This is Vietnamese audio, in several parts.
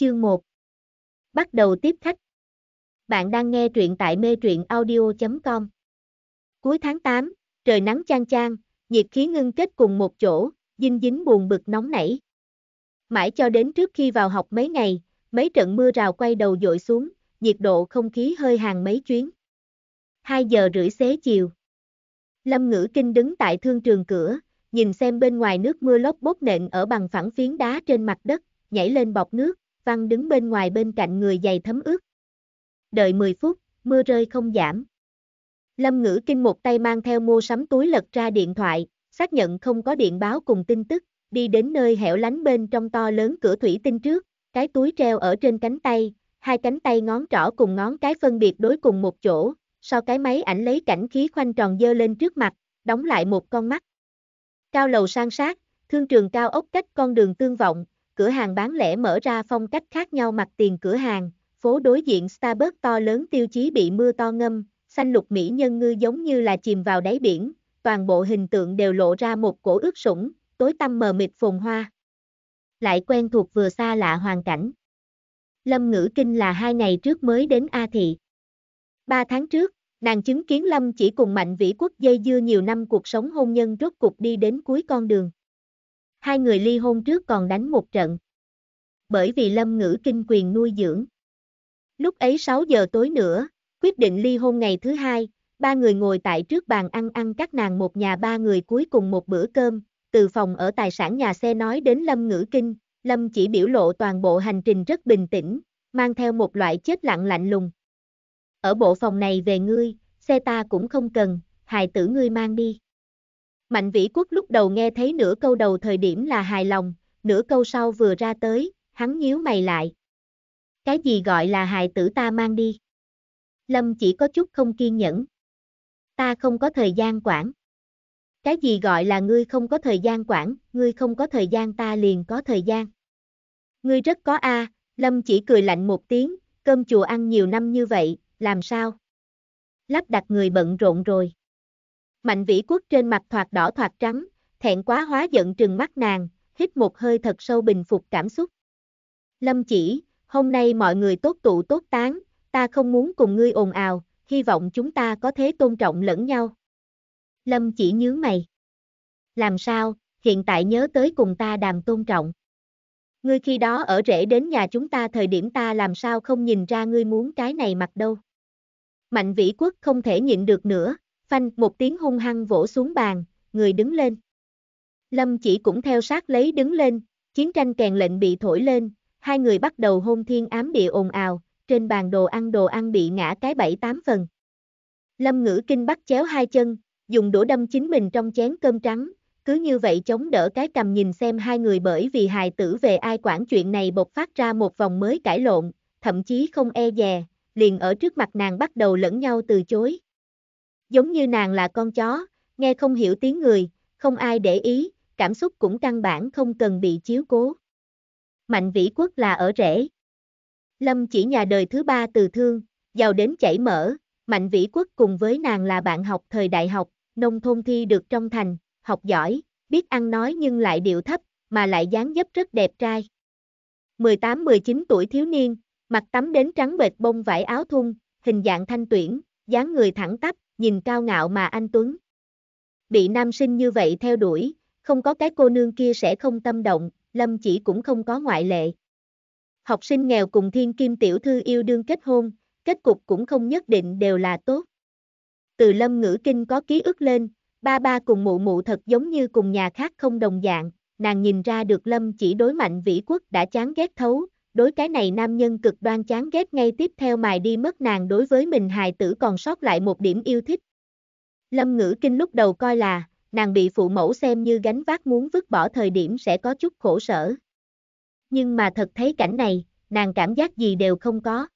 Chương 1 Bắt đầu tiếp khách Bạn đang nghe truyện tại mê truyện audio.com Cuối tháng 8, trời nắng chang chang, nhiệt khí ngưng kết cùng một chỗ, dinh dính buồn bực nóng nảy. Mãi cho đến trước khi vào học mấy ngày, mấy trận mưa rào quay đầu dội xuống, nhiệt độ không khí hơi hàng mấy chuyến. 2 giờ rưỡi xế chiều. Lâm Ngữ Kinh đứng tại thương trường cửa, nhìn xem bên ngoài nước mưa lốc bốt nện ở bằng phẳng phiến đá trên mặt đất, nhảy lên bọc nước, Văn đứng bên ngoài bên cạnh người giày thấm ướt. Đợi 10 phút, mưa rơi không giảm. Lâm ngữ kinh một tay mang theo mua sắm túi lật ra điện thoại, xác nhận không có điện báo cùng tin tức, đi đến nơi hẻo lánh bên trong to lớn cửa thủy tinh trước, cái túi treo ở trên cánh tay, hai cánh tay ngón trỏ cùng ngón cái phân biệt đối cùng một chỗ, sau cái máy ảnh lấy cảnh khí khoanh tròn dơ lên trước mặt, đóng lại một con mắt. Cao lầu sang sát, thương trường cao ốc cách con đường tương vọng, cửa hàng bán lẻ mở ra phong cách khác nhau mặt tiền cửa hàng, phố đối diện Starbucks to lớn tiêu chí bị mưa to ngâm, xanh lục mỹ nhân ngư giống như là chìm vào đáy biển, toàn bộ hình tượng đều lộ ra một cổ ướt sũng, tối tăm mờ mịt phồn hoa. Lại quen thuộc vừa xa lạ hoàn cảnh. Lâm Ngữ Kinh là hai ngày trước mới đến A Thị. Ba tháng trước, nàng chứng kiến Lâm chỉ cùng Mạnh Vĩ Quốc dây dưa nhiều năm cuộc sống hôn nhân rốt cục đi đến cuối con đường. Hai người ly hôn trước còn đánh một trận. Bởi vì Lâm Ngữ Kinh quyền nuôi dưỡng. Lúc ấy 6 giờ tối nữa, quyết định ly hôn ngày thứ hai, ba người ngồi tại trước bàn ăn ăn các nàng một nhà ba người cuối cùng một bữa cơm, từ phòng ở tài sản nhà xe nói đến Lâm Ngữ Kinh, Lâm chỉ biểu lộ toàn bộ hành trình rất bình tĩnh, mang theo một loại chết lặng lạnh lùng. Ở bộ phòng này về ngươi, xe ta cũng không cần, hài tử ngươi mang đi. Mạnh vĩ quốc lúc đầu nghe thấy nửa câu đầu thời điểm là hài lòng, nửa câu sau vừa ra tới, hắn nhíu mày lại. Cái gì gọi là hài tử ta mang đi? Lâm chỉ có chút không kiên nhẫn. Ta không có thời gian quản. Cái gì gọi là ngươi không có thời gian quản, ngươi không có thời gian ta liền có thời gian. Ngươi rất có a, Lâm chỉ cười lạnh một tiếng, cơm chùa ăn nhiều năm như vậy, làm sao? Lắp đặt người bận rộn rồi. Mạnh vĩ quốc trên mặt thoạt đỏ thoạt trắng, thẹn quá hóa giận trừng mắt nàng, hít một hơi thật sâu bình phục cảm xúc. Lâm chỉ, hôm nay mọi người tốt tụ tốt tán, ta không muốn cùng ngươi ồn ào, hy vọng chúng ta có thế tôn trọng lẫn nhau. Lâm chỉ nhớ mày. Làm sao, hiện tại nhớ tới cùng ta đàm tôn trọng. Ngươi khi đó ở rễ đến nhà chúng ta thời điểm ta làm sao không nhìn ra ngươi muốn cái này mặc đâu. Mạnh vĩ quốc không thể nhịn được nữa, Phanh, một tiếng hung hăng vỗ xuống bàn, người đứng lên. Lâm chỉ cũng theo sát lấy đứng lên, chiến tranh kèn lệnh bị thổi lên, hai người bắt đầu hôn thiên ám địa ồn ào, trên bàn đồ ăn đồ ăn bị ngã cái bảy tám phần. Lâm ngữ kinh bắt chéo hai chân, dùng đũa đâm chính mình trong chén cơm trắng, cứ như vậy chống đỡ cái cầm nhìn xem hai người bởi vì hài tử về ai quản chuyện này bộc phát ra một vòng mới cãi lộn, thậm chí không e dè, liền ở trước mặt nàng bắt đầu lẫn nhau từ chối giống như nàng là con chó, nghe không hiểu tiếng người, không ai để ý, cảm xúc cũng căn bản không cần bị chiếu cố. Mạnh vĩ quốc là ở rễ. Lâm chỉ nhà đời thứ ba từ thương, giàu đến chảy mỡ, mạnh vĩ quốc cùng với nàng là bạn học thời đại học, nông thôn thi được trong thành, học giỏi, biết ăn nói nhưng lại điệu thấp, mà lại dáng dấp rất đẹp trai. 18-19 tuổi thiếu niên, mặt tắm đến trắng bệt bông vải áo thun, hình dạng thanh tuyển, dáng người thẳng tắp, nhìn cao ngạo mà anh Tuấn. Bị nam sinh như vậy theo đuổi, không có cái cô nương kia sẽ không tâm động, Lâm chỉ cũng không có ngoại lệ. Học sinh nghèo cùng thiên kim tiểu thư yêu đương kết hôn, kết cục cũng không nhất định đều là tốt. Từ Lâm ngữ kinh có ký ức lên, ba ba cùng mụ mụ thật giống như cùng nhà khác không đồng dạng, nàng nhìn ra được Lâm chỉ đối mạnh vĩ quốc đã chán ghét thấu, đối cái này nam nhân cực đoan chán ghét ngay tiếp theo mài đi mất nàng đối với mình hài tử còn sót lại một điểm yêu thích. Lâm ngữ kinh lúc đầu coi là, nàng bị phụ mẫu xem như gánh vác muốn vứt bỏ thời điểm sẽ có chút khổ sở. Nhưng mà thật thấy cảnh này, nàng cảm giác gì đều không có.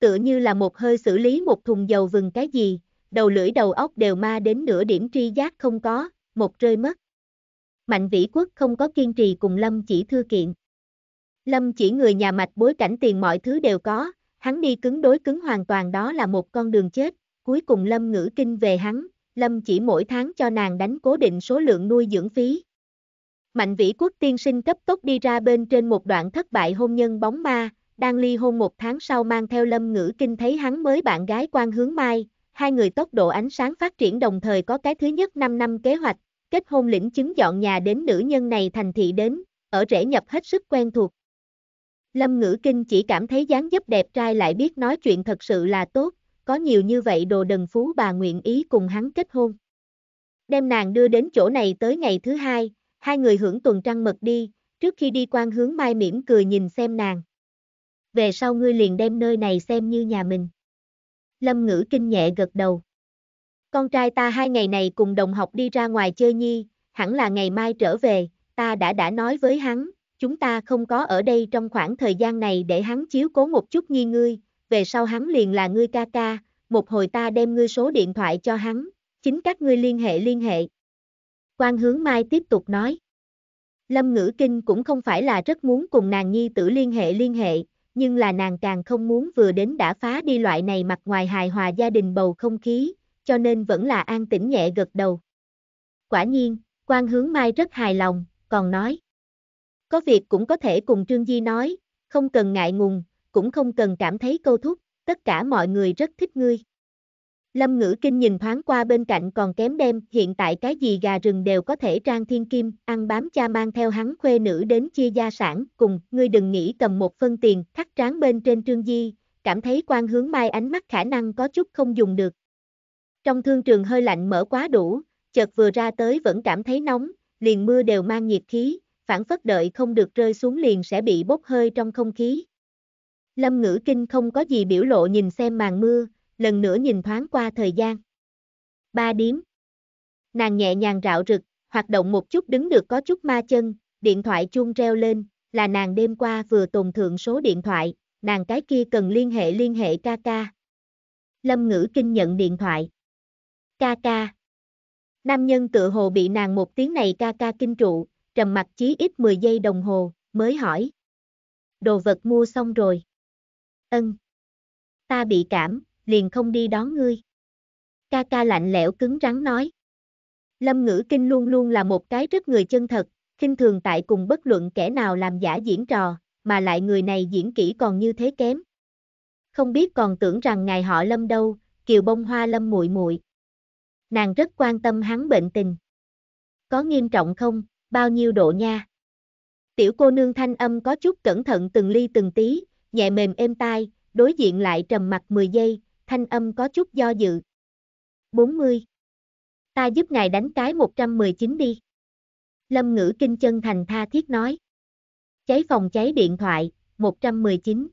Tựa như là một hơi xử lý một thùng dầu vừng cái gì, đầu lưỡi đầu óc đều ma đến nửa điểm tri giác không có, một rơi mất. Mạnh vĩ quốc không có kiên trì cùng lâm chỉ thư kiện. Lâm chỉ người nhà mạch bối cảnh tiền mọi thứ đều có, hắn đi cứng đối cứng hoàn toàn đó là một con đường chết, cuối cùng Lâm ngữ kinh về hắn, Lâm chỉ mỗi tháng cho nàng đánh cố định số lượng nuôi dưỡng phí. Mạnh vĩ quốc tiên sinh cấp tốc đi ra bên trên một đoạn thất bại hôn nhân bóng ma, đang ly hôn một tháng sau mang theo Lâm ngữ kinh thấy hắn mới bạn gái quan hướng mai, hai người tốc độ ánh sáng phát triển đồng thời có cái thứ nhất 5 năm kế hoạch, kết hôn lĩnh chứng dọn nhà đến nữ nhân này thành thị đến, ở rễ nhập hết sức quen thuộc, Lâm ngữ kinh chỉ cảm thấy dáng dấp đẹp trai lại biết nói chuyện thật sự là tốt, có nhiều như vậy đồ đần phú bà nguyện ý cùng hắn kết hôn. Đem nàng đưa đến chỗ này tới ngày thứ hai, hai người hưởng tuần trăng mật đi, trước khi đi quan hướng mai mỉm cười nhìn xem nàng. Về sau ngươi liền đem nơi này xem như nhà mình. Lâm ngữ kinh nhẹ gật đầu. Con trai ta hai ngày này cùng đồng học đi ra ngoài chơi nhi, hẳn là ngày mai trở về, ta đã đã nói với hắn, chúng ta không có ở đây trong khoảng thời gian này để hắn chiếu cố một chút nghi ngươi, về sau hắn liền là ngươi ca ca, một hồi ta đem ngươi số điện thoại cho hắn, chính các ngươi liên hệ liên hệ. Quan hướng mai tiếp tục nói. Lâm ngữ kinh cũng không phải là rất muốn cùng nàng nhi tử liên hệ liên hệ, nhưng là nàng càng không muốn vừa đến đã phá đi loại này mặt ngoài hài hòa gia đình bầu không khí, cho nên vẫn là an tĩnh nhẹ gật đầu. Quả nhiên, quan hướng mai rất hài lòng, còn nói. Có việc cũng có thể cùng Trương Di nói, không cần ngại ngùng, cũng không cần cảm thấy câu thúc, tất cả mọi người rất thích ngươi. Lâm ngữ kinh nhìn thoáng qua bên cạnh còn kém đem, hiện tại cái gì gà rừng đều có thể trang thiên kim, ăn bám cha mang theo hắn khuê nữ đến chia gia sản, cùng, ngươi đừng nghĩ cầm một phân tiền, thắt tráng bên trên trương di, cảm thấy quan hướng mai ánh mắt khả năng có chút không dùng được. Trong thương trường hơi lạnh mở quá đủ, chợt vừa ra tới vẫn cảm thấy nóng, liền mưa đều mang nhiệt khí, phản phất đợi không được rơi xuống liền sẽ bị bốc hơi trong không khí. Lâm ngữ kinh không có gì biểu lộ nhìn xem màn mưa, lần nữa nhìn thoáng qua thời gian. Ba điếm. Nàng nhẹ nhàng rạo rực, hoạt động một chút đứng được có chút ma chân, điện thoại chuông reo lên, là nàng đêm qua vừa tồn thượng số điện thoại, nàng cái kia cần liên hệ liên hệ ca ca. Lâm ngữ kinh nhận điện thoại. Ca ca. Nam nhân tự hồ bị nàng một tiếng này ca ca kinh trụ, trầm mặt chí ít 10 giây đồng hồ, mới hỏi. Đồ vật mua xong rồi. Ân. Ta bị cảm, liền không đi đón ngươi. Ca ca lạnh lẽo cứng rắn nói. Lâm ngữ kinh luôn luôn là một cái rất người chân thật, khinh thường tại cùng bất luận kẻ nào làm giả diễn trò, mà lại người này diễn kỹ còn như thế kém. Không biết còn tưởng rằng ngài họ Lâm đâu, kiều bông hoa Lâm muội muội. Nàng rất quan tâm hắn bệnh tình. Có nghiêm trọng không, bao nhiêu độ nha. Tiểu cô nương thanh âm có chút cẩn thận từng ly từng tí, nhẹ mềm êm tai, đối diện lại trầm mặt 10 giây, thanh âm có chút do dự. 40. Ta giúp ngài đánh cái 119 đi. Lâm ngữ kinh chân thành tha thiết nói. Cháy phòng cháy điện thoại, 119.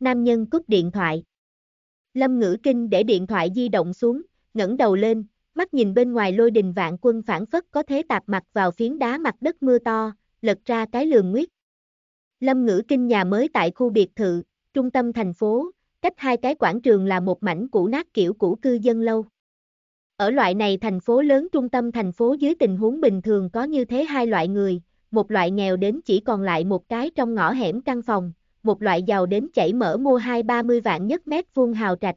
Nam nhân cúp điện thoại. Lâm ngữ kinh để điện thoại di động xuống, ngẩng đầu lên, mắt nhìn bên ngoài lôi đình vạn quân phản phất có thế tạp mặt vào phiến đá mặt đất mưa to, lật ra cái lường nguyết. Lâm ngữ kinh nhà mới tại khu biệt thự, trung tâm thành phố, cách hai cái quảng trường là một mảnh cũ nát kiểu cũ cư dân lâu. Ở loại này thành phố lớn trung tâm thành phố dưới tình huống bình thường có như thế hai loại người, một loại nghèo đến chỉ còn lại một cái trong ngõ hẻm căn phòng, một loại giàu đến chảy mở mua hai ba mươi vạn nhất mét vuông hào trạch.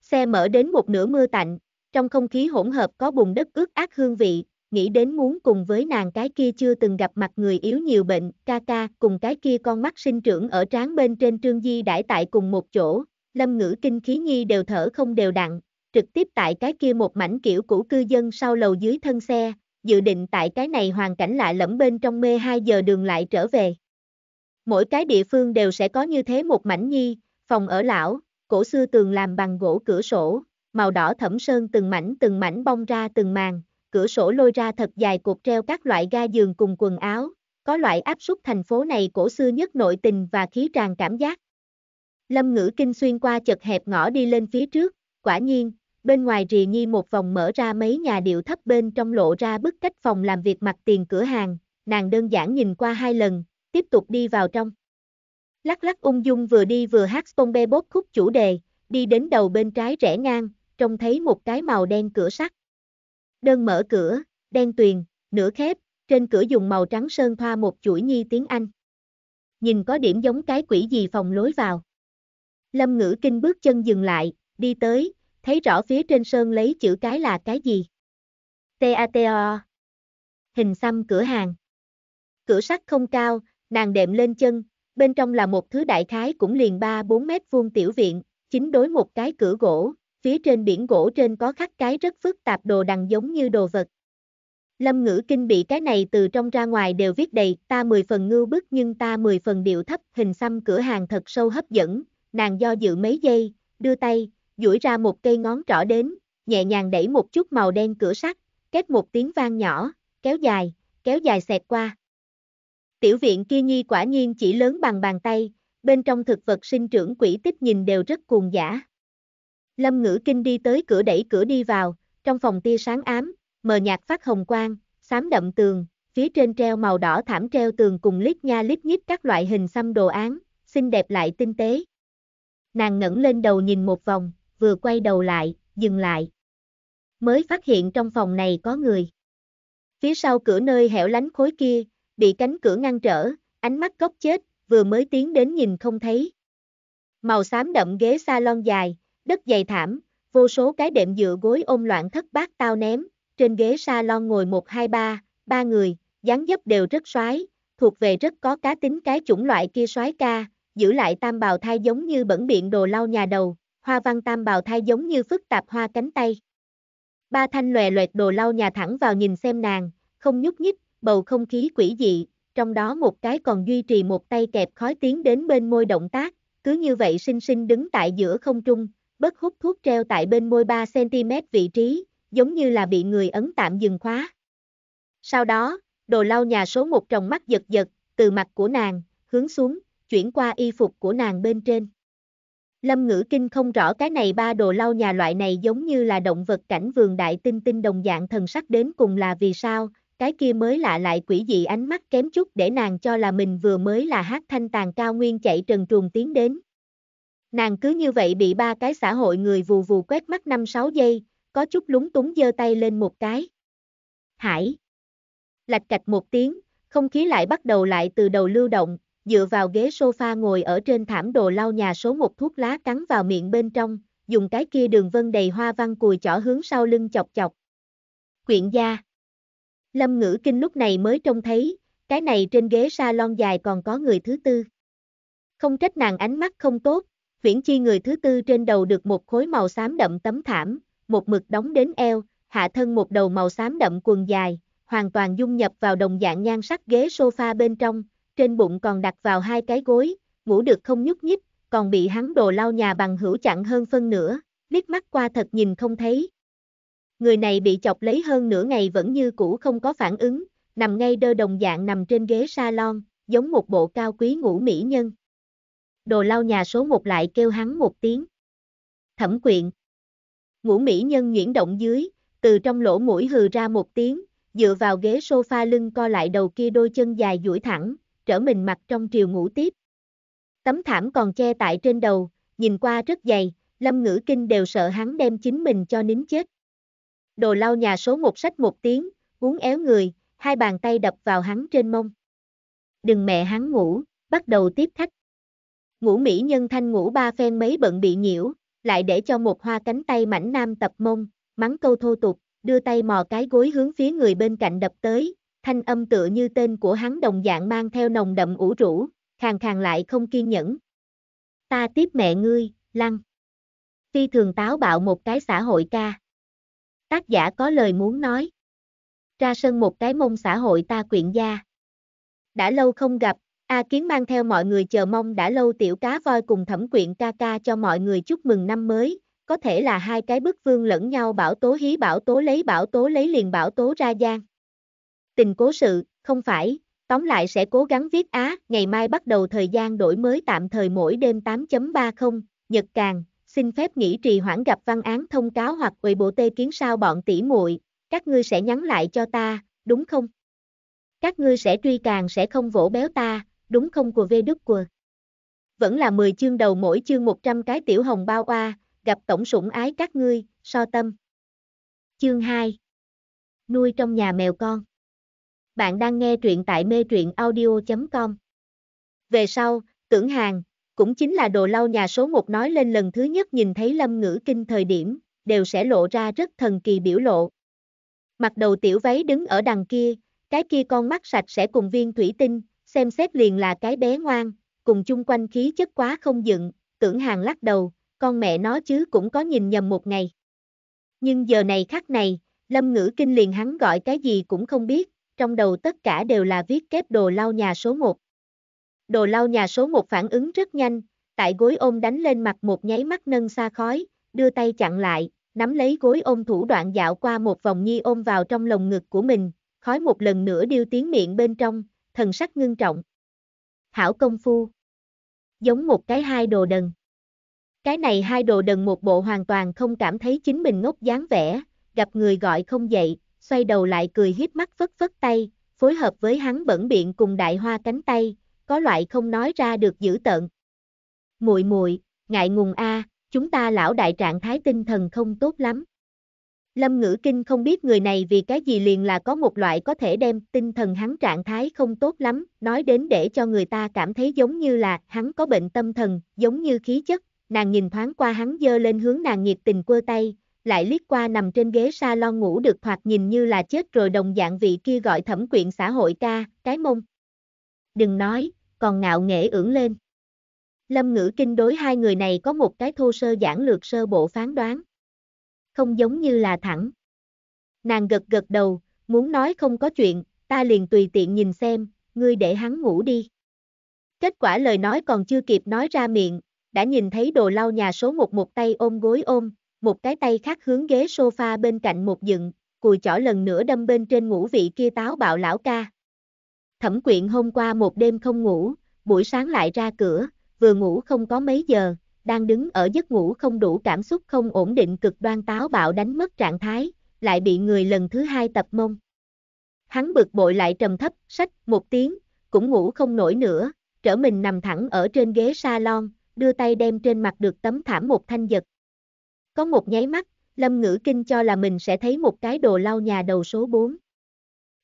Xe mở đến một nửa mưa tạnh, trong không khí hỗn hợp có bùn đất ướt ác hương vị, nghĩ đến muốn cùng với nàng cái kia chưa từng gặp mặt người yếu nhiều bệnh, ca ca cùng cái kia con mắt sinh trưởng ở trán bên trên trương di đãi tại cùng một chỗ, lâm ngữ kinh khí nhi đều thở không đều đặn, trực tiếp tại cái kia một mảnh kiểu cũ cư dân sau lầu dưới thân xe, dự định tại cái này hoàn cảnh lạ lẫm bên trong mê 2 giờ đường lại trở về. Mỗi cái địa phương đều sẽ có như thế một mảnh nhi, phòng ở lão, cổ xưa tường làm bằng gỗ cửa sổ, màu đỏ thẫm sơn từng mảnh từng mảnh bong ra từng màn, cửa sổ lôi ra thật dài cột treo các loại ga giường cùng quần áo, có loại áp suất thành phố này cổ xưa nhất nội tình và khí tràn cảm giác. Lâm ngữ kinh xuyên qua chật hẹp ngõ đi lên phía trước, quả nhiên, bên ngoài rì nhi một vòng mở ra mấy nhà điệu thấp bên trong lộ ra bức cách phòng làm việc mặt tiền cửa hàng, nàng đơn giản nhìn qua hai lần, tiếp tục đi vào trong. Lắc lắc ung dung vừa đi vừa hát Stombe bốt khúc chủ đề, đi đến đầu bên trái rẽ ngang, trông thấy một cái màu đen cửa sắt. Đơn mở cửa, đen tuyền, nửa khép, trên cửa dùng màu trắng sơn thoa một chuỗi nhi tiếng Anh. Nhìn có điểm giống cái quỷ gì phòng lối vào. Lâm ngữ kinh bước chân dừng lại, đi tới, thấy rõ phía trên sơn lấy chữ cái là cái gì. T T A O Hình xăm cửa hàng Cửa sắt không cao, nàng đệm lên chân, bên trong là một thứ đại khái cũng liền 3-4 mét vuông tiểu viện, chính đối một cái cửa gỗ, phía trên biển gỗ trên có khắc cái rất phức tạp đồ đằng giống như đồ vật. Lâm ngữ kinh bị cái này từ trong ra ngoài đều viết đầy, ta mười phần ngưu bức nhưng ta mười phần điệu thấp, hình xăm cửa hàng thật sâu hấp dẫn, nàng do dự mấy giây, đưa tay, duỗi ra một cây ngón trỏ đến, nhẹ nhàng đẩy một chút màu đen cửa sắt, kết một tiếng vang nhỏ, kéo dài, kéo dài xẹt qua. Tiểu viện kia nhi quả nhiên chỉ lớn bằng bàn tay, bên trong thực vật sinh trưởng quỷ tích nhìn đều rất cuồng giả. Lâm ngữ kinh đi tới cửa đẩy cửa đi vào, trong phòng tia sáng ám, mờ nhạt phát hồng quang, xám đậm tường, phía trên treo màu đỏ thảm treo tường cùng lít nha lít nhít các loại hình xăm đồ án, xinh đẹp lại tinh tế. Nàng ngẩng lên đầu nhìn một vòng, vừa quay đầu lại, dừng lại. Mới phát hiện trong phòng này có người. Phía sau cửa nơi hẻo lánh khối kia, bị cánh cửa ngăn trở, ánh mắt cốc chết, vừa mới tiến đến nhìn không thấy. Màu xám đậm ghế salon dài, đất dày thảm, vô số cái đệm dựa gối ôm loạn thất bát tao ném, trên ghế salon ngồi một hai ba, ba người, dáng dấp đều rất soái, thuộc về rất có cá tính cái chủng loại kia soái ca, giữ lại tam bào thai giống như bẩn biện đồ lau nhà đầu, hoa văn tam bào thai giống như phức tạp hoa cánh tay. Ba thanh lòe loẹt đồ lau nhà thẳng vào nhìn xem nàng, không nhúc nhích, bầu không khí quỷ dị, trong đó một cái còn duy trì một tay kẹp khói tiến đến bên môi động tác, cứ như vậy sinh sinh đứng tại giữa không trung, bất hút thuốc treo tại bên môi 3cm vị trí, giống như là bị người ấn tạm dừng khóa. Sau đó, đồ lau nhà số một tròng mắt giật giật, từ mặt của nàng, hướng xuống, chuyển qua y phục của nàng bên trên. Lâm ngữ kinh không rõ cái này ba đồ lau nhà loại này giống như là động vật cảnh vườn đại tinh tinh đồng dạng thần sắc đến cùng là vì sao, cái kia mới lạ lại quỷ dị ánh mắt kém chút để nàng cho là mình vừa mới là hát thanh tàn cao nguyên chạy trần truồng tiến đến. Nàng cứ như vậy bị ba cái xã hội người vù vù quét mắt 5-6 giây, có chút lúng túng giơ tay lên một cái. Hải. Lạch cạch một tiếng, không khí lại bắt đầu lại từ đầu lưu động, dựa vào ghế sofa ngồi ở trên thảm đồ lau nhà số một thuốc lá cắn vào miệng bên trong, dùng cái kia đường vân đầy hoa văn cùi chỏ hướng sau lưng chọc chọc. Quyện gia. Lâm ngữ kinh lúc này mới trông thấy, cái này trên ghế salon dài còn có người thứ tư. Không trách nàng ánh mắt không tốt, Viễn Chi người thứ tư trên đầu được một khối màu xám đậm tấm thảm, một mực đóng đến eo, hạ thân một đầu màu xám đậm quần dài, hoàn toàn dung nhập vào đồng dạng nhan sắc ghế sofa bên trong, trên bụng còn đặt vào hai cái gối, ngủ được không nhúc nhích, còn bị hắn đồ lau nhà bằng hữu chặn hơn phân nửa, liếc mắt qua thật nhìn không thấy. Người này bị chọc lấy hơn nửa ngày vẫn như cũ không có phản ứng, nằm ngay đơ đồng dạng nằm trên ghế salon, giống một bộ cao quý ngủ mỹ nhân đồ lao nhà số một lại kêu hắn một tiếng. Thẩm quyện. Ngũ mỹ nhân nhuyễn động dưới, từ trong lỗ mũi hừ ra một tiếng, dựa vào ghế sofa lưng co lại đầu kia đôi chân dài duỗi thẳng, trở mình mặt trong triều ngủ tiếp. Tấm thảm còn che tại trên đầu, nhìn qua rất dày, lâm ngữ kinh đều sợ hắn đem chính mình cho nín chết. Đồ lao nhà số một sách một tiếng, uốn éo người, hai bàn tay đập vào hắn trên mông. Đừng mẹ hắn ngủ, bắt đầu tiếp khách ngũ mỹ nhân thanh ngũ ba phen mấy bận bị nhiễu, lại để cho một hoa cánh tay mảnh nam tập mông, mắng câu thô tục, đưa tay mò cái gối hướng phía người bên cạnh đập tới, thanh âm tựa như tên của hắn đồng dạng mang theo nồng đậm ủ rũ, khàn khàn lại không kiên nhẫn. Ta tiếp mẹ ngươi, lăng. Phi thường táo bạo một cái xã hội ca. Tác giả có lời muốn nói. Ra sân một cái mông xã hội ta quyện gia. Đã lâu không gặp, A Kiến mang theo mọi người chờ mong đã lâu tiểu cá voi cùng thẩm quyện ca ca cho mọi người chúc mừng năm mới, có thể là hai cái bức vương lẫn nhau bảo tố hí bảo tố lấy bảo tố lấy liền bảo tố ra giang. Tình cố sự, không phải, tóm lại sẽ cố gắng viết á, ngày mai bắt đầu thời gian đổi mới tạm thời mỗi đêm 8.30, Nhật Càng, xin phép nghỉ trì hoãn gặp văn án thông cáo hoặc ủy bộ tê kiến sao bọn tỷ muội các ngươi sẽ nhắn lại cho ta, đúng không? Các ngươi sẽ truy càng sẽ không vỗ béo ta, đúng không của Vê Đức Của Vẫn là 10 chương đầu mỗi chương 100 cái tiểu hồng bao oa, gặp tổng sủng ái các ngươi, so tâm. Chương 2 Nuôi trong nhà mèo con Bạn đang nghe truyện tại mê truyện audio.com Về sau, tưởng hàng, cũng chính là đồ lau nhà số 1 nói lên lần thứ nhất nhìn thấy lâm ngữ kinh thời điểm, đều sẽ lộ ra rất thần kỳ biểu lộ. Mặc đầu tiểu váy đứng ở đằng kia, cái kia con mắt sạch sẽ cùng viên thủy tinh, xem xét liền là cái bé ngoan, cùng chung quanh khí chất quá không dựng, tưởng hàng lắc đầu, con mẹ nó chứ cũng có nhìn nhầm một ngày. Nhưng giờ này khắc này, lâm ngữ kinh liền hắn gọi cái gì cũng không biết, trong đầu tất cả đều là viết kép đồ lau nhà số 1. Đồ lau nhà số 1 phản ứng rất nhanh, tại gối ôm đánh lên mặt một nháy mắt nâng xa khói, đưa tay chặn lại, nắm lấy gối ôm thủ đoạn dạo qua một vòng nhi ôm vào trong lồng ngực của mình, khói một lần nữa điêu tiếng miệng bên trong, thần sắc ngưng trọng. Hảo công phu. Giống một cái hai đồ đần. Cái này hai đồ đần một bộ hoàn toàn không cảm thấy chính mình ngốc dáng vẻ, gặp người gọi không dậy, xoay đầu lại cười hiếp mắt vất vất tay, phối hợp với hắn bẩn biện cùng đại hoa cánh tay, có loại không nói ra được dữ tợn. Muội muội, ngại ngùng a, chúng ta lão đại trạng thái tinh thần không tốt lắm. Lâm Ngữ Kinh không biết người này vì cái gì liền là có một loại có thể đem tinh thần hắn trạng thái không tốt lắm, nói đến để cho người ta cảm thấy giống như là hắn có bệnh tâm thần, giống như khí chất. Nàng nhìn thoáng qua hắn dơ lên hướng nàng nhiệt tình quơ tay, lại liếc qua nằm trên ghế salon ngủ được thoạt nhìn như là chết rồi đồng dạng vị kia gọi thẩm quyện xã hội ca, cái mông. Đừng nói, còn ngạo nghễ ưỡng lên. Lâm Ngữ Kinh đối hai người này có một cái thô sơ giản lược sơ bộ phán đoán không giống như là thẳng. Nàng gật gật đầu, muốn nói không có chuyện, ta liền tùy tiện nhìn xem, ngươi để hắn ngủ đi. Kết quả lời nói còn chưa kịp nói ra miệng, đã nhìn thấy đồ lau nhà số một một tay ôm gối ôm, một cái tay khác hướng ghế sofa bên cạnh một dựng, cùi chỏ lần nữa đâm bên trên ngủ vị kia táo bạo lão ca. Thẩm quyện hôm qua một đêm không ngủ, buổi sáng lại ra cửa, vừa ngủ không có mấy giờ, đang đứng ở giấc ngủ không đủ cảm xúc không ổn định cực đoan táo bạo đánh mất trạng thái, lại bị người lần thứ hai tập mông. Hắn bực bội lại trầm thấp, sách, một tiếng, cũng ngủ không nổi nữa, trở mình nằm thẳng ở trên ghế salon, đưa tay đem trên mặt được tấm thảm một thanh giật. Có một nháy mắt, Lâm Ngữ Kinh cho là mình sẽ thấy một cái đồ lau nhà đầu số 4.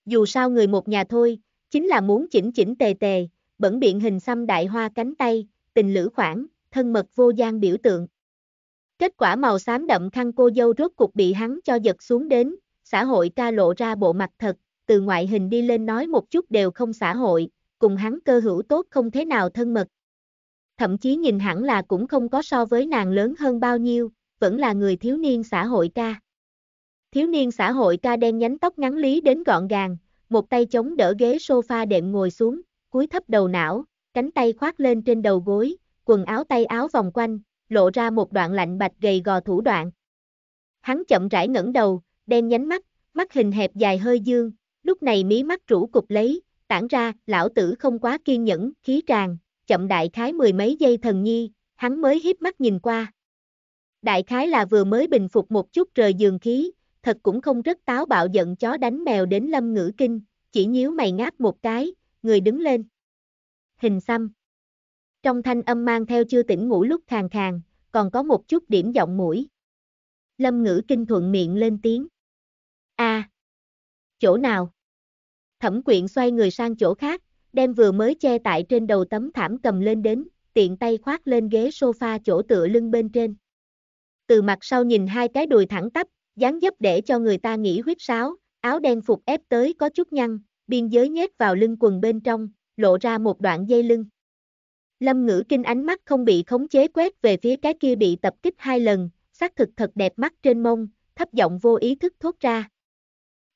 Dù sao người một nhà thôi, chính là muốn chỉnh chỉnh tề tề, bẩn biện hình xăm đại hoa cánh tay, tình lữ khoảng, thân mật vô gian biểu tượng. Kết quả màu xám đậm khăn cô dâu rốt cục bị hắn cho giật xuống đến, xã hội ca lộ ra bộ mặt thật, từ ngoại hình đi lên nói một chút đều không xã hội, cùng hắn cơ hữu tốt không thế nào thân mật. Thậm chí nhìn hẳn là cũng không có so với nàng lớn hơn bao nhiêu, vẫn là người thiếu niên xã hội ca. Thiếu niên xã hội ca đen nhánh tóc ngắn lý đến gọn gàng, một tay chống đỡ ghế sofa đệm ngồi xuống, cúi thấp đầu não, cánh tay khoác lên trên đầu gối, quần áo tay áo vòng quanh, lộ ra một đoạn lạnh bạch gầy gò thủ đoạn. Hắn chậm rãi ngẩng đầu, đen nhánh mắt, mắt hình hẹp dài hơi dương, lúc này mí mắt rũ cục lấy, tản ra, lão tử không quá kiên nhẫn, khí tràn, chậm đại khái mười mấy giây thần nhi, hắn mới híp mắt nhìn qua. Đại khái là vừa mới bình phục một chút rời giường khí, thật cũng không rất táo bạo giận chó đánh mèo đến lâm ngữ kinh, chỉ nhíu mày ngáp một cái, người đứng lên. Hình xăm trong thanh âm mang theo chưa tỉnh ngủ lúc khàn khàn, còn có một chút điểm giọng mũi. Lâm ngữ kinh thuận miệng lên tiếng. a chỗ nào? Thẩm quyện xoay người sang chỗ khác, đem vừa mới che tại trên đầu tấm thảm cầm lên đến, tiện tay khoác lên ghế sofa chỗ tựa lưng bên trên. Từ mặt sau nhìn hai cái đùi thẳng tắp, dáng dấp để cho người ta nghĩ huyết sáo, áo đen phục ép tới có chút nhăn, biên giới nhét vào lưng quần bên trong, lộ ra một đoạn dây lưng. Lâm ngữ kinh ánh mắt không bị khống chế quét về phía cái kia bị tập kích hai lần, xác thực thật đẹp mắt trên mông, thấp giọng vô ý thức thốt ra.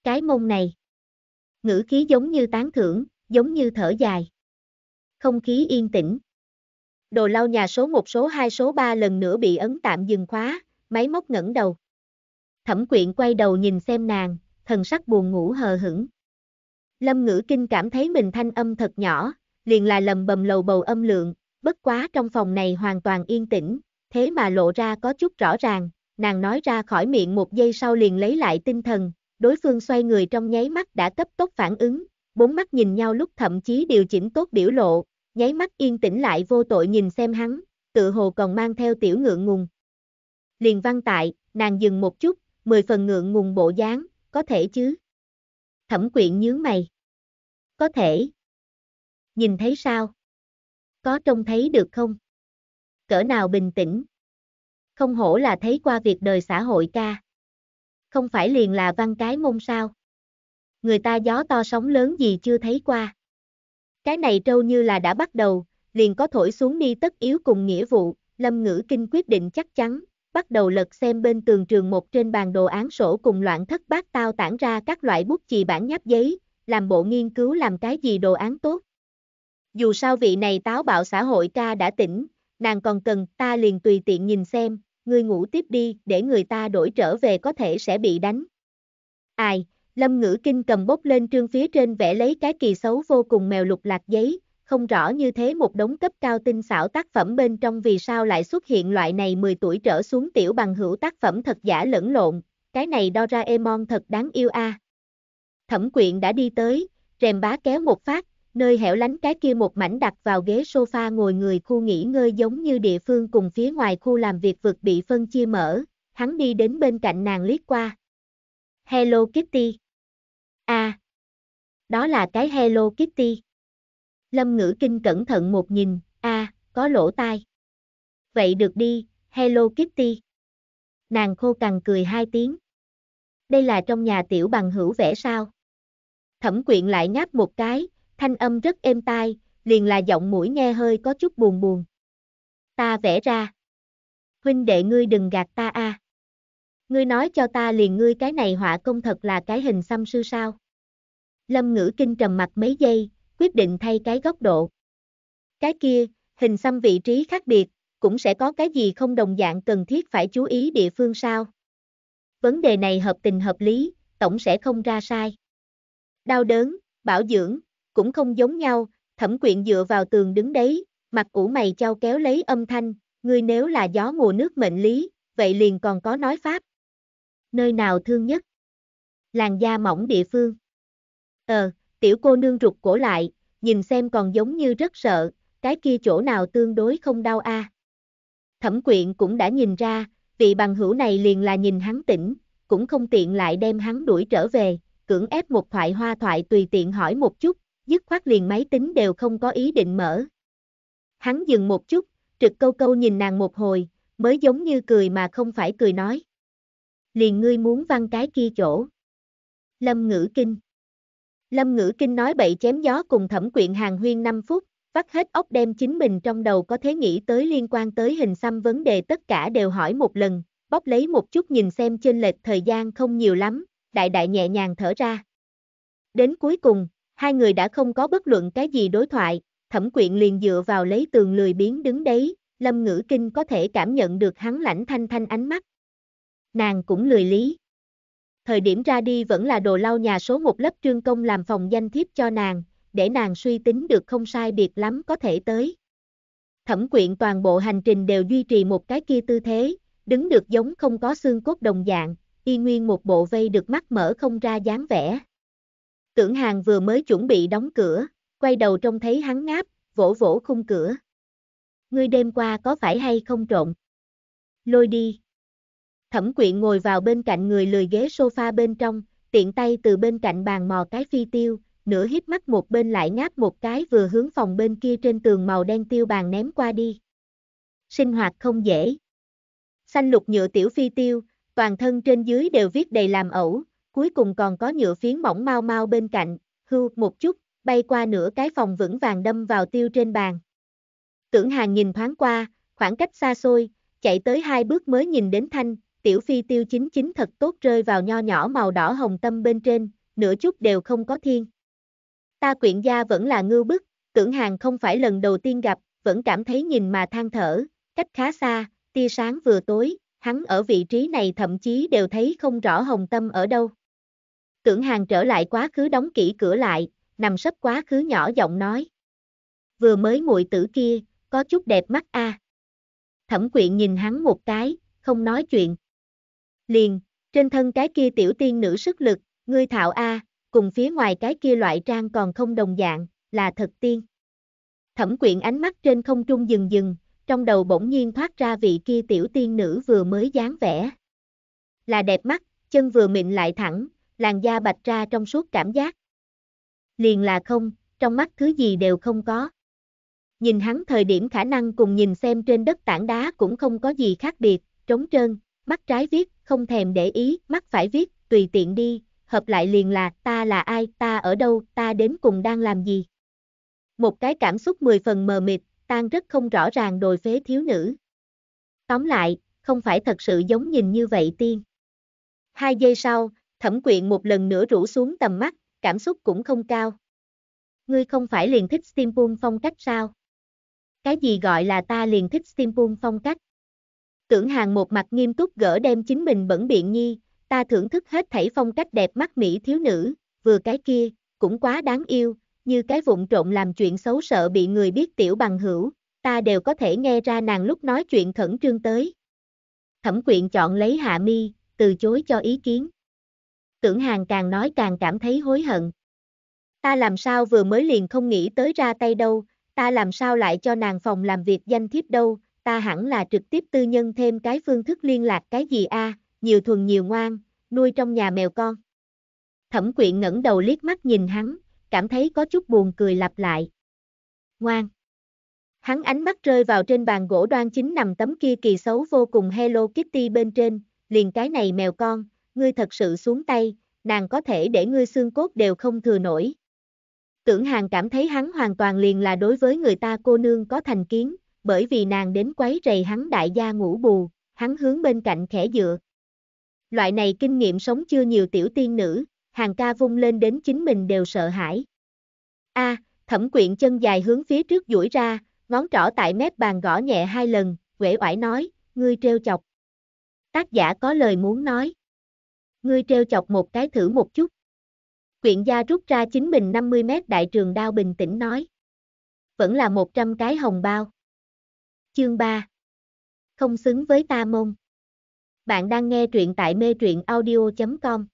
Cái mông này. Ngữ khí giống như tán thưởng, giống như thở dài. Không khí yên tĩnh. Đồ lau nhà số 1 số 2 số 3 lần nữa bị ấn tạm dừng khóa, máy móc ngẩng đầu. Thẩm quyện quay đầu nhìn xem nàng, thần sắc buồn ngủ hờ hững. Lâm ngữ kinh cảm thấy mình thanh âm thật nhỏ, liền là lầm bầm lầu bầu âm lượng, bất quá trong phòng này hoàn toàn yên tĩnh, thế mà lộ ra có chút rõ ràng, nàng nói ra khỏi miệng một giây sau liền lấy lại tinh thần, đối phương xoay người trong nháy mắt đã cấp tốc phản ứng, bốn mắt nhìn nhau lúc thậm chí điều chỉnh tốt biểu lộ, nháy mắt yên tĩnh lại vô tội nhìn xem hắn, tự hồ còn mang theo tiểu ngượng ngùng. Liền văn tại, nàng dừng một chút, mười phần ngượng ngùng bộ dáng, có thể chứ? Thẩm quyện nhướng mày. Có thể, Nhìn thấy sao? Có trông thấy được không? Cỡ nào bình tĩnh? Không hổ là thấy qua việc đời xã hội ca. Không phải liền là văn cái mông sao? Người ta gió to sóng lớn gì chưa thấy qua. Cái này trâu như là đã bắt đầu, liền có thổi xuống đi tất yếu cùng nghĩa vụ, Lâm Ngữ Kinh quyết định chắc chắn, bắt đầu lật xem bên tường trường một trên bàn đồ án sổ cùng loạn thất bát tao tản ra các loại bút chì bản nháp giấy, làm bộ nghiên cứu làm cái gì đồ án tốt, dù sao vị này táo bạo xã hội ca đã tỉnh, nàng còn cần ta liền tùy tiện nhìn xem, ngươi ngủ tiếp đi để người ta đổi trở về có thể sẽ bị đánh. Ai, Lâm Ngữ Kinh cầm bốc lên trương phía trên vẽ lấy cái kỳ xấu vô cùng mèo lục lạc giấy, không rõ như thế một đống cấp cao tinh xảo tác phẩm bên trong vì sao lại xuất hiện loại này 10 tuổi trở xuống tiểu bằng hữu tác phẩm thật giả lẫn lộn, cái này Doraemon thật đáng yêu a. À. Thẩm quyện đã đi tới, rèm bá kéo một phát, nơi hẻo lánh cái kia một mảnh đặt vào ghế sofa ngồi người khu nghỉ ngơi giống như địa phương cùng phía ngoài khu làm việc vực bị phân chia mở, hắn đi đến bên cạnh nàng liếc qua. Hello Kitty. À. Đó là cái Hello Kitty. Lâm ngữ kinh cẩn thận một nhìn, a à, có lỗ tai. Vậy được đi, Hello Kitty. Nàng khô cằn cười hai tiếng. Đây là trong nhà tiểu bằng hữu vẽ sao? Thẩm quyện lại ngáp một cái, thanh âm rất êm tai, liền là giọng mũi nghe hơi có chút buồn buồn. Ta vẽ ra. Huynh đệ ngươi đừng gạt ta a. Ngươi nói cho ta liền ngươi cái này họa công thật là cái hình xăm sư sao. Lâm ngữ kinh trầm mặt mấy giây, quyết định thay cái góc độ. Cái kia, hình xăm vị trí khác biệt, cũng sẽ có cái gì không đồng dạng cần thiết phải chú ý địa phương sao. Vấn đề này hợp tình hợp lý, tổng sẽ không ra sai. Đau đớn, bảo dưỡng, cũng không giống nhau, thẩm quyện dựa vào tường đứng đấy, mặt ủ mày trao kéo lấy âm thanh, ngươi nếu là gió mùa nước mệnh lý, vậy liền còn có nói pháp. Nơi nào thương nhất? Làn da mỏng địa phương. Ờ, tiểu cô nương rụt cổ lại, nhìn xem còn giống như rất sợ, cái kia chỗ nào tương đối không đau a. À. Thẩm quyện cũng đã nhìn ra, vị bằng hữu này liền là nhìn hắn tỉnh, cũng không tiện lại đem hắn đuổi trở về, cưỡng ép một thoại hoa thoại tùy tiện hỏi một chút, dứt khoát liền máy tính đều không có ý định mở. Hắn dừng một chút, trực câu câu nhìn nàng một hồi, mới giống như cười mà không phải cười nói. Liền ngươi muốn văn cái kia chỗ. Lâm ngữ kinh. Lâm ngữ kinh nói bậy chém gió cùng thẩm quyện hàng huyên 5 phút, vắt hết óc đem chính mình trong đầu có thế nghĩ tới liên quan tới hình xăm vấn đề tất cả đều hỏi một lần, bóp lấy một chút nhìn xem trên lệch thời gian không nhiều lắm, đại đại nhẹ nhàng thở ra. Đến cuối cùng, hai người đã không có bất luận cái gì đối thoại, thẩm quyện liền dựa vào lấy tường lười biến đứng đấy, lâm ngữ kinh có thể cảm nhận được hắn lãnh thanh thanh ánh mắt. Nàng cũng lười lý. Thời điểm ra đi vẫn là đồ lau nhà số một lớp trương công làm phòng danh thiếp cho nàng, để nàng suy tính được không sai biệt lắm có thể tới. Thẩm quyện toàn bộ hành trình đều duy trì một cái kia tư thế, đứng được giống không có xương cốt đồng dạng, y nguyên một bộ vây được mắt mở không ra dáng vẻ. Tưởng hàng vừa mới chuẩn bị đóng cửa, quay đầu trông thấy hắn ngáp, vỗ vỗ khung cửa. Ngươi đêm qua có phải hay không trộn? Lôi đi. Thẩm quyện ngồi vào bên cạnh người lười ghế sofa bên trong, tiện tay từ bên cạnh bàn mò cái phi tiêu, nửa hít mắt một bên lại ngáp một cái vừa hướng phòng bên kia trên tường màu đen tiêu bàn ném qua đi. Sinh hoạt không dễ. Xanh lục nhựa tiểu phi tiêu, toàn thân trên dưới đều viết đầy làm ẩu, cuối cùng còn có nhựa phiến mỏng mau mau bên cạnh, hưu một chút, bay qua nửa cái phòng vững vàng đâm vào tiêu trên bàn. Tưởng hàng nhìn thoáng qua, khoảng cách xa xôi, chạy tới hai bước mới nhìn đến thanh, tiểu phi tiêu chính chính thật tốt rơi vào nho nhỏ màu đỏ hồng tâm bên trên, nửa chút đều không có thiên. Ta quyện gia vẫn là ngư bức, tưởng hàng không phải lần đầu tiên gặp, vẫn cảm thấy nhìn mà than thở, cách khá xa, tia sáng vừa tối, hắn ở vị trí này thậm chí đều thấy không rõ hồng tâm ở đâu. Tưởng hàng trở lại quá khứ đóng kỹ cửa lại, nằm sấp quá khứ nhỏ giọng nói. Vừa mới muội tử kia, có chút đẹp mắt a. À. Thẩm quyện nhìn hắn một cái, không nói chuyện. Liền, trên thân cái kia tiểu tiên nữ sức lực, ngươi thạo a, à, cùng phía ngoài cái kia loại trang còn không đồng dạng, là thật tiên. Thẩm quyện ánh mắt trên không trung dừng dừng, trong đầu bỗng nhiên thoát ra vị kia tiểu tiên nữ vừa mới dáng vẻ. Là đẹp mắt, chân vừa mịn lại thẳng, làn da bạch ra trong suốt cảm giác. Liền là không, trong mắt thứ gì đều không có. Nhìn hắn thời điểm khả năng cùng nhìn xem trên đất tảng đá cũng không có gì khác biệt, trống trơn, mắt trái viết, không thèm để ý, mắt phải viết, tùy tiện đi, hợp lại liền là ta là ai, ta ở đâu, ta đến cùng đang làm gì. Một cái cảm xúc mười phần mờ mịt, tan rất không rõ ràng đồi phế thiếu nữ. Tóm lại, không phải thật sự giống nhìn như vậy tiên. Hai giây sau, thẩm quyện một lần nữa rủ xuống tầm mắt, cảm xúc cũng không cao. Ngươi không phải liền thích steampunk phong cách sao? Cái gì gọi là ta liền thích steampunk phong cách? Tưởng hàng một mặt nghiêm túc gỡ đem chính mình bẩn biện nhi, ta thưởng thức hết thảy phong cách đẹp mắt mỹ thiếu nữ, vừa cái kia, cũng quá đáng yêu, như cái vụn trộn làm chuyện xấu sợ bị người biết tiểu bằng hữu, ta đều có thể nghe ra nàng lúc nói chuyện khẩn trương tới. Thẩm quyện chọn lấy hạ mi, từ chối cho ý kiến tưởng hàng càng nói càng cảm thấy hối hận. Ta làm sao vừa mới liền không nghĩ tới ra tay đâu, ta làm sao lại cho nàng phòng làm việc danh thiếp đâu, ta hẳn là trực tiếp tư nhân thêm cái phương thức liên lạc cái gì a, nhiều thuần nhiều ngoan, nuôi trong nhà mèo con. Thẩm quyện ngẩng đầu liếc mắt nhìn hắn, cảm thấy có chút buồn cười lặp lại. Ngoan. Hắn ánh mắt rơi vào trên bàn gỗ đoan chính nằm tấm kia kỳ xấu vô cùng Hello Kitty bên trên, liền cái này mèo con, ngươi thật sự xuống tay, nàng có thể để ngươi xương cốt đều không thừa nổi. Tưởng hàng cảm thấy hắn hoàn toàn liền là đối với người ta cô nương có thành kiến, bởi vì nàng đến quấy rầy hắn đại gia ngủ bù, hắn hướng bên cạnh khẽ dựa. Loại này kinh nghiệm sống chưa nhiều tiểu tiên nữ, hàng ca vung lên đến chính mình đều sợ hãi. A, à, thẩm quyện chân dài hướng phía trước duỗi ra, ngón trỏ tại mép bàn gõ nhẹ hai lần, quể oải nói, ngươi treo chọc. Tác giả có lời muốn nói ngươi treo chọc một cái thử một chút. Quyện gia rút ra chính mình 50 mét đại trường đao bình tĩnh nói. Vẫn là 100 cái hồng bao. Chương 3 Không xứng với ta môn. Bạn đang nghe truyện tại mê truyện audio.com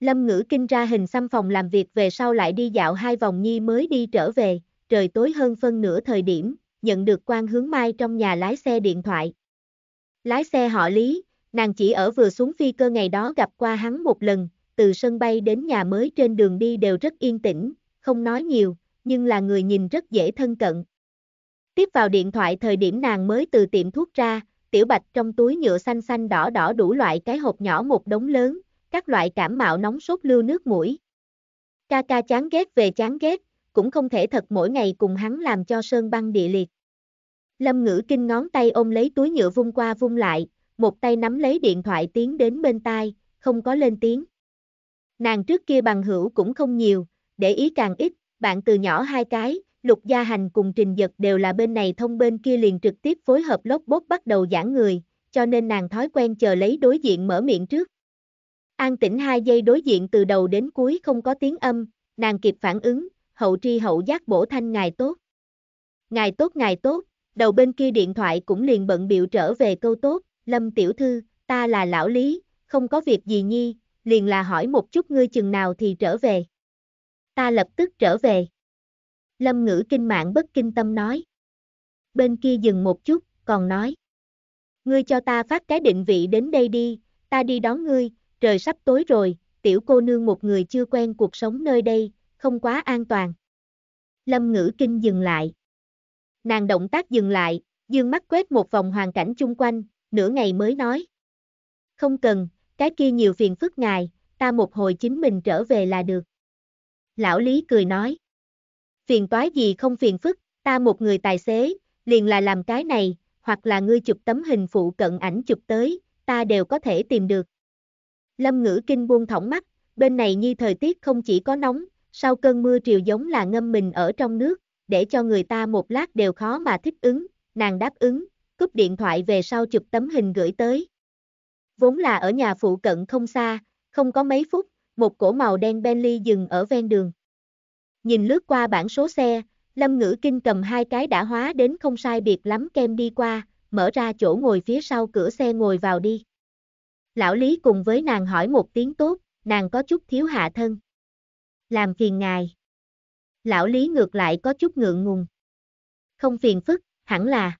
Lâm ngữ kinh ra hình xăm phòng làm việc về sau lại đi dạo hai vòng nhi mới đi trở về, trời tối hơn phân nửa thời điểm, nhận được quan hướng mai trong nhà lái xe điện thoại. Lái xe họ Lý, Nàng chỉ ở vừa xuống phi cơ ngày đó gặp qua hắn một lần, từ sân bay đến nhà mới trên đường đi đều rất yên tĩnh, không nói nhiều, nhưng là người nhìn rất dễ thân cận. Tiếp vào điện thoại thời điểm nàng mới từ tiệm thuốc ra, tiểu bạch trong túi nhựa xanh xanh đỏ đỏ đủ loại cái hộp nhỏ một đống lớn, các loại cảm mạo nóng sốt lưu nước mũi. Ca ca chán ghét về chán ghét, cũng không thể thật mỗi ngày cùng hắn làm cho sơn băng địa liệt. Lâm ngữ kinh ngón tay ôm lấy túi nhựa vung qua vung lại, một tay nắm lấy điện thoại tiến đến bên tai, không có lên tiếng. Nàng trước kia bằng hữu cũng không nhiều, để ý càng ít, bạn từ nhỏ hai cái, Lục Gia Hành cùng Trình Giật đều là bên này thông bên kia liền trực tiếp phối hợp lốc bốt bắt đầu giảng người, cho nên nàng thói quen chờ lấy đối diện mở miệng trước. An tĩnh hai giây đối diện từ đầu đến cuối không có tiếng âm, nàng kịp phản ứng, hậu tri hậu giác bổ thanh ngài tốt. Ngài tốt ngài tốt, đầu bên kia điện thoại cũng liền bận biểu trở về câu tốt, Lâm tiểu thư, ta là lão lý, không có việc gì nhi, liền là hỏi một chút ngươi chừng nào thì trở về. Ta lập tức trở về. Lâm ngữ kinh mạng bất kinh tâm nói. Bên kia dừng một chút, còn nói. Ngươi cho ta phát cái định vị đến đây đi, ta đi đón ngươi, trời sắp tối rồi, tiểu cô nương một người chưa quen cuộc sống nơi đây, không quá an toàn. Lâm ngữ kinh dừng lại. Nàng động tác dừng lại, dương mắt quét một vòng hoàn cảnh chung quanh, nửa ngày mới nói. Không cần, cái kia nhiều phiền phức ngài, ta một hồi chính mình trở về là được. Lão Lý cười nói. Phiền toái gì không phiền phức, ta một người tài xế, liền là làm cái này, hoặc là ngươi chụp tấm hình phụ cận ảnh chụp tới, ta đều có thể tìm được. Lâm ngữ kinh buông thỏng mắt, bên này như thời tiết không chỉ có nóng, sau cơn mưa triều giống là ngâm mình ở trong nước, để cho người ta một lát đều khó mà thích ứng, nàng đáp ứng, cúp điện thoại về sau chụp tấm hình gửi tới. Vốn là ở nhà phụ cận không xa, không có mấy phút, một cổ màu đen Bentley dừng ở ven đường. Nhìn lướt qua bảng số xe, Lâm Ngữ Kinh cầm hai cái đã hóa đến không sai biệt lắm kem đi qua, mở ra chỗ ngồi phía sau cửa xe ngồi vào đi. Lão Lý cùng với nàng hỏi một tiếng tốt, nàng có chút thiếu hạ thân. Làm phiền ngài. Lão Lý ngược lại có chút ngượng ngùng. Không phiền phức, hẳn là.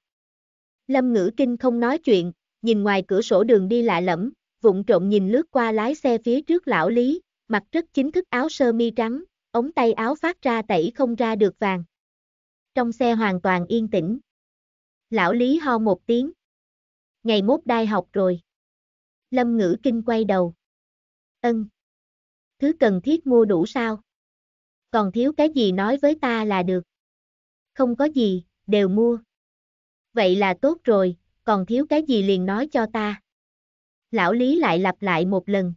Lâm ngữ kinh không nói chuyện, nhìn ngoài cửa sổ đường đi lạ lẫm, vụng trộn nhìn lướt qua lái xe phía trước lão lý, mặc rất chính thức áo sơ mi trắng, ống tay áo phát ra tẩy không ra được vàng. Trong xe hoàn toàn yên tĩnh. Lão lý ho một tiếng. Ngày mốt đai học rồi. Lâm ngữ kinh quay đầu. Ân. Thứ cần thiết mua đủ sao? Còn thiếu cái gì nói với ta là được. Không có gì, đều mua vậy là tốt rồi, còn thiếu cái gì liền nói cho ta. Lão Lý lại lặp lại một lần.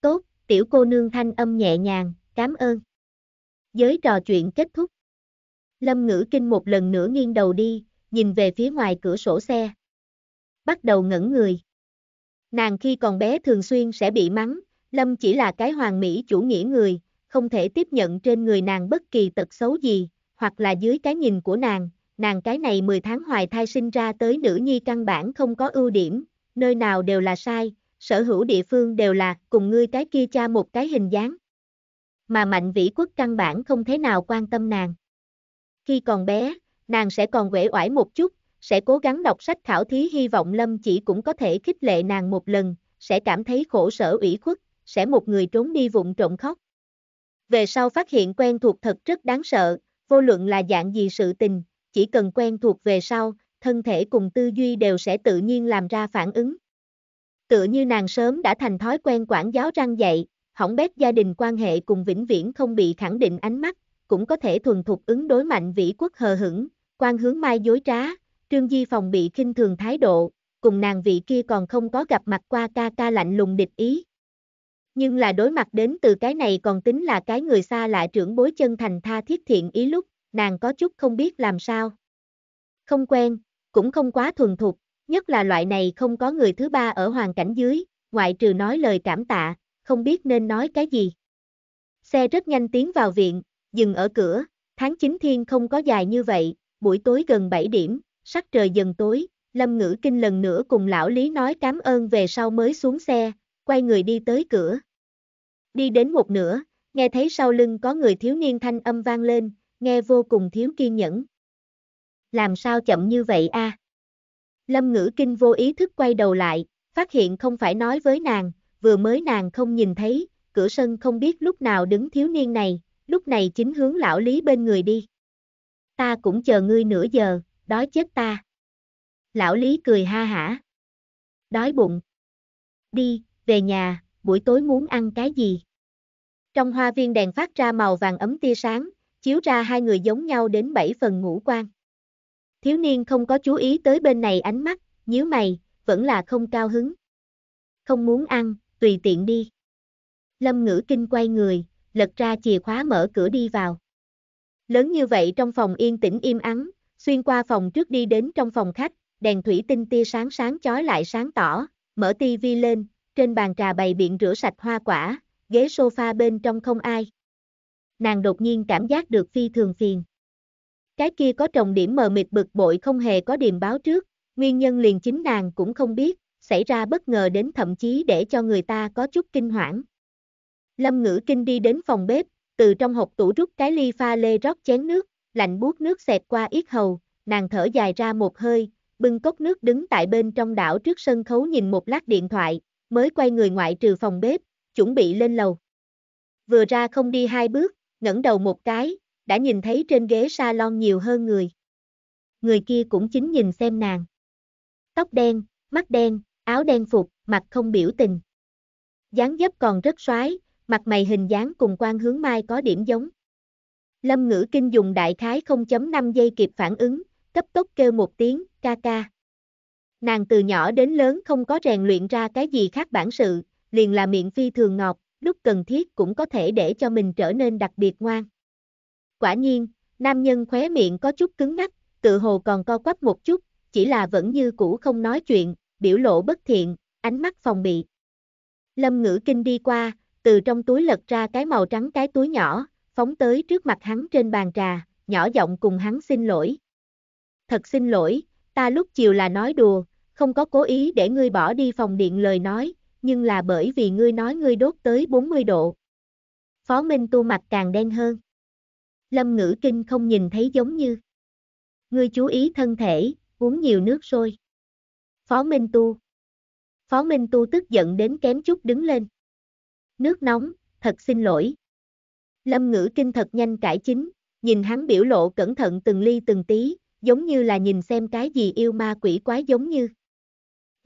Tốt, tiểu cô nương thanh âm nhẹ nhàng, cảm ơn. Giới trò chuyện kết thúc. Lâm ngữ kinh một lần nữa nghiêng đầu đi, nhìn về phía ngoài cửa sổ xe. Bắt đầu ngẩn người. Nàng khi còn bé thường xuyên sẽ bị mắng, Lâm chỉ là cái hoàng mỹ chủ nghĩa người, không thể tiếp nhận trên người nàng bất kỳ tật xấu gì, hoặc là dưới cái nhìn của nàng, nàng cái này 10 tháng hoài thai sinh ra tới nữ nhi căn bản không có ưu điểm, nơi nào đều là sai, sở hữu địa phương đều là cùng ngươi cái kia cha một cái hình dáng. Mà mạnh vĩ quốc căn bản không thế nào quan tâm nàng. Khi còn bé, nàng sẽ còn quể oải một chút, sẽ cố gắng đọc sách khảo thí hy vọng lâm chỉ cũng có thể khích lệ nàng một lần, sẽ cảm thấy khổ sở ủy khuất, sẽ một người trốn đi vụng trộm khóc. Về sau phát hiện quen thuộc thật rất đáng sợ, vô luận là dạng gì sự tình, chỉ cần quen thuộc về sau, thân thể cùng tư duy đều sẽ tự nhiên làm ra phản ứng. Tựa như nàng sớm đã thành thói quen quản giáo răng dạy, hỏng bét gia đình quan hệ cùng vĩnh viễn không bị khẳng định ánh mắt, cũng có thể thuần thục ứng đối mạnh vĩ quốc hờ hững, quan hướng mai dối trá, trương di phòng bị khinh thường thái độ, cùng nàng vị kia còn không có gặp mặt qua ca ca lạnh lùng địch ý. Nhưng là đối mặt đến từ cái này còn tính là cái người xa lạ trưởng bối chân thành tha thiết thiện ý lúc, nàng có chút không biết làm sao. Không quen, cũng không quá thuần thục, nhất là loại này không có người thứ ba ở hoàn cảnh dưới, ngoại trừ nói lời cảm tạ, không biết nên nói cái gì. Xe rất nhanh tiến vào viện, dừng ở cửa, tháng 9 thiên không có dài như vậy, buổi tối gần 7 điểm, sắc trời dần tối, Lâm Ngữ Kinh lần nữa cùng lão Lý nói cảm ơn về sau mới xuống xe, quay người đi tới cửa. Đi đến một nửa, nghe thấy sau lưng có người thiếu niên thanh âm vang lên, nghe vô cùng thiếu kiên nhẫn. Làm sao chậm như vậy a? À? Lâm ngữ kinh vô ý thức quay đầu lại, phát hiện không phải nói với nàng, vừa mới nàng không nhìn thấy, cửa sân không biết lúc nào đứng thiếu niên này, lúc này chính hướng lão lý bên người đi. Ta cũng chờ ngươi nửa giờ, đói chết ta. Lão lý cười ha hả. Đói bụng. Đi, về nhà, buổi tối muốn ăn cái gì? Trong hoa viên đèn phát ra màu vàng ấm tia sáng, chiếu ra hai người giống nhau đến bảy phần ngũ quan. Thiếu niên không có chú ý tới bên này ánh mắt, nhíu mày, vẫn là không cao hứng. Không muốn ăn, tùy tiện đi. Lâm ngữ kinh quay người, lật ra chìa khóa mở cửa đi vào. Lớn như vậy trong phòng yên tĩnh im ắng, xuyên qua phòng trước đi đến trong phòng khách, đèn thủy tinh tia sáng sáng chói lại sáng tỏ, mở tivi lên, trên bàn trà bày biện rửa sạch hoa quả, ghế sofa bên trong không ai nàng đột nhiên cảm giác được phi thường phiền. Cái kia có trọng điểm mờ mịt bực bội không hề có điềm báo trước, nguyên nhân liền chính nàng cũng không biết, xảy ra bất ngờ đến thậm chí để cho người ta có chút kinh hoảng. Lâm ngữ kinh đi đến phòng bếp, từ trong hộp tủ rút cái ly pha lê rót chén nước, lạnh buốt nước xẹt qua yết hầu, nàng thở dài ra một hơi, bưng cốc nước đứng tại bên trong đảo trước sân khấu nhìn một lát điện thoại, mới quay người ngoại trừ phòng bếp, chuẩn bị lên lầu. Vừa ra không đi hai bước, ngẩng đầu một cái, đã nhìn thấy trên ghế salon nhiều hơn người. Người kia cũng chính nhìn xem nàng. Tóc đen, mắt đen, áo đen phục, mặt không biểu tình. dáng dấp còn rất xoái, mặt mày hình dáng cùng quan hướng mai có điểm giống. Lâm ngữ kinh dùng đại khái 0.5 giây kịp phản ứng, cấp tốc kêu một tiếng, ca ca. Nàng từ nhỏ đến lớn không có rèn luyện ra cái gì khác bản sự, liền là miệng phi thường ngọt, lúc cần thiết cũng có thể để cho mình trở nên đặc biệt ngoan. Quả nhiên, nam nhân khóe miệng có chút cứng ngắc, tự hồ còn co quắp một chút, chỉ là vẫn như cũ không nói chuyện, biểu lộ bất thiện, ánh mắt phòng bị. Lâm ngữ kinh đi qua, từ trong túi lật ra cái màu trắng cái túi nhỏ, phóng tới trước mặt hắn trên bàn trà, nhỏ giọng cùng hắn xin lỗi. Thật xin lỗi, ta lúc chiều là nói đùa, không có cố ý để ngươi bỏ đi phòng điện lời nói, nhưng là bởi vì ngươi nói ngươi đốt tới 40 độ. Phó Minh Tu mặt càng đen hơn. Lâm Ngữ Kinh không nhìn thấy giống như. Ngươi chú ý thân thể, uống nhiều nước sôi. Phó Minh Tu. Phó Minh Tu tức giận đến kém chút đứng lên. Nước nóng, thật xin lỗi. Lâm Ngữ Kinh thật nhanh cải chính, nhìn hắn biểu lộ cẩn thận từng ly từng tí, giống như là nhìn xem cái gì yêu ma quỷ quái giống như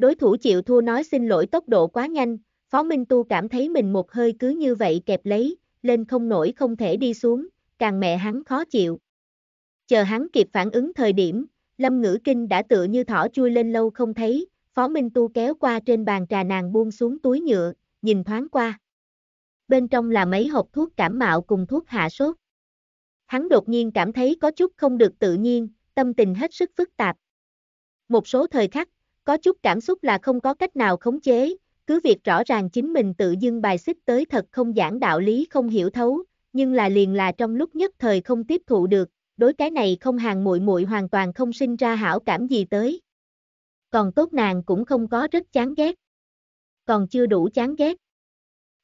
đối thủ chịu thua nói xin lỗi tốc độ quá nhanh, Phó Minh Tu cảm thấy mình một hơi cứ như vậy kẹp lấy, lên không nổi không thể đi xuống, càng mẹ hắn khó chịu. Chờ hắn kịp phản ứng thời điểm, Lâm Ngữ Kinh đã tựa như thỏ chui lên lâu không thấy, Phó Minh Tu kéo qua trên bàn trà nàng buông xuống túi nhựa, nhìn thoáng qua. Bên trong là mấy hộp thuốc cảm mạo cùng thuốc hạ sốt. Hắn đột nhiên cảm thấy có chút không được tự nhiên, tâm tình hết sức phức tạp. Một số thời khắc, có chút cảm xúc là không có cách nào khống chế, cứ việc rõ ràng chính mình tự dưng bài xích tới thật không giảng đạo lý không hiểu thấu, nhưng là liền là trong lúc nhất thời không tiếp thụ được, đối cái này không hàng muội muội hoàn toàn không sinh ra hảo cảm gì tới. Còn tốt nàng cũng không có rất chán ghét. Còn chưa đủ chán ghét.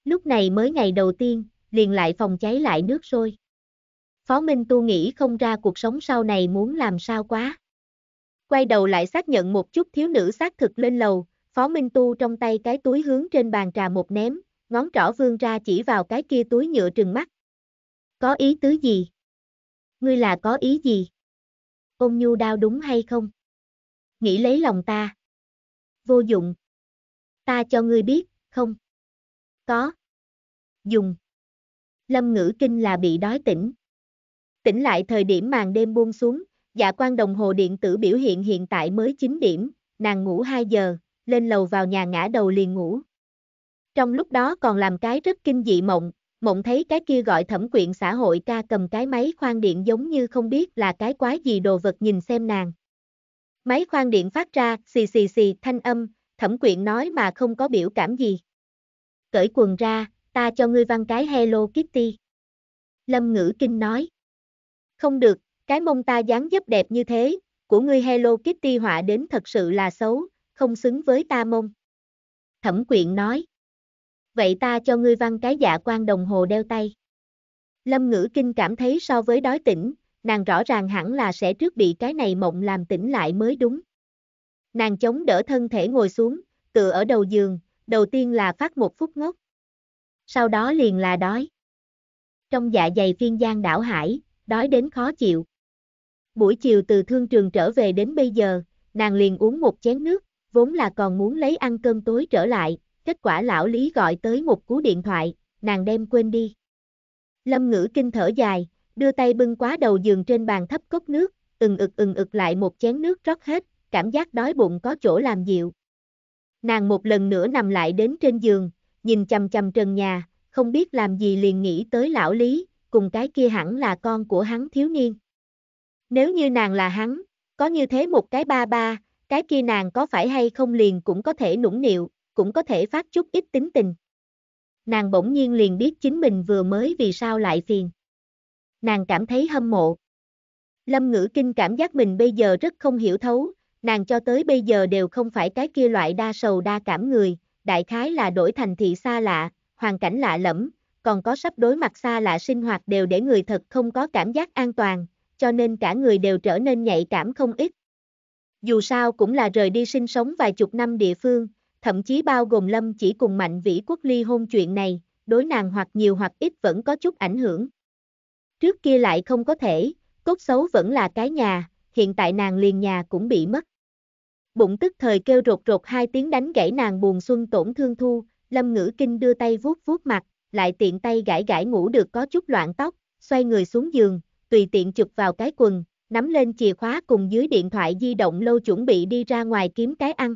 Lúc này mới ngày đầu tiên, liền lại phòng cháy lại nước sôi. Phó Minh Tu nghĩ không ra cuộc sống sau này muốn làm sao quá quay đầu lại xác nhận một chút thiếu nữ xác thực lên lầu, Phó Minh Tu trong tay cái túi hướng trên bàn trà một ném, ngón trỏ vươn ra chỉ vào cái kia túi nhựa trừng mắt. Có ý tứ gì? Ngươi là có ý gì? Ông nhu đau đúng hay không? Nghĩ lấy lòng ta. Vô dụng. Ta cho ngươi biết, không? Có. Dùng. Lâm ngữ kinh là bị đói tỉnh. Tỉnh lại thời điểm màn đêm buông xuống, Dạ quan đồng hồ điện tử biểu hiện hiện tại mới 9 điểm, nàng ngủ 2 giờ, lên lầu vào nhà ngã đầu liền ngủ. Trong lúc đó còn làm cái rất kinh dị mộng, mộng thấy cái kia gọi thẩm quyện xã hội ca cầm cái máy khoan điện giống như không biết là cái quái gì đồ vật nhìn xem nàng. Máy khoan điện phát ra xì xì xì thanh âm, thẩm quyện nói mà không có biểu cảm gì. Cởi quần ra, ta cho ngươi văn cái Hello Kitty. Lâm Ngữ Kinh nói. Không được, cái mông ta dáng dấp đẹp như thế, của ngươi Hello Kitty họa đến thật sự là xấu, không xứng với ta mông. Thẩm quyện nói. Vậy ta cho ngươi văn cái dạ quan đồng hồ đeo tay. Lâm ngữ kinh cảm thấy so với đói tỉnh, nàng rõ ràng hẳn là sẽ trước bị cái này mộng làm tỉnh lại mới đúng. Nàng chống đỡ thân thể ngồi xuống, tựa ở đầu giường, đầu tiên là phát một phút ngốc. Sau đó liền là đói. Trong dạ dày phiên gian đảo hải, đói đến khó chịu buổi chiều từ thương trường trở về đến bây giờ, nàng liền uống một chén nước, vốn là còn muốn lấy ăn cơm tối trở lại, kết quả lão Lý gọi tới một cú điện thoại, nàng đem quên đi. Lâm ngữ kinh thở dài, đưa tay bưng quá đầu giường trên bàn thấp cốc nước, ừng ực ừng ực lại một chén nước rót hết, cảm giác đói bụng có chỗ làm dịu. Nàng một lần nữa nằm lại đến trên giường, nhìn chầm chầm trần nhà, không biết làm gì liền nghĩ tới lão Lý, cùng cái kia hẳn là con của hắn thiếu niên. Nếu như nàng là hắn, có như thế một cái ba ba, cái kia nàng có phải hay không liền cũng có thể nũng nịu, cũng có thể phát chút ít tính tình. Nàng bỗng nhiên liền biết chính mình vừa mới vì sao lại phiền. Nàng cảm thấy hâm mộ. Lâm ngữ kinh cảm giác mình bây giờ rất không hiểu thấu, nàng cho tới bây giờ đều không phải cái kia loại đa sầu đa cảm người, đại khái là đổi thành thị xa lạ, hoàn cảnh lạ lẫm, còn có sắp đối mặt xa lạ sinh hoạt đều để người thật không có cảm giác an toàn, cho nên cả người đều trở nên nhạy cảm không ít. Dù sao cũng là rời đi sinh sống vài chục năm địa phương, thậm chí bao gồm Lâm chỉ cùng Mạnh Vĩ Quốc ly hôn chuyện này, đối nàng hoặc nhiều hoặc ít vẫn có chút ảnh hưởng. Trước kia lại không có thể, cốt xấu vẫn là cái nhà, hiện tại nàng liền nhà cũng bị mất. Bụng tức thời kêu rột rột hai tiếng đánh gãy nàng buồn xuân tổn thương thu, Lâm Ngữ Kinh đưa tay vuốt vuốt mặt, lại tiện tay gãi gãi ngủ được có chút loạn tóc, xoay người xuống giường, tùy tiện chụp vào cái quần, nắm lên chìa khóa cùng dưới điện thoại di động lâu chuẩn bị đi ra ngoài kiếm cái ăn.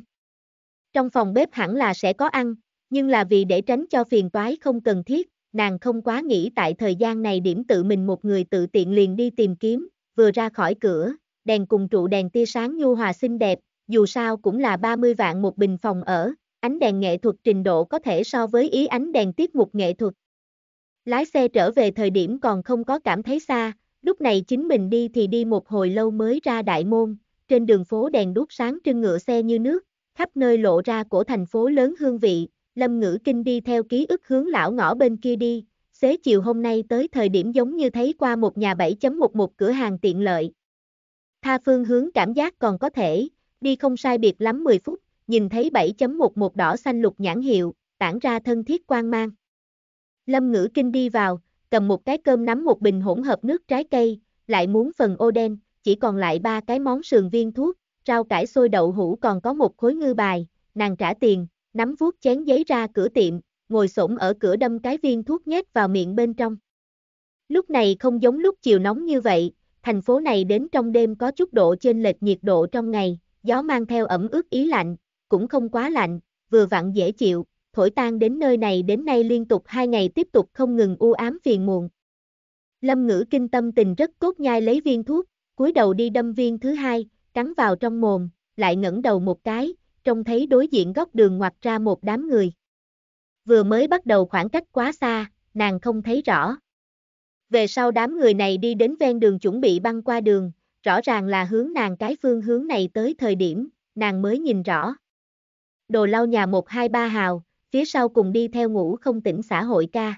Trong phòng bếp hẳn là sẽ có ăn, nhưng là vì để tránh cho phiền toái không cần thiết, nàng không quá nghĩ tại thời gian này điểm tự mình một người tự tiện liền đi tìm kiếm, vừa ra khỏi cửa, đèn cùng trụ đèn tia sáng nhu hòa xinh đẹp, dù sao cũng là 30 vạn một bình phòng ở, ánh đèn nghệ thuật trình độ có thể so với ý ánh đèn tiết mục nghệ thuật. Lái xe trở về thời điểm còn không có cảm thấy xa, Lúc này chính mình đi thì đi một hồi lâu mới ra đại môn, trên đường phố đèn đuốc sáng trưng ngựa xe như nước, khắp nơi lộ ra của thành phố lớn hương vị, Lâm Ngữ Kinh đi theo ký ức hướng lão ngõ bên kia đi, xế chiều hôm nay tới thời điểm giống như thấy qua một nhà 7.11 cửa hàng tiện lợi. Tha phương hướng cảm giác còn có thể, đi không sai biệt lắm 10 phút, nhìn thấy 7.11 đỏ xanh lục nhãn hiệu, tản ra thân thiết quan mang. Lâm Ngữ Kinh đi vào, cầm một cái cơm nắm một bình hỗn hợp nước trái cây, lại muốn phần ô đen, chỉ còn lại ba cái món sườn viên thuốc, rau cải xôi đậu hũ còn có một khối ngư bài, nàng trả tiền, nắm vuốt chén giấy ra cửa tiệm, ngồi xổm ở cửa đâm cái viên thuốc nhét vào miệng bên trong. Lúc này không giống lúc chiều nóng như vậy, thành phố này đến trong đêm có chút độ trên lệch nhiệt độ trong ngày, gió mang theo ẩm ướt ý lạnh, cũng không quá lạnh, vừa vặn dễ chịu, thổi tan đến nơi này đến nay liên tục hai ngày tiếp tục không ngừng u ám phiền muộn. Lâm ngữ kinh tâm tình rất cốt nhai lấy viên thuốc, cúi đầu đi đâm viên thứ hai, cắn vào trong mồm, lại ngẩng đầu một cái, trông thấy đối diện góc đường ngoặt ra một đám người. Vừa mới bắt đầu khoảng cách quá xa, nàng không thấy rõ. Về sau đám người này đi đến ven đường chuẩn bị băng qua đường, rõ ràng là hướng nàng cái phương hướng này tới thời điểm, nàng mới nhìn rõ. Đồ lau nhà 123 hào, phía sau cùng đi theo ngủ không tỉnh xã hội ca.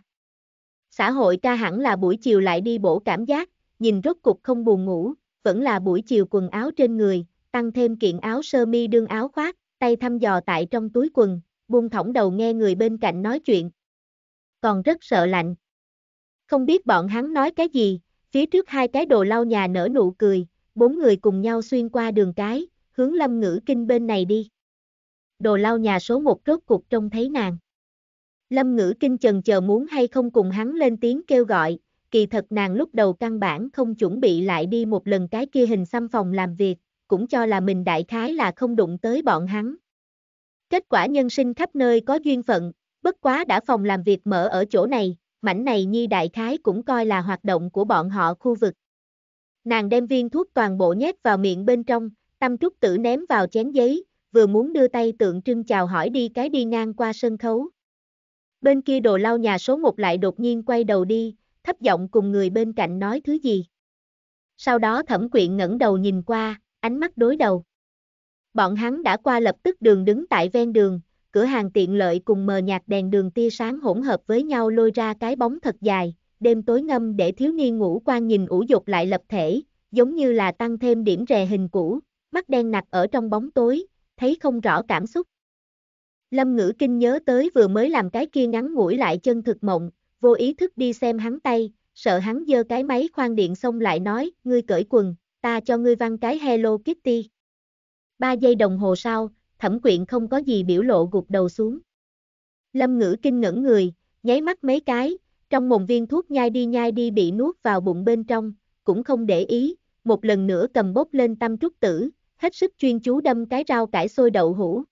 Xã hội ca hẳn là buổi chiều lại đi bổ cảm giác, nhìn rốt cục không buồn ngủ, vẫn là buổi chiều quần áo trên người, tăng thêm kiện áo sơ mi đương áo khoác, tay thăm dò tại trong túi quần, buông thõng đầu nghe người bên cạnh nói chuyện. Còn rất sợ lạnh. Không biết bọn hắn nói cái gì, phía trước hai cái đồ lau nhà nở nụ cười, bốn người cùng nhau xuyên qua đường cái, hướng lâm ngữ kinh bên này đi đồ lao nhà số một rốt cuộc trông thấy nàng. Lâm ngữ kinh chần chờ muốn hay không cùng hắn lên tiếng kêu gọi, kỳ thật nàng lúc đầu căn bản không chuẩn bị lại đi một lần cái kia hình xăm phòng làm việc, cũng cho là mình đại khái là không đụng tới bọn hắn. Kết quả nhân sinh khắp nơi có duyên phận, bất quá đã phòng làm việc mở ở chỗ này, mảnh này nhi đại khái cũng coi là hoạt động của bọn họ khu vực. Nàng đem viên thuốc toàn bộ nhét vào miệng bên trong, tâm trúc tử ném vào chén giấy, vừa muốn đưa tay tượng trưng chào hỏi đi cái đi ngang qua sân khấu. Bên kia đồ lau nhà số một lại đột nhiên quay đầu đi, thấp giọng cùng người bên cạnh nói thứ gì. Sau đó thẩm quyện ngẩng đầu nhìn qua, ánh mắt đối đầu. Bọn hắn đã qua lập tức đường đứng tại ven đường, cửa hàng tiện lợi cùng mờ nhạt đèn đường tia sáng hỗn hợp với nhau lôi ra cái bóng thật dài, đêm tối ngâm để thiếu niên ngủ quan nhìn ủ dục lại lập thể, giống như là tăng thêm điểm rè hình cũ, mắt đen nặc ở trong bóng tối, thấy không rõ cảm xúc. Lâm ngữ kinh nhớ tới vừa mới làm cái kia ngắn ngủi lại chân thực mộng, vô ý thức đi xem hắn tay, sợ hắn dơ cái máy khoan điện xong lại nói, ngươi cởi quần, ta cho ngươi văn cái Hello Kitty. Ba giây đồng hồ sau, thẩm quyện không có gì biểu lộ gục đầu xuống. Lâm ngữ kinh ngẩn người, nháy mắt mấy cái, trong mồm viên thuốc nhai đi nhai đi bị nuốt vào bụng bên trong, cũng không để ý, một lần nữa cầm bốc lên tâm trúc tử, hết sức chuyên chú đâm cái rau cải sôi đậu hũ.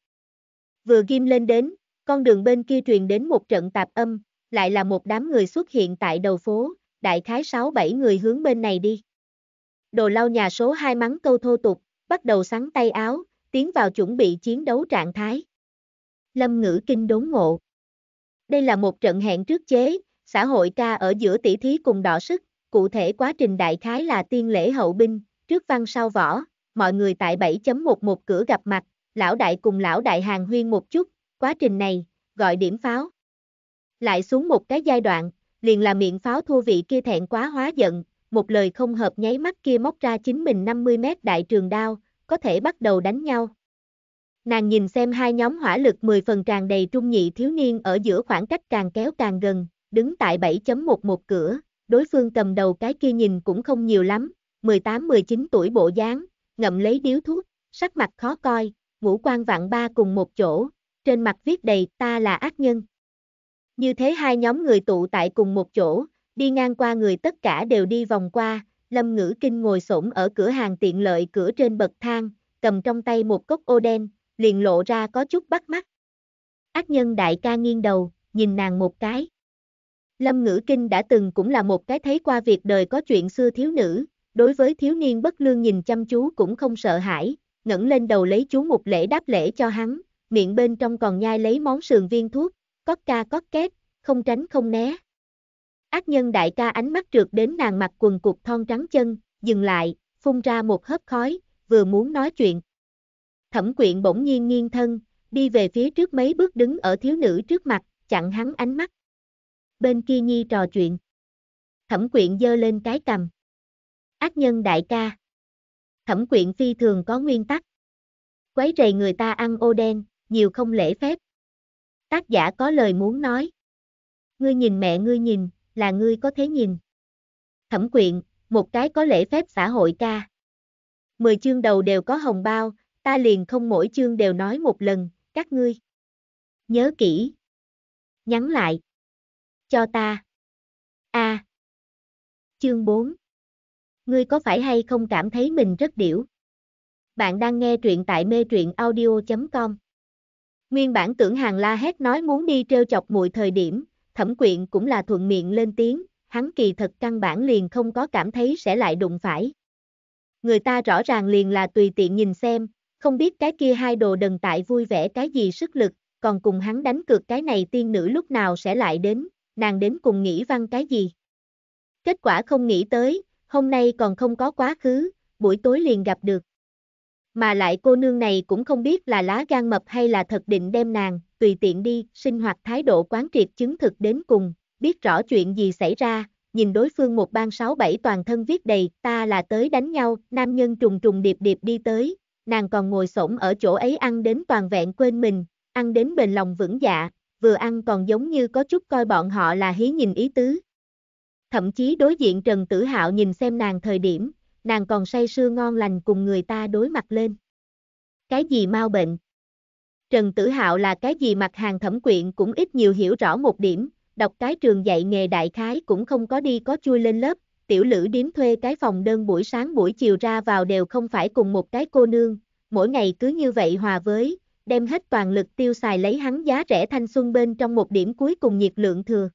Vừa ghim lên đến, con đường bên kia truyền đến một trận tạp âm, lại là một đám người xuất hiện tại đầu phố, đại khái 6-7 người hướng bên này đi. Đồ lau nhà số 2 mắng câu thô tục, bắt đầu sắn tay áo, tiến vào chuẩn bị chiến đấu trạng thái. Lâm ngữ kinh đốn ngộ. Đây là một trận hẹn trước chế, xã hội ca ở giữa tỷ thí cùng đỏ sức, cụ thể quá trình đại khái là tiên lễ hậu binh, trước văn sau võ, mọi người tại 7.11 cửa gặp mặt, lão đại cùng lão đại hàng huyên một chút, quá trình này, gọi điểm pháo. Lại xuống một cái giai đoạn, liền là miệng pháo thua vị kia thẹn quá hóa giận, một lời không hợp nháy mắt kia móc ra chính mình 50 mét đại trường đao, có thể bắt đầu đánh nhau. Nàng nhìn xem hai nhóm hỏa lực 10 phần tràn đầy trung nhị thiếu niên ở giữa khoảng cách càng kéo càng gần, đứng tại 7.11 cửa, đối phương cầm đầu cái kia nhìn cũng không nhiều lắm, 18-19 tuổi bộ dáng, ngậm lấy điếu thuốc, sắc mặt khó coi, ngũ quan vạn ba cùng một chỗ, trên mặt viết đầy ta là ác nhân. Như thế hai nhóm người tụ tại cùng một chỗ, đi ngang qua người tất cả đều đi vòng qua, Lâm Ngữ Kinh ngồi xổm ở cửa hàng tiện lợi cửa trên bậc thang, cầm trong tay một cốc ô đen, liền lộ ra có chút bắt mắt. Ác nhân đại ca nghiêng đầu, nhìn nàng một cái. Lâm Ngữ Kinh đã từng cũng là một cái thấy qua việc đời có chuyện xưa thiếu nữ, đối với thiếu niên bất lương nhìn chăm chú cũng không sợ hãi, ngẩng lên đầu lấy chú một lễ đáp lễ cho hắn, miệng bên trong còn nhai lấy món sườn viên thuốc, có ca có két, không tránh không né. Ác nhân đại ca ánh mắt trượt đến nàng mặc quần cục thon trắng chân, dừng lại, phun ra một hớp khói, vừa muốn nói chuyện. Thẩm quyện bỗng nhiên nghiêng thân, đi về phía trước mấy bước đứng ở thiếu nữ trước mặt, chặn hắn ánh mắt. Bên kia nhi trò chuyện. Thẩm quyện dơ lên cái cầm. Ác nhân đại ca. Thẩm quyện phi thường có nguyên tắc. Quấy rầy người ta ăn ô đen, nhiều không lễ phép. Tác giả có lời muốn nói. Ngươi nhìn mẹ ngươi nhìn, là ngươi có thế nhìn. Thẩm quyện, một cái có lễ phép xã hội ca. Mười chương đầu đều có hồng bao, ta liền không mỗi chương đều nói một lần, các ngươi. Nhớ kỹ. Nhắn lại. Cho ta. A. Chương 4 ngươi có phải hay không cảm thấy mình rất điểu? Bạn đang nghe truyện tại mê truyện audio.com Nguyên bản tưởng hàng la hét nói muốn đi trêu chọc mùi thời điểm, thẩm quyện cũng là thuận miệng lên tiếng, hắn kỳ thật căn bản liền không có cảm thấy sẽ lại đụng phải. Người ta rõ ràng liền là tùy tiện nhìn xem, không biết cái kia hai đồ đần tại vui vẻ cái gì sức lực, còn cùng hắn đánh cược cái này tiên nữ lúc nào sẽ lại đến, nàng đến cùng nghĩ văn cái gì. Kết quả không nghĩ tới, hôm nay còn không có quá khứ, buổi tối liền gặp được. Mà lại cô nương này cũng không biết là lá gan mập hay là thật định đem nàng, tùy tiện đi, sinh hoạt thái độ quán triệt chứng thực đến cùng, biết rõ chuyện gì xảy ra, nhìn đối phương một ban sáu bảy toàn thân viết đầy, ta là tới đánh nhau, nam nhân trùng trùng điệp điệp đi tới, nàng còn ngồi xổm ở chỗ ấy ăn đến toàn vẹn quên mình, ăn đến bền lòng vững dạ, vừa ăn còn giống như có chút coi bọn họ là hí nhìn ý tứ, thậm chí đối diện Trần Tử Hạo nhìn xem nàng thời điểm, nàng còn say sưa ngon lành cùng người ta đối mặt lên. Cái gì mau bệnh? Trần Tử Hạo là cái gì mặt hàng thẩm quyện cũng ít nhiều hiểu rõ một điểm, đọc cái trường dạy nghề đại khái cũng không có đi có chui lên lớp, tiểu lữ điếm thuê cái phòng đơn buổi sáng buổi chiều ra vào đều không phải cùng một cái cô nương, mỗi ngày cứ như vậy hòa với, đem hết toàn lực tiêu xài lấy hắn giá rẻ thanh xuân bên trong một điểm cuối cùng nhiệt lượng thừa.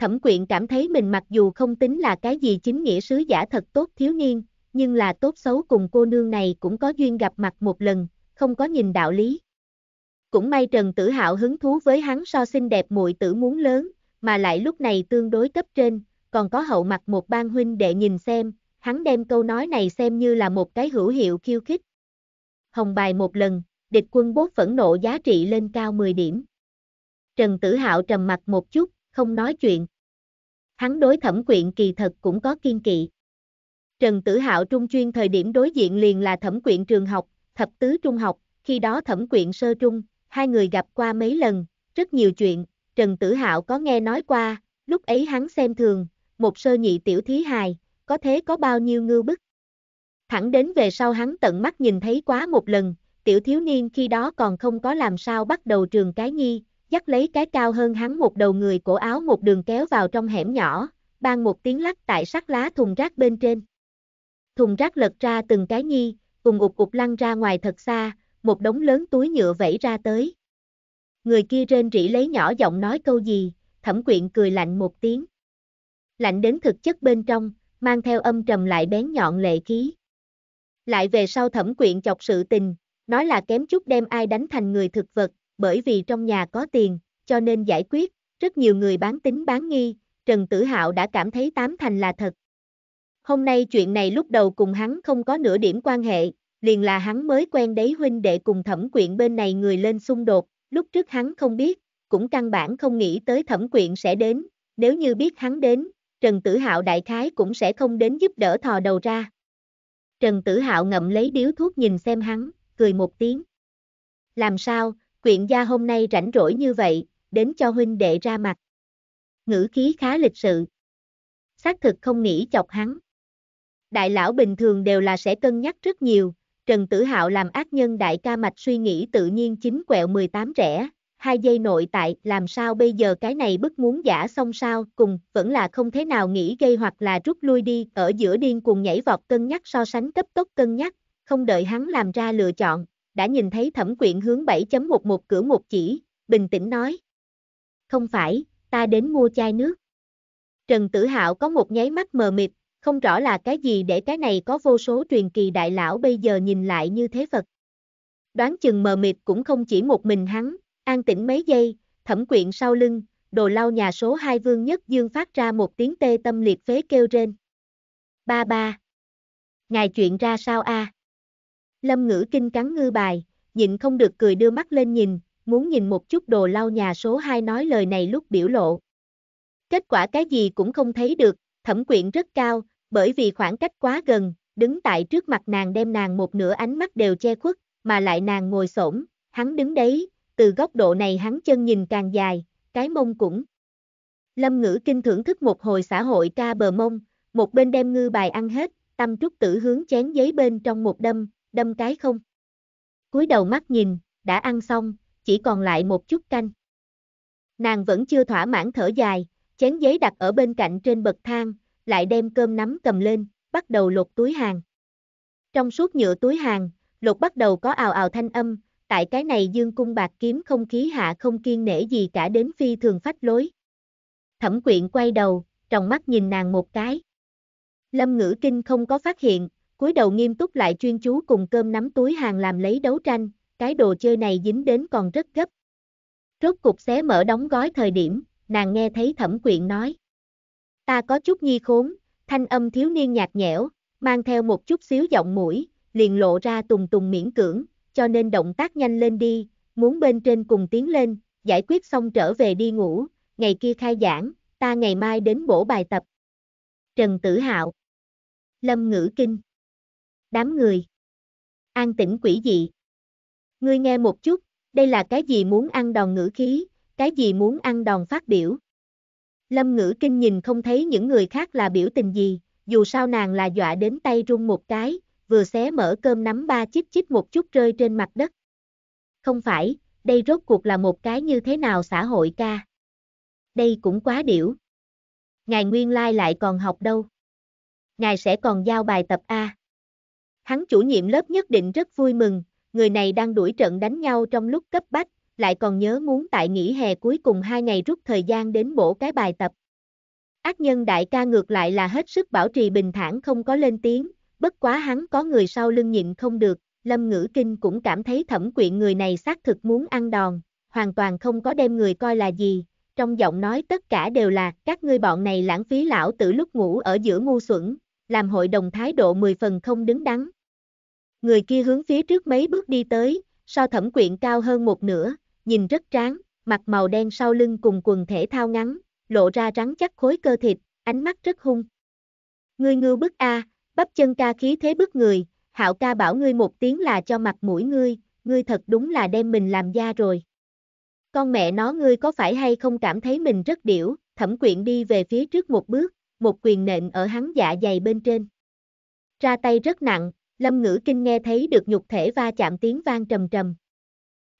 Thẩm quyện cảm thấy mình mặc dù không tính là cái gì chính nghĩa sứ giả thật tốt thiếu niên, nhưng là tốt xấu cùng cô nương này cũng có duyên gặp mặt một lần, không có nhìn đạo lý. Cũng may Trần Tử Hạo hứng thú với hắn so xinh đẹp muội tử muốn lớn, mà lại lúc này tương đối cấp trên, còn có hậu mặt một ban huynh đệ nhìn xem, hắn đem câu nói này xem như là một cái hữu hiệu khiêu khích. Hồng bài một lần, địch quân bốt phẫn nộ giá trị lên cao 10 điểm. Trần Tử Hạo trầm mặt một chút, không nói chuyện. Hắn đối thẩm quyện kỳ thật cũng có kiên kỵ. Trần Tử Hạo trung chuyên thời điểm đối diện liền là thẩm quyện trường học, thập tứ trung học, khi đó thẩm quyện sơ trung, hai người gặp qua mấy lần, rất nhiều chuyện, Trần Tử Hạo có nghe nói qua, lúc ấy hắn xem thường, một sơ nhị tiểu thí hài, có thế có bao nhiêu ngư bức. Thẳng đến về sau hắn tận mắt nhìn thấy quá một lần, tiểu thiếu niên khi đó còn không có làm sao bắt đầu trường cái nhi, dắt lấy cái cao hơn hắn một đầu người cổ áo một đường kéo vào trong hẻm nhỏ, ban một tiếng lắc tại sắt lá thùng rác bên trên. Thùng rác lật ra từng cái nhi, cùng ụt cục lăn ra ngoài thật xa, một đống lớn túi nhựa vẫy ra tới. Người kia rên rỉ lấy nhỏ giọng nói câu gì, thẩm quyện cười lạnh một tiếng. Lạnh đến thực chất bên trong, mang theo âm trầm lại bén nhọn lệ khí. Lại về sau thẩm quyện chọc sự tình, nói là kém chút đem ai đánh thành người thực vật, bởi vì trong nhà có tiền, cho nên giải quyết, rất nhiều người bán tính bán nghi, Trần Tử Hạo đã cảm thấy tám thành là thật. Hôm nay chuyện này lúc đầu cùng hắn không có nửa điểm quan hệ, liền là hắn mới quen đấy huynh đệ cùng thẩm quyện bên này người lên xung đột, lúc trước hắn không biết, cũng căn bản không nghĩ tới thẩm quyện sẽ đến, nếu như biết hắn đến, Trần Tử Hạo đại khái cũng sẽ không đến giúp đỡ thò đầu ra. Trần Tử Hạo ngậm lấy điếu thuốc nhìn xem hắn, cười một tiếng. Làm sao, quyện gia hôm nay rảnh rỗi như vậy, đến cho huynh đệ ra mặt. Ngữ khí khá lịch sự. Xác thực không nghĩ chọc hắn. Đại lão bình thường đều là sẽ cân nhắc rất nhiều, Trần Tử Hạo làm ác nhân đại ca mạch suy nghĩ tự nhiên chính quẹo 18 rẻ, hai giây nội tại làm sao bây giờ cái này bức muốn giả xong sao cùng vẫn là không thế nào nghĩ gây hoặc là rút lui đi ở giữa điên cuồng nhảy vọt cân nhắc so sánh cấp tốc cân nhắc, không đợi hắn làm ra lựa chọn, đã nhìn thấy thẩm quyện hướng 7.11 cửa một chỉ, bình tĩnh nói. Không phải, ta đến mua chai nước. Trần Tử Hạo có một nháy mắt mờ mịt, không rõ là cái gì để cái này có vô số truyền kỳ đại lão bây giờ nhìn lại như thế Phật. Đoán chừng mờ mịt cũng không chỉ một mình hắn, an tĩnh mấy giây, thẩm quyện sau lưng, đồ lau nhà số 2 vương nhất dương phát ra một tiếng tê tâm liệt phế kêu rên. Ba ba. Ngài chuyện ra sao a? À? Lâm ngữ kinh cắn ngư bài, nhịn không được cười đưa mắt lên nhìn, muốn nhìn một chút đồ lau nhà số 2 nói lời này lúc biểu lộ. Kết quả cái gì cũng không thấy được, thẩm quyện rất cao, bởi vì khoảng cách quá gần, đứng tại trước mặt nàng đem nàng một nửa ánh mắt đều che khuất, mà lại nàng ngồi xổm, hắn đứng đấy, từ góc độ này hắn chân nhìn càng dài, cái mông cũng. Lâm ngữ kinh thưởng thức một hồi xã hội ca bờ mông, một bên đem ngư bài ăn hết, tâm trúc tử hướng chén giấy bên trong một đâm, đâm cái không. cúi đầu mắt nhìn, đã ăn xong, chỉ còn lại một chút canh. Nàng vẫn chưa thỏa mãn thở dài, chén giấy đặt ở bên cạnh trên bậc thang, lại đem cơm nắm cầm lên, bắt đầu lột túi hàng. Trong suốt nhựa túi hàng, lột bắt đầu có ào ào thanh âm, tại cái này dương cung bạc kiếm không khí hạ không kiên nể gì cả đến phi thường phách lối. Thẩm quyện quay đầu, trong mắt nhìn nàng một cái. Lâm ngữ kinh không có phát hiện, cúi đầu nghiêm túc lại chuyên chú cùng cơm nắm túi hàng làm lấy đấu tranh, cái đồ chơi này dính đến còn rất gấp. Rốt cục xé mở đóng gói thời điểm, nàng nghe thấy thẩm quyện nói. Ta có chút nghi khốn, thanh âm thiếu niên nhạt nhẽo, mang theo một chút xíu giọng mũi, liền lộ ra tùng tùng miễn cưỡng, cho nên động tác nhanh lên đi, muốn bên trên cùng tiến lên, giải quyết xong trở về đi ngủ, ngày kia khai giảng, ta ngày mai đến bổ bài tập. Trần Tử Hạo Lâm Ngữ Kinh đám người. An tĩnh quỷ dị. Ngươi nghe một chút, đây là cái gì muốn ăn đòn ngữ khí, cái gì muốn ăn đòn phát biểu. Lâm ngữ kinh nhìn không thấy những người khác là biểu tình gì, dù sao nàng là dọa đến tay run một cái, vừa xé mở cơm nắm ba chip chip một chút rơi trên mặt đất. Không phải, đây rốt cuộc là một cái như thế nào xã hội ca. Đây cũng quá điểu. Ngài nguyên lai like lại còn học đâu. Ngài sẽ còn giao bài tập A. Hắn chủ nhiệm lớp nhất định rất vui mừng, người này đang đuổi trận đánh nhau trong lúc cấp bách, lại còn nhớ muốn tại nghỉ hè cuối cùng hai ngày rút thời gian đến bổ cái bài tập. Ác nhân đại ca ngược lại là hết sức bảo trì bình thản không có lên tiếng, bất quá hắn có người sau lưng nhịn không được, Lâm Ngữ Kinh cũng cảm thấy thẩm quyện người này xác thực muốn ăn đòn, hoàn toàn không có đem người coi là gì, trong giọng nói tất cả đều là các ngươi bọn này lãng phí lão tử lúc ngủ ở giữa ngu xuẩn, làm hội đồng thái độ 10 phần không đứng đắn, Người kia hướng phía trước mấy bước đi tới, so thẩm quyện cao hơn một nửa, nhìn rất tráng, mặt màu đen sau lưng cùng quần thể thao ngắn, lộ ra rắn chắc khối cơ thịt, ánh mắt rất hung. Ngươi ngư bức A, bắp chân ca khí thế bức người, hạo ca bảo ngươi một tiếng là cho mặt mũi ngươi, ngươi thật đúng là đem mình làm da rồi. Con mẹ nó ngươi có phải hay không cảm thấy mình rất điểu, thẩm quyện đi về phía trước một bước, một quyền nện ở hắn dạ dày bên trên. Ra tay rất nặng, Lâm Ngữ Kinh nghe thấy được nhục thể va chạm tiếng vang trầm trầm.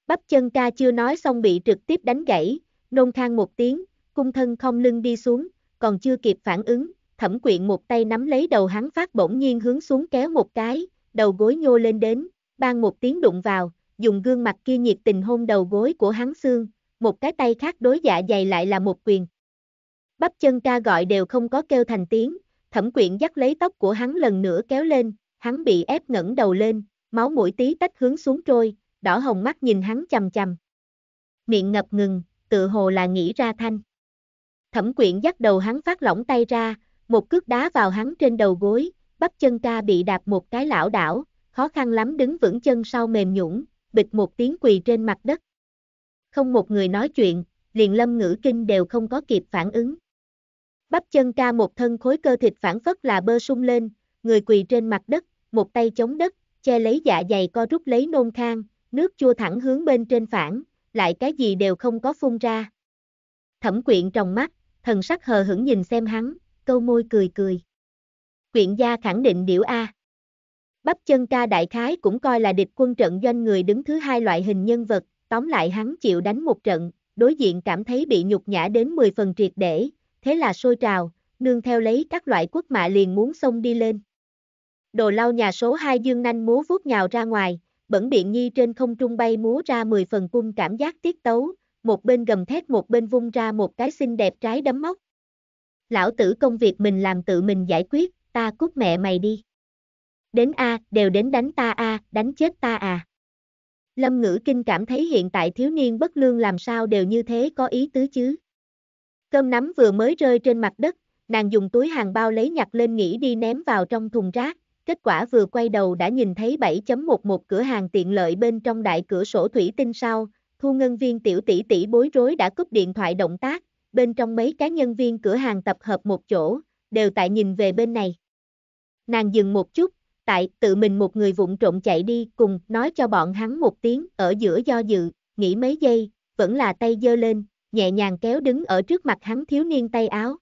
Bắp chân ca chưa nói xong bị trực tiếp đánh gãy, nôn khang một tiếng, cung thân không lưng đi xuống, còn chưa kịp phản ứng, thẩm quyện một tay nắm lấy đầu hắn phát bỗng nhiên hướng xuống kéo một cái, đầu gối nhô lên đến, ban một tiếng đụng vào, dùng gương mặt kia nhiệt tình hôn đầu gối của hắn xương, một cái tay khác đối dạ dày lại là một quyền. Bắp chân ca gọi đều không có kêu thành tiếng, thẩm quyện dắt lấy tóc của hắn lần nữa kéo lên, hắn bị ép ngẩng đầu lên, máu mũi tí tách hướng xuống trôi, đỏ hồng mắt nhìn hắn chầm chầm. Miệng ngập ngừng, tự hồ là nghĩ ra thanh. Thẩm quyện dắt đầu hắn phát lỏng tay ra, một cước đá vào hắn trên đầu gối, bắp chân ca bị đạp một cái lão đảo, khó khăn lắm đứng vững chân sau mềm nhũng, bịch một tiếng quỳ trên mặt đất. Không một người nói chuyện, liền lâm ngữ kinh đều không có kịp phản ứng. Bắp chân ca một thân khối cơ thịt phản phất là bơ sung lên, người quỳ trên mặt đất, một tay chống đất, che lấy dạ dày co rút lấy nôn khang, nước chua thẳng hướng bên trên phản, lại cái gì đều không có phun ra. Thẩm quyện trong mắt, thần sắc hờ hững nhìn xem hắn, câu môi cười cười. Quyện gia khẳng định điểu A. Bắp chân ca đại khái cũng coi là địch quân trận doanh người đứng thứ hai loại hình nhân vật, tóm lại hắn chịu đánh một trận, đối diện cảm thấy bị nhục nhã đến 10 phần triệt để, thế là sôi trào, nương theo lấy các loại quốc mạ liền muốn xông đi lên. Đồ lau nhà số 2 dương nanh múa vuốt nhào ra ngoài, bẩn biện nhi trên không trung bay múa ra 10 phần cung cảm giác tiết tấu, một bên gầm thét một bên vung ra một cái xinh đẹp trái đấm móc. Lão tử công việc mình làm tự mình giải quyết, ta cút mẹ mày đi. Đến A, đều đến đánh ta A, đánh chết ta à. Lâm ngữ kinh cảm thấy hiện tại thiếu niên bất lương làm sao đều như thế có ý tứ chứ. Cơm nắm vừa mới rơi trên mặt đất, nàng dùng túi hàng bao lấy nhặt lên nghĩ đi ném vào trong thùng rác, kết quả vừa quay đầu đã nhìn thấy 7.11 cửa hàng tiện lợi bên trong đại cửa sổ thủy tinh sau, thu ngân viên tiểu tỷ tỷ bối rối đã cúp điện thoại động tác, bên trong mấy cá nhân viên cửa hàng tập hợp một chỗ, đều tại nhìn về bên này. Nàng dừng một chút, tại tự mình một người vụng trộn chạy đi cùng nói cho bọn hắn một tiếng ở giữa do dự, nghĩ mấy giây, vẫn là tay dơ lên, nhẹ nhàng kéo đứng ở trước mặt hắn thiếu niên tay áo.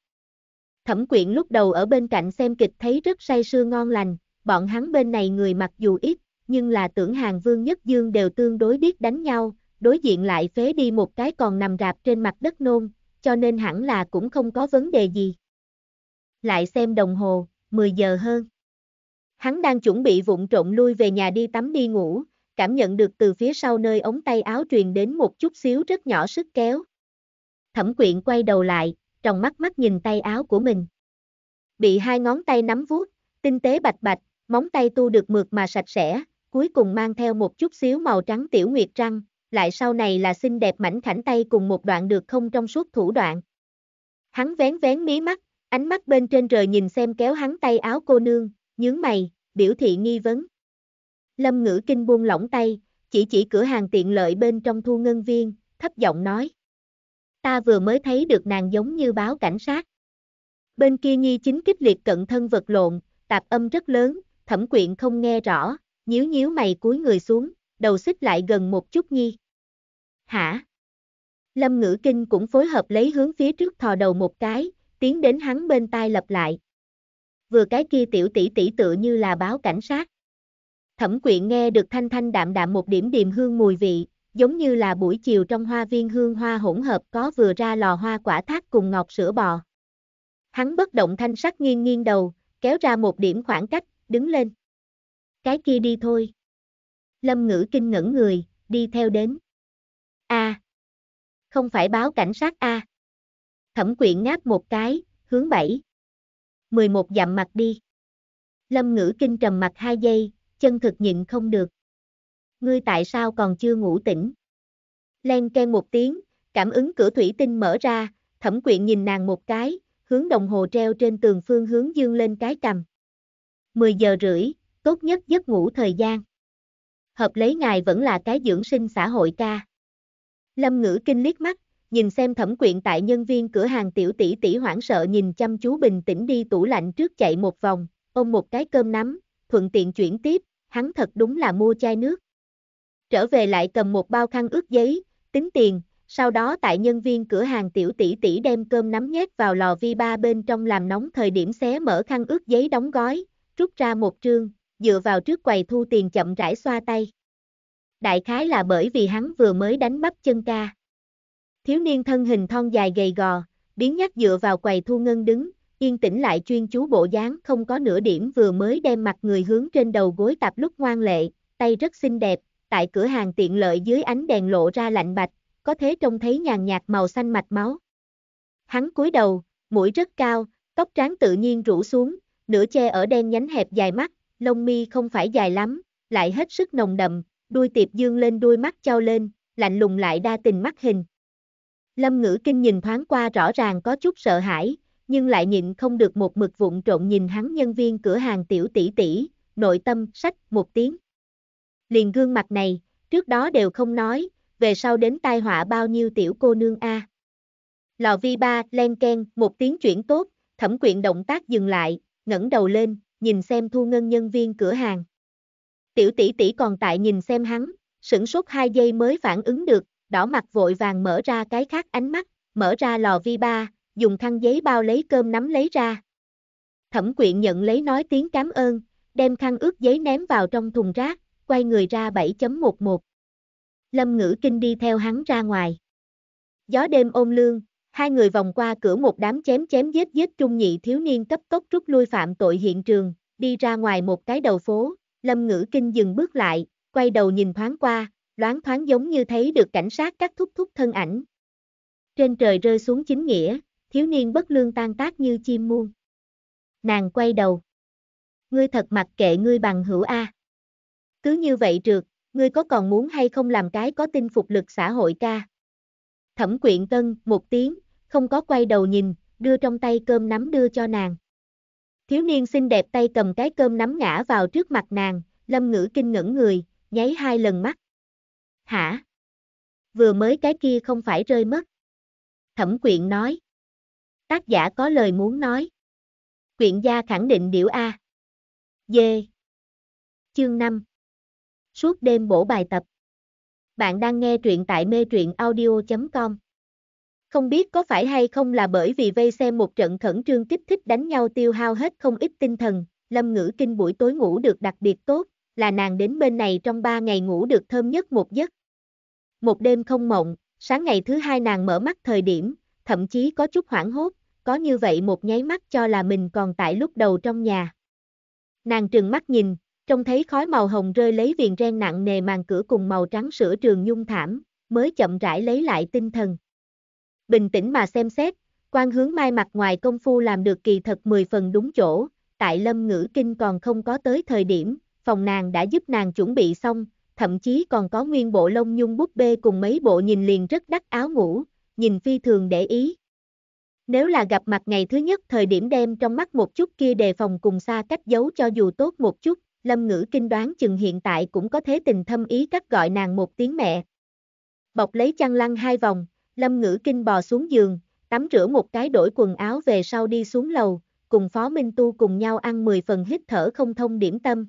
Thẩm quyện lúc đầu ở bên cạnh xem kịch thấy rất say sưa ngon lành, bọn hắn bên này người mặc dù ít, nhưng là tưởng hàng vương nhất dương đều tương đối biết đánh nhau, đối diện lại phế đi một cái còn nằm rạp trên mặt đất nôn, cho nên hẳn là cũng không có vấn đề gì. Lại xem đồng hồ, 10 giờ hơn. Hắn đang chuẩn bị vụng trộn lui về nhà đi tắm đi ngủ, cảm nhận được từ phía sau nơi ống tay áo truyền đến một chút xíu rất nhỏ sức kéo. Thẩm quyện quay đầu lại, trong mắt mắt nhìn tay áo của mình. Bị hai ngón tay nắm vuốt, tinh tế bạch bạch, móng tay tu được mượt mà sạch sẽ, cuối cùng mang theo một chút xíu màu trắng tiểu nguyệt răng, lại sau này là xinh đẹp mảnh khảnh tay cùng một đoạn được không trong suốt thủ đoạn. Hắn vén vén mí mắt, ánh mắt bên trên trời nhìn xem kéo hắn tay áo cô nương, nhướng mày, biểu thị nghi vấn. Lâm ngữ kinh buông lỏng tay, chỉ chỉ cửa hàng tiện lợi bên trong thu ngân viên, thấp giọng nói. Ta vừa mới thấy được nàng giống như báo cảnh sát. Bên kia nhi chính kích liệt cận thân vật lộn, tạp âm rất lớn, thẩm quyện không nghe rõ, nhíu nhíu mày cúi người xuống, đầu xích lại gần một chút nhi. Hả? Lâm ngữ kinh cũng phối hợp lấy hướng phía trước thò đầu một cái, tiến đến hắn bên tai lặp lại. Vừa cái kia tiểu tỷ tỷ tựa như là báo cảnh sát. Thẩm quyện nghe được thanh thanh đạm đạm một điểm điềm hương mùi vị, giống như là buổi chiều trong hoa viên hương hoa hỗn hợp có vừa ra lò hoa quả thác cùng ngọt sữa bò. Hắn bất động thanh sắc nghiêng nghiêng đầu, kéo ra một điểm khoảng cách, đứng lên. Cái kia đi thôi. Lâm ngữ kinh ngẩn người, đi theo đến. a à. Không phải báo cảnh sát a à. Thẩm quyện ngáp một cái, hướng 7. 11 dặm mặt đi. Lâm ngữ kinh trầm mặt hai giây, chân thực nhịn không được. Ngươi tại sao còn chưa ngủ tỉnh? Len ken một tiếng, cảm ứng cửa thủy tinh mở ra, thẩm quyện nhìn nàng một cái, hướng đồng hồ treo trên tường phương hướng dương lên cái cầm. 10 giờ rưỡi, tốt nhất giấc ngủ thời gian. Hợp lấy ngài vẫn là cái dưỡng sinh xã hội ca. Lâm ngữ kinh liếc mắt, nhìn xem thẩm quyện tại nhân viên cửa hàng tiểu tỷ tỷ hoảng sợ nhìn chăm chú bình tĩnh đi tủ lạnh trước chạy một vòng, ôm một cái cơm nắm, thuận tiện chuyển tiếp, hắn thật đúng là mua chai nước. Trở về lại cầm một bao khăn ướt giấy, tính tiền, sau đó tại nhân viên cửa hàng tiểu tỷ tỷ đem cơm nắm nhét vào lò vi ba bên trong làm nóng thời điểm xé mở khăn ướt giấy đóng gói, rút ra một trương, dựa vào trước quầy thu tiền chậm rãi xoa tay. Đại khái là bởi vì hắn vừa mới đánh bắt chân ca. Thiếu niên thân hình thon dài gầy gò, biến nhắc dựa vào quầy thu ngân đứng, yên tĩnh lại chuyên chú bộ dáng không có nửa điểm vừa mới đem mặt người hướng trên đầu gối tạp lúc ngoan lệ, tay rất xinh đẹp, tại cửa hàng tiện lợi dưới ánh đèn lộ ra lạnh bạch, có thế trông thấy nhàn nhạt màu xanh mạch máu. Hắn cúi đầu, mũi rất cao, tóc trắng tự nhiên rủ xuống, nửa che ở đen nhánh hẹp dài mắt, lông mi không phải dài lắm, lại hết sức nồng đậm, đuôi tiệp dương lên đuôi mắt trao lên, lạnh lùng lại đa tình mắt hình. Lâm ngữ kinh nhìn thoáng qua rõ ràng có chút sợ hãi, nhưng lại nhịn không được một mực vụn trộn nhìn hắn nhân viên cửa hàng tiểu tỷ tỷ, nội tâm sách một tiếng. Liền gương mặt này, trước đó đều không nói, về sau đến tai họa bao nhiêu tiểu cô nương a. Lò vi ba, len ken, một tiếng chuyển tốt, thẩm quyện động tác dừng lại, ngẩng đầu lên, nhìn xem thu ngân nhân viên cửa hàng. Tiểu tỷ tỷ còn tại nhìn xem hắn, sửng sốt 2 giây mới phản ứng được, đỏ mặt vội vàng mở ra cái khác ánh mắt, mở ra lò vi ba, dùng khăn giấy bao lấy cơm nắm lấy ra. Thẩm quyện nhận lấy nói tiếng cảm ơn, đem khăn ướt giấy ném vào trong thùng rác, quay người ra 7.11. Lâm ngữ kinh đi theo hắn ra ngoài. Gió đêm ôm lương, Hai người vòng qua cửa một đám chém chém giết giết trung nhị thiếu niên cấp tốc rút lui phạm tội hiện trường, đi ra ngoài một cái đầu phố, lâm ngữ kinh dừng bước lại, quay đầu nhìn thoáng qua, đoán thoáng giống như thấy được cảnh sát các thúc thúc thân ảnh. Trên trời rơi xuống chính nghĩa, thiếu niên bất lương tan tác như chim muôn. Nàng quay đầu. Ngươi thật mặc kệ ngươi bằng hữu A. Cứ như vậy trượt, ngươi có còn muốn hay không làm cái có tinh phục lực xã hội ca. Thẩm quyện tân, một tiếng, không có quay đầu nhìn, đưa trong tay cơm nắm đưa cho nàng. Thiếu niên xinh đẹp tay cầm cái cơm nắm ngã vào trước mặt nàng, lâm ngữ kinh ngẩn người, nháy hai lần mắt. Hả? Vừa mới cái kia không phải rơi mất. Thẩm quyện nói. Tác giả có lời muốn nói. Quyện gia khẳng định điểu A. Dê. Chương 5. Suốt đêm bổ bài tập. Bạn đang nghe truyện tại mê truyện audio.com. Không biết có phải hay không là bởi vì vây xem một trận khẩn trương kích thích đánh nhau tiêu hao hết không ít tinh thần, Lâm Ngữ Kinh buổi tối ngủ được đặc biệt tốt, là nàng đến bên này trong ba ngày ngủ được thơm nhất một giấc. Một đêm không mộng, sáng ngày thứ hai nàng mở mắt thời điểm, thậm chí có chút hoảng hốt, có như vậy một nháy mắt cho là mình còn tại lúc đầu trong nhà. Nàng trừng mắt nhìn, trông thấy khói màu hồng rơi lấy viền ren nặng nề màn cửa cùng màu trắng sữa trường nhung thảm, mới chậm rãi lấy lại tinh thần bình tĩnh mà xem xét, quan hướng mai mặt ngoài công phu làm được kỳ thật 10 phần đúng chỗ, tại lâm ngữ kinh còn không có tới thời điểm, phòng nàng đã giúp nàng chuẩn bị xong, thậm chí còn có nguyên bộ lông nhung búp bê cùng mấy bộ nhìn liền rất đắt áo ngủ, nhìn phi thường để ý. Nếu là gặp mặt ngày thứ nhất thời điểm đem trong mắt một chút kia đề phòng cùng xa cách giấu cho dù tốt một chút, lâm ngữ kinh đoán chừng hiện tại cũng có thế tình thâm ý cắt gọi nàng một tiếng mẹ. Bọc lấy chăn lăn hai vòng, Lâm Ngữ Kinh bò xuống giường, tắm rửa một cái đổi quần áo về sau đi xuống lầu, cùng Phó Minh Tu cùng nhau ăn 10 phần hít thở không thông điểm tâm.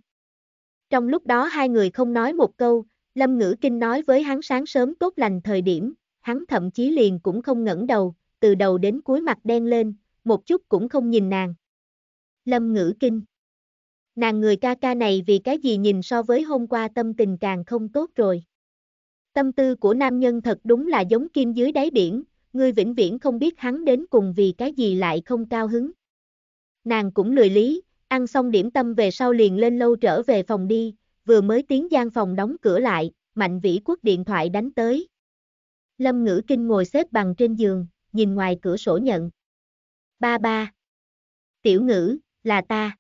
Trong lúc đó hai người không nói một câu, Lâm Ngữ Kinh nói với hắn sáng sớm tốt lành thời điểm, hắn thậm chí liền cũng không ngẩng đầu, từ đầu đến cuối mặt đen lên, một chút cũng không nhìn nàng. Lâm Ngữ Kinh Nàng người ca ca này vì cái gì nhìn so với hôm qua tâm tình càng không tốt rồi. Tâm tư của nam nhân thật đúng là giống kim dưới đáy biển, ngươi vĩnh viễn không biết hắn đến cùng vì cái gì lại không cao hứng. Nàng cũng lười lý, ăn xong điểm tâm về sau liền lên lâu trở về phòng đi, vừa mới tiến gian phòng đóng cửa lại, mạnh vĩ quốc điện thoại đánh tới. Lâm ngữ kinh ngồi xếp bằng trên giường, nhìn ngoài cửa sổ nhận. Ba ba. Tiểu ngữ, là ta.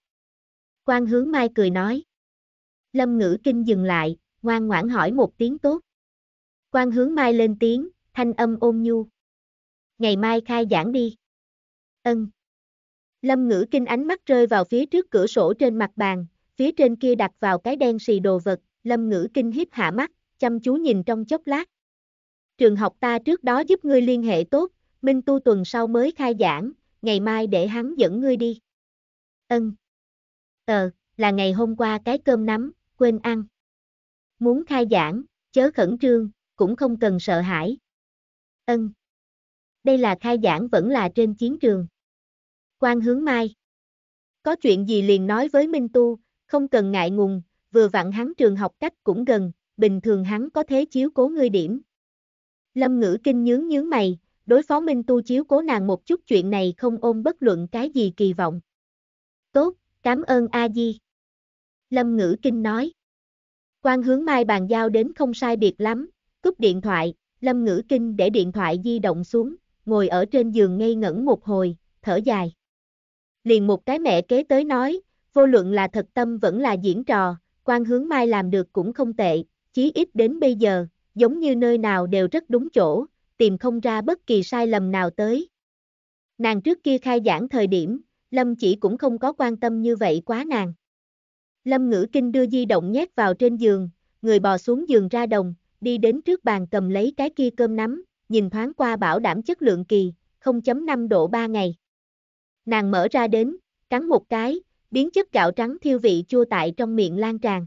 Quan hướng mai cười nói. Lâm ngữ kinh dừng lại, ngoan ngoãn hỏi một tiếng tốt. Quan hướng mai lên tiếng, thanh âm ôn nhu. Ngày mai khai giảng đi. Ân. Lâm ngữ kinh ánh mắt rơi vào phía trước cửa sổ trên mặt bàn, phía trên kia đặt vào cái đen xì đồ vật, lâm ngữ kinh hiếp hạ mắt, chăm chú nhìn trong chốc lát. Trường học ta trước đó giúp ngươi liên hệ tốt, Minh Tu tuần sau mới khai giảng, ngày mai để hắn dẫn ngươi đi. Ân. Ờ, là ngày hôm qua cái cơm nắm, quên ăn. Muốn khai giảng, chớ khẩn trương, cũng không cần sợ hãi. Ân. Đây là khai giảng vẫn là trên chiến trường. Quan hướng mai. Có chuyện gì liền nói với Minh Tu, không cần ngại ngùng, vừa vặn hắn trường học cách cũng gần, bình thường hắn có thế chiếu cố ngươi điểm. Lâm ngữ kinh nhướng nhướng mày, đối phó Minh Tu chiếu cố nàng một chút chuyện này không ôm bất luận cái gì kỳ vọng. Tốt, cảm ơn A-di. Lâm ngữ kinh nói. Quan hướng mai bàn giao đến không sai biệt lắm, Cúp điện thoại, Lâm Ngữ Kinh để điện thoại di động xuống, ngồi ở trên giường ngây ngẩn một hồi, thở dài. Liền một cái mẹ kế tới nói, vô luận là thật tâm vẫn là diễn trò, quan hướng mai làm được cũng không tệ, chí ít đến bây giờ, giống như nơi nào đều rất đúng chỗ, tìm không ra bất kỳ sai lầm nào tới. Nàng trước kia khai giảng thời điểm, Lâm chỉ cũng không có quan tâm như vậy quá nàng. Lâm ngữ kinh đưa di động nhét vào trên giường, người bò xuống giường ra đồng, đi đến trước bàn cầm lấy cái kia cơm nắm, nhìn thoáng qua bảo đảm chất lượng kỳ, 0.5 độ 3 ngày. Nàng mở ra đến, cắn một cái, biến chất gạo trắng thiêu vị chua tại trong miệng lan tràn.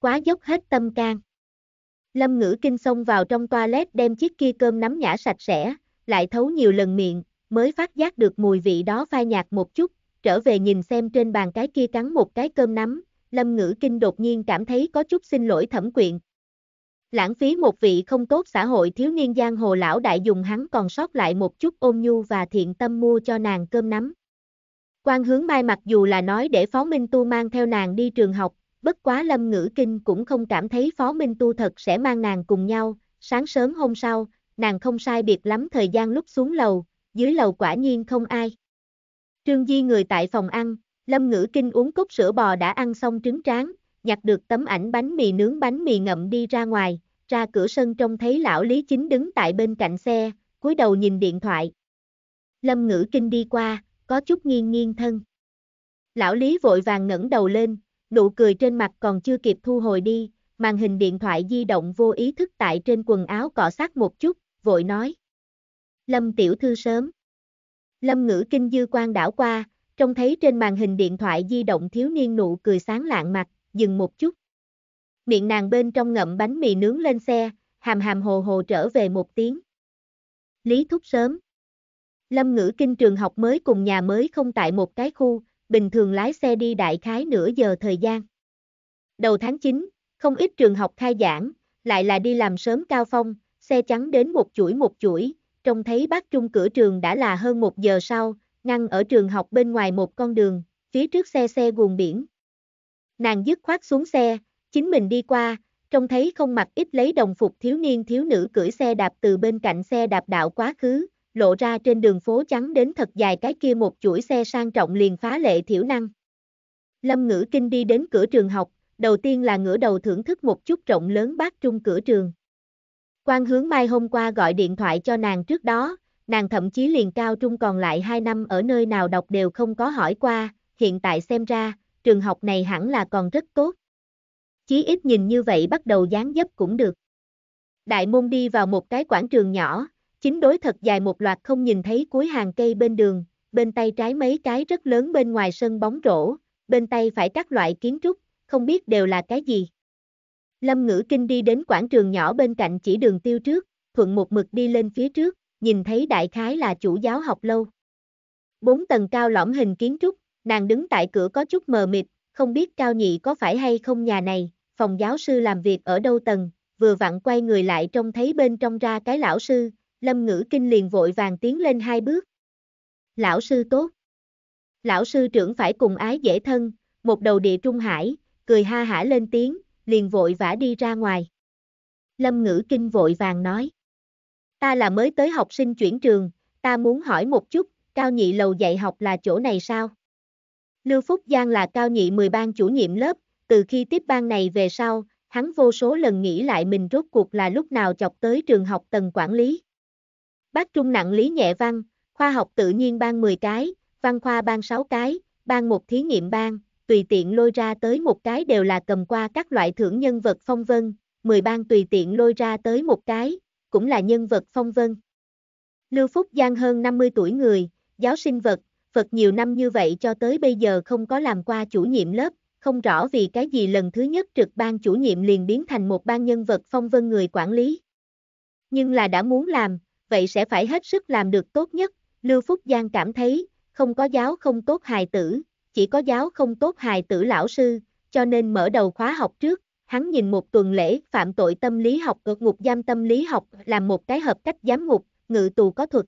Quá dốc hết tâm can. Lâm ngữ kinh xông vào trong toilet đem chiếc kia cơm nắm nhả sạch sẽ, lại thấu nhiều lần miệng, mới phát giác được mùi vị đó phai nhạt một chút, trở về nhìn xem trên bàn cái kia cắn một cái cơm nắm, Lâm Ngữ Kinh đột nhiên cảm thấy có chút xin lỗi thẩm quyện, Lãng phí một vị không tốt xã hội thiếu niên giang hồ lão đại dùng hắn còn sót lại một chút ôn nhu và thiện tâm mua cho nàng cơm nắm. Quan hướng mai mặc dù là nói để Phó Minh Tu mang theo nàng đi trường học, bất quá lâm ngữ kinh cũng không cảm thấy Phó Minh Tu thật sẽ mang nàng cùng nhau, sáng sớm hôm sau, nàng không sai biệt lắm thời gian lúc xuống lầu, dưới lầu quả nhiên không ai. Trương Di người tại phòng ăn, lâm ngữ kinh uống cốc sữa bò đã ăn xong trứng tráng, nhặt được tấm ảnh bánh mì nướng bánh mì ngậm đi ra ngoài, ra cửa sân trông thấy lão Lý Chính đứng tại bên cạnh xe, cúi đầu nhìn điện thoại. Lâm Ngữ Kinh đi qua, có chút nghiêng nghiêng thân. Lão Lý vội vàng ngẩng đầu lên, nụ cười trên mặt còn chưa kịp thu hồi đi, màn hình điện thoại di động vô ý thức tại trên quần áo cọ sát một chút, vội nói. Lâm tiểu thư sớm. Lâm Ngữ Kinh dư quan đảo qua, trông thấy trên màn hình điện thoại di động thiếu niên nụ cười sáng lạng mặt, dừng một chút. Miệng nàng bên trong ngậm bánh mì nướng lên xe, hàm hàm hồ hồ trở về một tiếng. Lý thúc sớm. Lâm ngữ kinh trường học mới cùng nhà mới không tại một cái khu, bình thường lái xe đi đại khái nửa giờ thời gian. Đầu tháng 9, không ít trường học khai giảng, lại là đi làm sớm cao phong, xe trắng đến một chuỗi một chuỗi, trông thấy bác trung cửa trường đã là hơn một giờ sau, ngăn ở trường học bên ngoài một con đường, phía trước xe xe guồng biển, Nàng dứt khoát xuống xe, chính mình đi qua, trông thấy không mặc ít lấy đồng phục thiếu niên thiếu nữ cưỡi xe đạp từ bên cạnh xe đạp đạo quá khứ, lộ ra trên đường phố trắng đến thật dài cái kia một chuỗi xe sang trọng liền phá lệ thiểu năng. Lâm ngữ kinh đi đến cửa trường học, đầu tiên là ngửa đầu thưởng thức một chút rộng lớn bát trung cửa trường. Quan hướng mai hôm qua gọi điện thoại cho nàng trước đó, nàng thậm chí liền cao trung còn lại 2 năm ở nơi nào đọc đều không có hỏi qua, hiện tại xem ra, trường học này hẳn là còn rất tốt. Chí ít nhìn như vậy bắt đầu dáng dấp cũng được. Đại môn đi vào một cái quảng trường nhỏ, chính đối thật dài một loạt không nhìn thấy cuối hàng cây bên đường, bên tay trái mấy cái rất lớn bên ngoài sân bóng rổ, bên tay phải các loại kiến trúc, không biết đều là cái gì. Lâm Ngữ Kinh đi đến quảng trường nhỏ bên cạnh chỉ đường tiêu trước, thuận một mực đi lên phía trước, nhìn thấy đại khái là chủ giáo học lâu. Bốn tầng cao lõm hình kiến trúc, Nàng đứng tại cửa có chút mờ mịt, không biết cao nhị có phải hay không nhà này, phòng giáo sư làm việc ở đâu tầng, vừa vặn quay người lại trông thấy bên trong ra cái lão sư, lâm ngữ kinh liền vội vàng tiến lên hai bước. Lão sư tốt. Lão sư trưởng phải cùng ái dễ thân, một đầu địa trung hải, cười ha hả lên tiếng, liền vội vã đi ra ngoài. Lâm ngữ kinh vội vàng nói. Ta là mới tới học sinh chuyển trường, ta muốn hỏi một chút, cao nhị lầu dạy học là chỗ này sao? Lưu Phúc Giang là cao nhị 10 ban chủ nhiệm lớp, từ khi tiếp ban này về sau, hắn vô số lần nghĩ lại mình rốt cuộc là lúc nào chọc tới trường học tầng quản lý. Bác Trung nặng lý nhẹ văn, khoa học tự nhiên ban 10 cái, văn khoa ban 6 cái, ban một thí nghiệm ban, tùy tiện lôi ra tới một cái đều là cầm qua các loại thưởng nhân vật phong vân, 10 ban tùy tiện lôi ra tới một cái, cũng là nhân vật phong vân. Lưu Phúc Giang hơn 50 tuổi người, giáo sinh vật, Phật nhiều năm như vậy cho tới bây giờ không có làm qua chủ nhiệm lớp, không rõ vì cái gì lần thứ nhất trực ban chủ nhiệm liền biến thành một ban nhân vật phong vân người quản lý. Nhưng là đã muốn làm, vậy sẽ phải hết sức làm được tốt nhất, Lưu Phúc Giang cảm thấy, không có giáo không tốt hài tử, chỉ có giáo không tốt hài tử lão sư, cho nên mở đầu khóa học trước, hắn nhìn một tuần lễ phạm tội tâm lý học ở ngục giam tâm lý học làm một cái hợp cách giám ngục, ngự tù có thuật,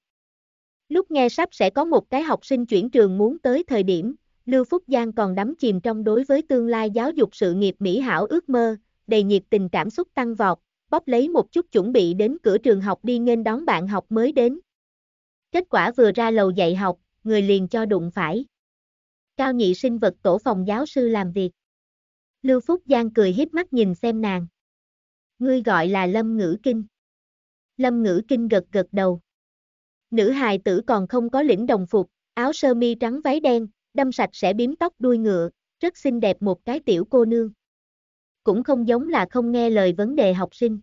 Lúc nghe sắp sẽ có một cái học sinh chuyển trường muốn tới thời điểm, Lưu Phúc Giang còn đắm chìm trong đối với tương lai giáo dục sự nghiệp mỹ hảo ước mơ, đầy nhiệt tình cảm xúc tăng vọt, bóp lấy một chút chuẩn bị đến cửa trường học đi nghênh đón bạn học mới đến. Kết quả vừa ra lầu dạy học, người liền cho đụng phải. Cao nhị sinh vật tổ phòng giáo sư làm việc. Lưu Phúc Giang cười hiếp mắt nhìn xem nàng. Ngươi gọi là Lâm Ngữ Kinh. Lâm Ngữ Kinh gật gật đầu. Nữ hài tử còn không có lĩnh đồng phục, áo sơ mi trắng váy đen, đâm sạch sẽ biếm tóc đuôi ngựa, rất xinh đẹp một cái tiểu cô nương. Cũng không giống là không nghe lời vấn đề học sinh.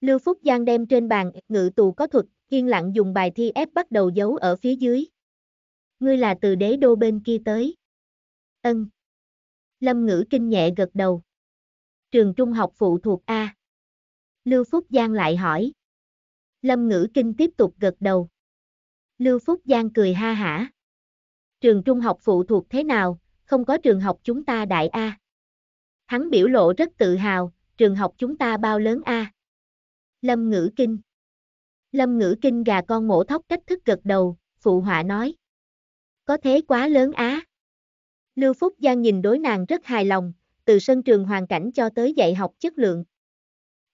Lưu Phúc Giang đem trên bàn ngự tù có thuật, yên lặng dùng bài thi ép bắt đầu giấu ở phía dưới. Ngươi là từ đế đô bên kia tới. Ân. Lâm ngữ kinh nhẹ gật đầu. Trường trung học phụ thuộc A. Lưu Phúc Giang lại hỏi. Lâm Ngữ Kinh tiếp tục gật đầu. Lưu Phúc Giang cười ha hả. Trường trung học phụ thuộc thế nào, không có trường học chúng ta đại A. Hắn biểu lộ rất tự hào, trường học chúng ta bao lớn A. Lâm Ngữ Kinh Lâm Ngữ Kinh gà con mổ thóc cách thức gật đầu, phụ họa nói. Có thế quá lớn Á. Lưu Phúc Giang nhìn đối nàng rất hài lòng, từ sân trường hoàn cảnh cho tới dạy học chất lượng,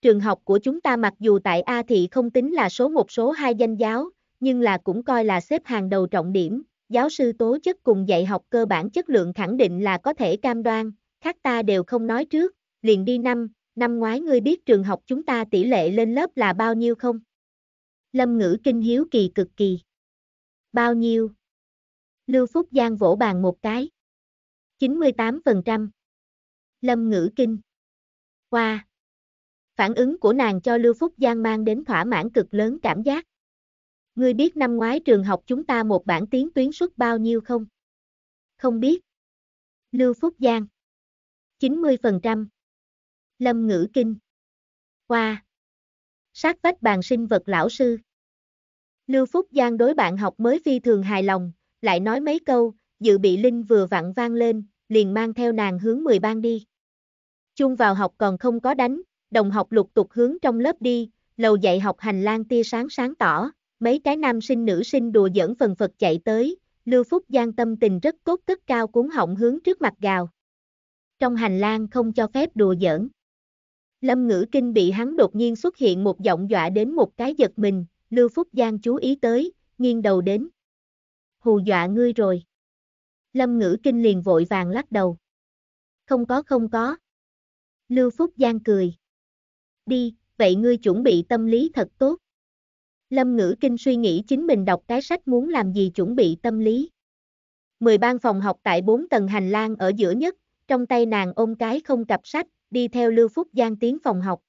Trường học của chúng ta mặc dù tại A thị không tính là số một số hai danh giáo, nhưng là cũng coi là xếp hàng đầu trọng điểm, giáo sư tố chất cùng dạy học cơ bản chất lượng khẳng định là có thể cam đoan, khác ta đều không nói trước, liền đi năm, năm ngoái ngươi biết trường học chúng ta tỷ lệ lên lớp là bao nhiêu không? Lâm ngữ kinh hiếu kỳ cực kỳ. Bao nhiêu? Lưu Phúc Giang vỗ bàn một cái. 98%. Lâm ngữ kinh. Qua. Wow. Phản ứng của nàng cho Lưu Phúc Giang mang đến thỏa mãn cực lớn cảm giác. Ngươi biết năm ngoái trường học chúng ta một bản tiếng tuyến suất bao nhiêu không? Không biết. Lưu Phúc Giang. 90%. Lâm Ngữ Kinh. Hoa. Wow. Sát vách bàn sinh vật lão sư. Lưu Phúc Giang đối bạn học mới phi thường hài lòng, lại nói mấy câu, dự bị Linh vừa vặn vang lên, liền mang theo nàng hướng 10 ban đi. Chung vào học còn không có đánh, đồng học lục tục hướng trong lớp đi, lầu dạy học hành lang tia sáng sáng tỏ, mấy cái nam sinh nữ sinh đùa giỡn phần phật chạy tới, Lưu Phúc Giang tâm tình rất cốt cất cao cuốn họng hướng trước mặt gào. Trong hành lang không cho phép đùa giỡn. Lâm ngữ kinh bị hắn đột nhiên xuất hiện một giọng dọa đến một cái giật mình, Lưu Phúc Giang chú ý tới, nghiêng đầu đến. Hù dọa ngươi rồi. Lâm ngữ kinh liền vội vàng lắc đầu. Không có không có. Lưu Phúc Giang cười đi, vậy ngươi chuẩn bị tâm lý thật tốt. Lâm Ngữ Kinh suy nghĩ chính mình đọc cái sách muốn làm gì chuẩn bị tâm lý. Mười ban phòng học tại bốn tầng hành lang ở giữa nhất, trong tay nàng ôm cái không cặp sách, đi theo Lưu Phúc Giang tiến phòng học.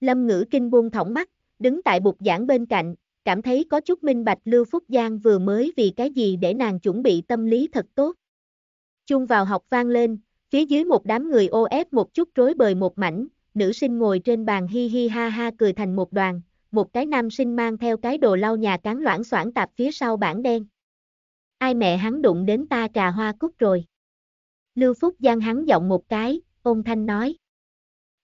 Lâm Ngữ Kinh buông thõng mắt, đứng tại bục giảng bên cạnh, cảm thấy có chút minh bạch Lưu Phúc Giang vừa mới vì cái gì để nàng chuẩn bị tâm lý thật tốt. Chung vào học vang lên, phía dưới một đám người ô ép một chút rối bời một mảnh, nữ sinh ngồi trên bàn hi hi ha ha cười thành một đoàn, một cái nam sinh mang theo cái đồ lau nhà cán loãng xoảng tạp phía sau bảng đen. Ai mẹ hắn đụng đến ta trà hoa cúc rồi. Lưu Phúc Giang hắn giọng một cái, ôn thanh nói.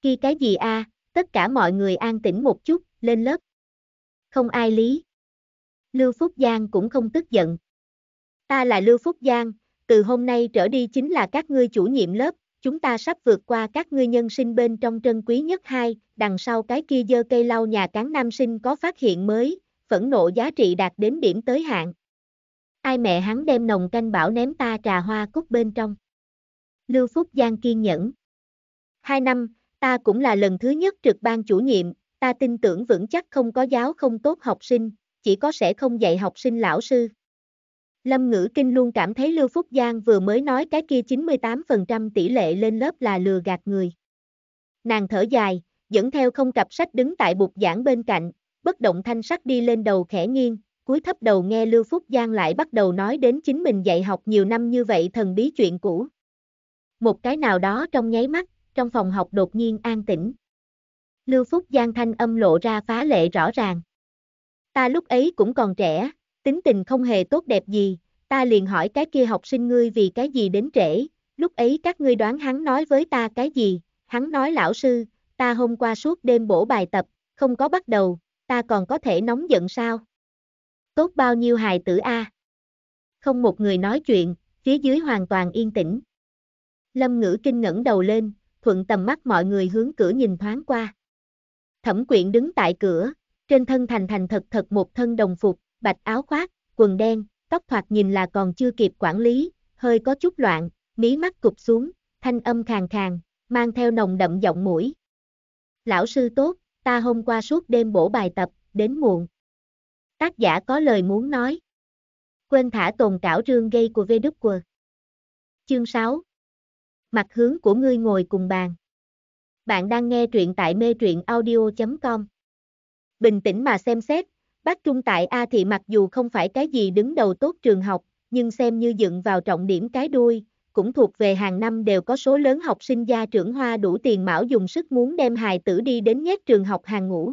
Khi cái gì a? À, tất cả mọi người an tĩnh một chút, lên lớp. Không ai lý. Lưu Phúc Giang cũng không tức giận. Ta là Lưu Phúc Giang, từ hôm nay trở đi chính là các ngươi chủ nhiệm lớp, chúng ta sắp vượt qua các ngươi nhân sinh bên trong trân quý nhất hai, đằng sau cái kia dơ cây lau nhà cán nam sinh có phát hiện mới, phẫn nộ giá trị đạt đến điểm tới hạn. Ai mẹ hắn đem nồng canh bảo ném ta trà hoa cúc bên trong. Lưu Phúc Giang kiên nhẫn. Hai năm, ta cũng là lần thứ nhất trực ban chủ nhiệm, ta tin tưởng vững chắc không có giáo không tốt học sinh, chỉ có sẽ không dạy học sinh lão sư. Lâm Ngữ Kinh luôn cảm thấy Lưu Phúc Giang vừa mới nói cái kia 98% tỷ lệ lên lớp là lừa gạt người. Nàng thở dài, dẫn theo không cặp sách đứng tại bục giảng bên cạnh, bất động thanh sắc đi lên đầu khẽ nghiêng, cúi thấp đầu nghe Lưu Phúc Giang lại bắt đầu nói đến chính mình dạy học nhiều năm như vậy thần bí chuyện cũ. Một cái nào đó trong nháy mắt, trong phòng học đột nhiên an tĩnh. Lưu Phúc Giang thanh âm lộ ra phá lệ rõ ràng. Ta lúc ấy cũng còn trẻ, tính tình không hề tốt đẹp gì, ta liền hỏi cái kia học sinh ngươi vì cái gì đến trễ, lúc ấy các ngươi đoán hắn nói với ta cái gì, hắn nói lão sư, ta hôm qua suốt đêm bổ bài tập, không có bắt đầu, ta còn có thể nóng giận sao? Tốt bao nhiêu hài tử A? Không một người nói chuyện, phía dưới hoàn toàn yên tĩnh. Lâm ngữ kinh ngẩng đầu lên, thuận tầm mắt mọi người hướng cửa nhìn thoáng qua. Thẩm quyện đứng tại cửa, trên thân thành thành thật thật một thân đồng phục, bạch áo khoác, quần đen, tóc thoạt nhìn là còn chưa kịp quản lý, hơi có chút loạn, mí mắt cụp xuống, thanh âm khàn khàn, mang theo nồng đậm giọng mũi. Lão sư tốt, ta hôm qua suốt đêm bổ bài tập, đến muộn. Tác giả có lời muốn nói. Quên thả tồn cảo rương gây của VW. Chương 6 Mặt hướng của ngươi ngồi cùng bàn. Bạn đang nghe truyện tại mê truyện audio.com. Bình tĩnh mà xem xét, Bác Trung tại A Thị mặc dù không phải cái gì đứng đầu tốt trường học, nhưng xem như dựng vào trọng điểm cái đuôi, cũng thuộc về hàng năm đều có số lớn học sinh gia trưởng hoa đủ tiền mão dùng sức muốn đem hài tử đi đến nhét trường học hàng ngũ.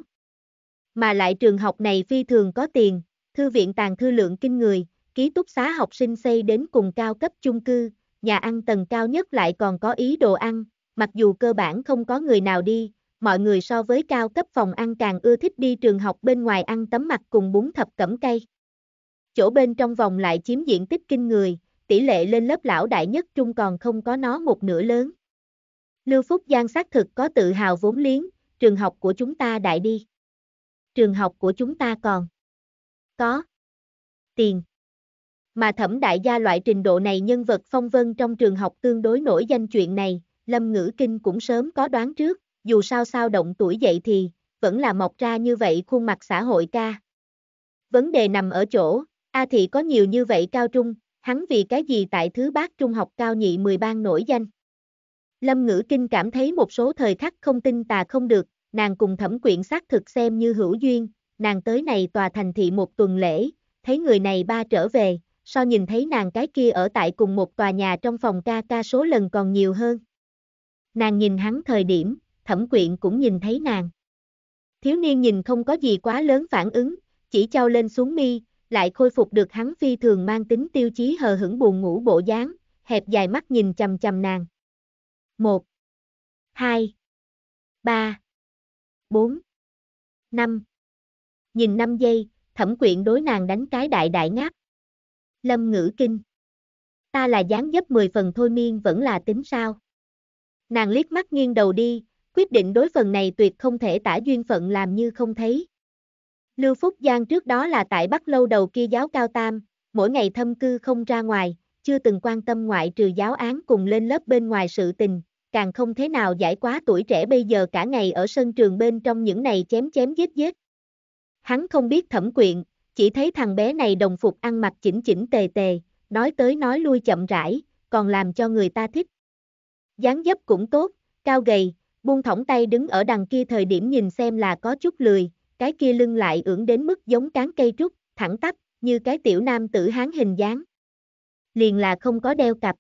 Mà lại trường học này phi thường có tiền, thư viện tàng thư lượng kinh người, ký túc xá học sinh xây đến cùng cao cấp chung cư, nhà ăn tầng cao nhất lại còn có ý đồ ăn, mặc dù cơ bản không có người nào đi, mọi người so với cao cấp phòng ăn càng ưa thích đi trường học bên ngoài ăn tấm mặt cùng bún thập cẩm cây. Chỗ bên trong vòng lại chiếm diện tích kinh người, tỷ lệ lên lớp lão đại nhất trung còn không có nó một nửa lớn. Lưu Phúc Giang xác thực có tự hào vốn liếng, trường học của chúng ta đại đi. Trường học của chúng ta còn có tiền. Mà thẩm đại gia loại trình độ này nhân vật phong vân trong trường học tương đối nổi danh chuyện này, Lâm Ngữ Kinh cũng sớm có đoán trước, dù sao sao động tuổi dậy thì, vẫn là mọc ra như vậy khuôn mặt xã hội ca. Vấn đề nằm ở chỗ, A Thị có nhiều như vậy cao trung, hắn vì cái gì tại thứ bác trung học cao nhị 10 bang nổi danh. Lâm Ngữ Kinh cảm thấy một số thời khắc không tin tà không được, nàng cùng thẩm quyển xác thực xem như hữu duyên, nàng tới này tòa thành thị một tuần lễ, thấy người này ba trở về, so nhìn thấy nàng cái kia ở tại cùng một tòa nhà trong phòng ca ca số lần còn nhiều hơn. Nàng nhìn hắn thời điểm, thẩm quyện cũng nhìn thấy nàng. Thiếu niên nhìn không có gì quá lớn phản ứng, chỉ trao lên xuống mi, lại khôi phục được hắn phi thường mang tính tiêu chí hờ hững buồn ngủ bộ dáng, hẹp dài mắt nhìn chầm chầm nàng. Một, hai, ba, bốn, năm. Nhìn năm giây, thẩm quyện đối nàng đánh cái đại đại ngáp. Lâm ngữ kinh. Ta là dáng dấp 10 phần thôi miên vẫn là tính sao. Nàng liếc mắt nghiêng đầu đi, quyết định đối phần này tuyệt không thể tả duyên phận làm như không thấy. Lưu Phúc Giang trước đó là tại Bắc Lâu đầu kia giáo cao tam, mỗi ngày thâm cư không ra ngoài, chưa từng quan tâm ngoại trừ giáo án cùng lên lớp bên ngoài sự tình, càng không thế nào giải quá tuổi trẻ bây giờ cả ngày ở sân trường bên trong những này chém chém giết giết. Hắn không biết thẩm quyện, chỉ thấy thằng bé này đồng phục ăn mặc chỉnh chỉnh tề tề, nói tới nói lui chậm rãi, còn làm cho người ta thích. dáng dấp cũng tốt, cao gầy, buông thõng tay đứng ở đằng kia thời điểm nhìn xem là có chút lười, cái kia lưng lại ưỡn đến mức giống cán cây trúc, thẳng tắp, như cái tiểu nam tử hán hình dáng. Liền là không có đeo cặp.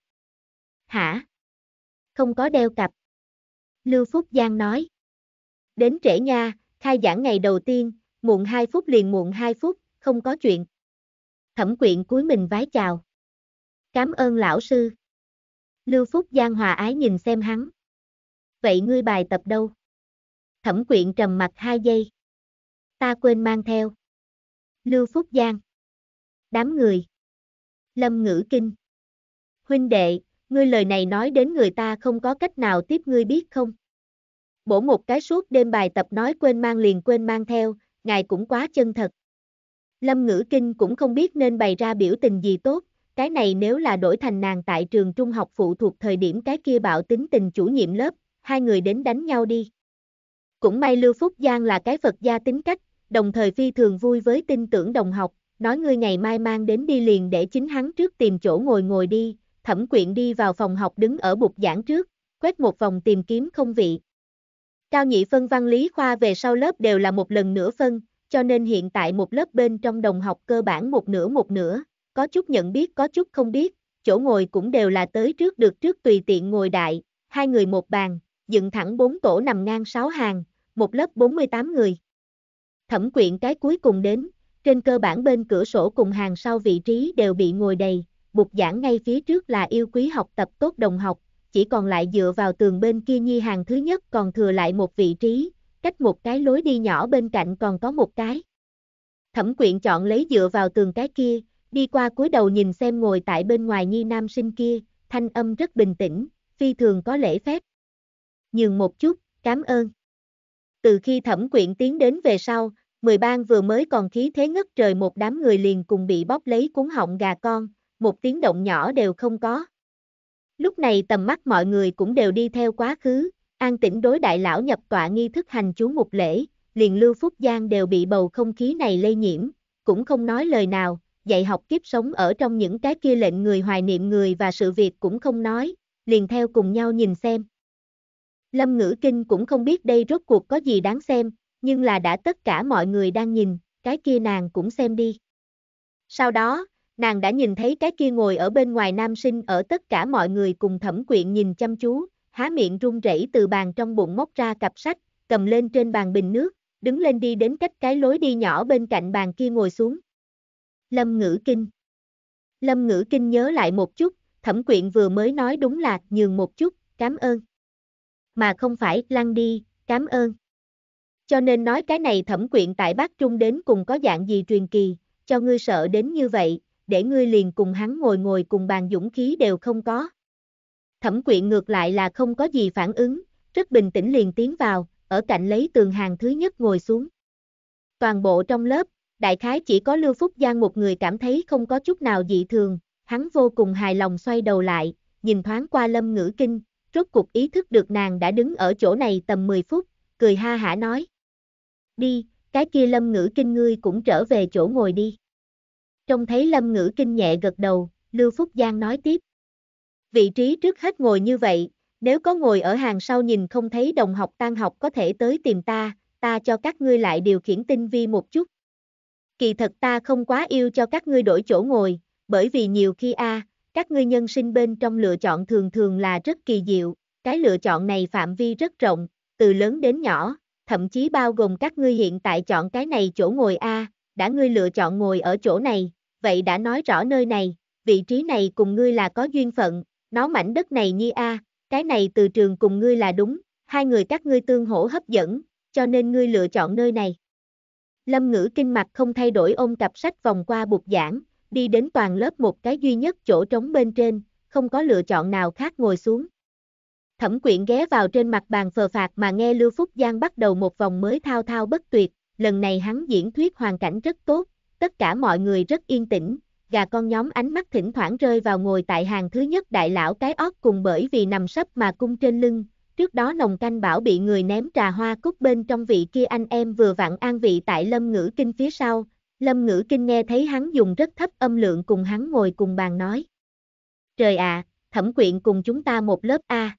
Hả? Không có đeo cặp. Lưu Phúc Giang nói. Đến trễ nha, khai giảng ngày đầu tiên, muộn 2 phút liền muộn 2 phút, không có chuyện. Thẩm quyện cuối mình vái chào. Cảm ơn lão sư. Lưu Phúc Giang hòa ái nhìn xem hắn vậy ngươi bài tập đâu? Thẩm quyện trầm mặt 2 giây. Ta quên mang theo. Lưu Phúc Giang. Đám người. Lâm Ngữ Kinh. Huynh đệ, ngươi lời này nói đến người ta không có cách nào tiếp ngươi biết không? Bổ một cái suốt đêm bài tập nói quên mang liền quên mang theo, ngài cũng quá chân thật. Lâm Ngữ Kinh cũng không biết nên bày ra biểu tình gì tốt, cái này nếu là đổi thành nàng tại trường trung học phụ thuộc thời điểm cái kia bạo tính tình chủ nhiệm lớp, hai người đến đánh nhau đi. Cũng may Lưu Phúc Giang là cái Phật gia tính cách, đồng thời phi thường vui với tin tưởng đồng học, nói ngươi ngày mai mang đến đi liền để chính hắn trước tìm chỗ ngồi ngồi đi, thẩm quyện đi vào phòng học đứng ở bục giảng trước, quét một vòng tìm kiếm không vị. Cao nhị phân văn lý khoa về sau lớp đều là một lần nửa phân, cho nên hiện tại một lớp bên trong đồng học cơ bản một nửa một nửa, có chút nhận biết có chút không biết, chỗ ngồi cũng đều là tới trước được trước tùy tiện ngồi đại, hai người một bàn, dựng thẳng bốn tổ nằm ngang sáu hàng, một lớp 48 người. Thẩm quyện cái cuối cùng đến, trên cơ bản bên cửa sổ cùng hàng sau vị trí đều bị ngồi đầy, bục giảng ngay phía trước là yêu quý học tập tốt đồng học, chỉ còn lại dựa vào tường bên kia nhi hàng thứ nhất còn thừa lại một vị trí, cách một cái lối đi nhỏ bên cạnh còn có một cái. Thẩm quyện chọn lấy dựa vào tường cái kia, đi qua cúi đầu nhìn xem ngồi tại bên ngoài nhi nam sinh kia, thanh âm rất bình tĩnh, phi thường có lễ phép nhường một chút, cảm ơn. Từ khi thẩm quyện tiến đến về sau, mười bang vừa mới còn khí thế ngất trời một đám người liền cùng bị bóp lấy cuốn họng gà con, một tiếng động nhỏ đều không có. Lúc này tầm mắt mọi người cũng đều đi theo quá khứ, an tĩnh đối đại lão nhập tọa nghi thức hành chú một lễ, liền lưu phúc giang đều bị bầu không khí này lây nhiễm, cũng không nói lời nào, dạy học kiếp sống ở trong những cái kia lệnh người hoài niệm người và sự việc cũng không nói, liền theo cùng nhau nhìn xem. Lâm Ngữ Kinh cũng không biết đây rốt cuộc có gì đáng xem, nhưng là đã tất cả mọi người đang nhìn, cái kia nàng cũng xem đi. Sau đó, nàng đã nhìn thấy cái kia ngồi ở bên ngoài nam sinh ở tất cả mọi người cùng thẩm quyện nhìn chăm chú, há miệng run rẩy từ bàn trong bụng móc ra cặp sách, cầm lên trên bàn bình nước, đứng lên đi đến cách cái lối đi nhỏ bên cạnh bàn kia ngồi xuống. Lâm Ngữ Kinh Lâm Ngữ Kinh nhớ lại một chút, thẩm quyện vừa mới nói đúng là nhường một chút, cảm ơn mà không phải lăn đi, cảm ơn. Cho nên nói cái này thẩm quyện tại Bắc Trung đến cùng có dạng gì truyền kỳ, cho ngươi sợ đến như vậy, để ngươi liền cùng hắn ngồi ngồi cùng bàn dũng khí đều không có. Thẩm quyện ngược lại là không có gì phản ứng, rất bình tĩnh liền tiến vào, ở cạnh lấy tường hàng thứ nhất ngồi xuống. Toàn bộ trong lớp, đại khái chỉ có Lưu Phúc Giang một người cảm thấy không có chút nào dị thường, hắn vô cùng hài lòng xoay đầu lại, nhìn thoáng qua lâm ngữ kinh, rốt cuộc ý thức được nàng đã đứng ở chỗ này tầm 10 phút, cười ha hả nói. Đi, cái kia lâm ngữ kinh ngươi cũng trở về chỗ ngồi đi. Trông thấy lâm ngữ kinh nhẹ gật đầu, Lưu Phúc Giang nói tiếp. Vị trí trước hết ngồi như vậy, nếu có ngồi ở hàng sau nhìn không thấy đồng học tan học có thể tới tìm ta, ta cho các ngươi lại điều khiển tinh vi một chút. Kỳ thật ta không quá yêu cho các ngươi đổi chỗ ngồi, bởi vì nhiều khi a à, các ngươi nhân sinh bên trong lựa chọn thường thường là rất kỳ diệu, cái lựa chọn này phạm vi rất rộng, từ lớn đến nhỏ, thậm chí bao gồm các ngươi hiện tại chọn cái này chỗ ngồi A, đã ngươi lựa chọn ngồi ở chỗ này, vậy đã nói rõ nơi này, vị trí này cùng ngươi là có duyên phận, nó mảnh đất này như A, cái này từ trường cùng ngươi là đúng, hai người các ngươi tương hỗ hấp dẫn, cho nên ngươi lựa chọn nơi này. Lâm ngữ kinh mặt không thay đổi ôm cặp sách vòng qua bục giảng, đi đến toàn lớp một cái duy nhất chỗ trống bên trên, không có lựa chọn nào khác ngồi xuống. Thẩm quyện ghé vào trên mặt bàn phờ phạt mà nghe Lưu Phúc Giang bắt đầu một vòng mới thao thao bất tuyệt, lần này hắn diễn thuyết hoàn cảnh rất tốt, tất cả mọi người rất yên tĩnh, gà con nhóm ánh mắt thỉnh thoảng rơi vào ngồi tại hàng thứ nhất đại lão cái ót cùng bởi vì nằm sấp mà cung trên lưng, trước đó nồng canh bảo bị người ném trà hoa cúc bên trong vị kia anh em vừa vặn an vị tại lâm ngữ kinh phía sau, Lâm ngữ kinh nghe thấy hắn dùng rất thấp âm lượng cùng hắn ngồi cùng bàn nói. Trời ạ, thẩm quyện cùng chúng ta một lớp A.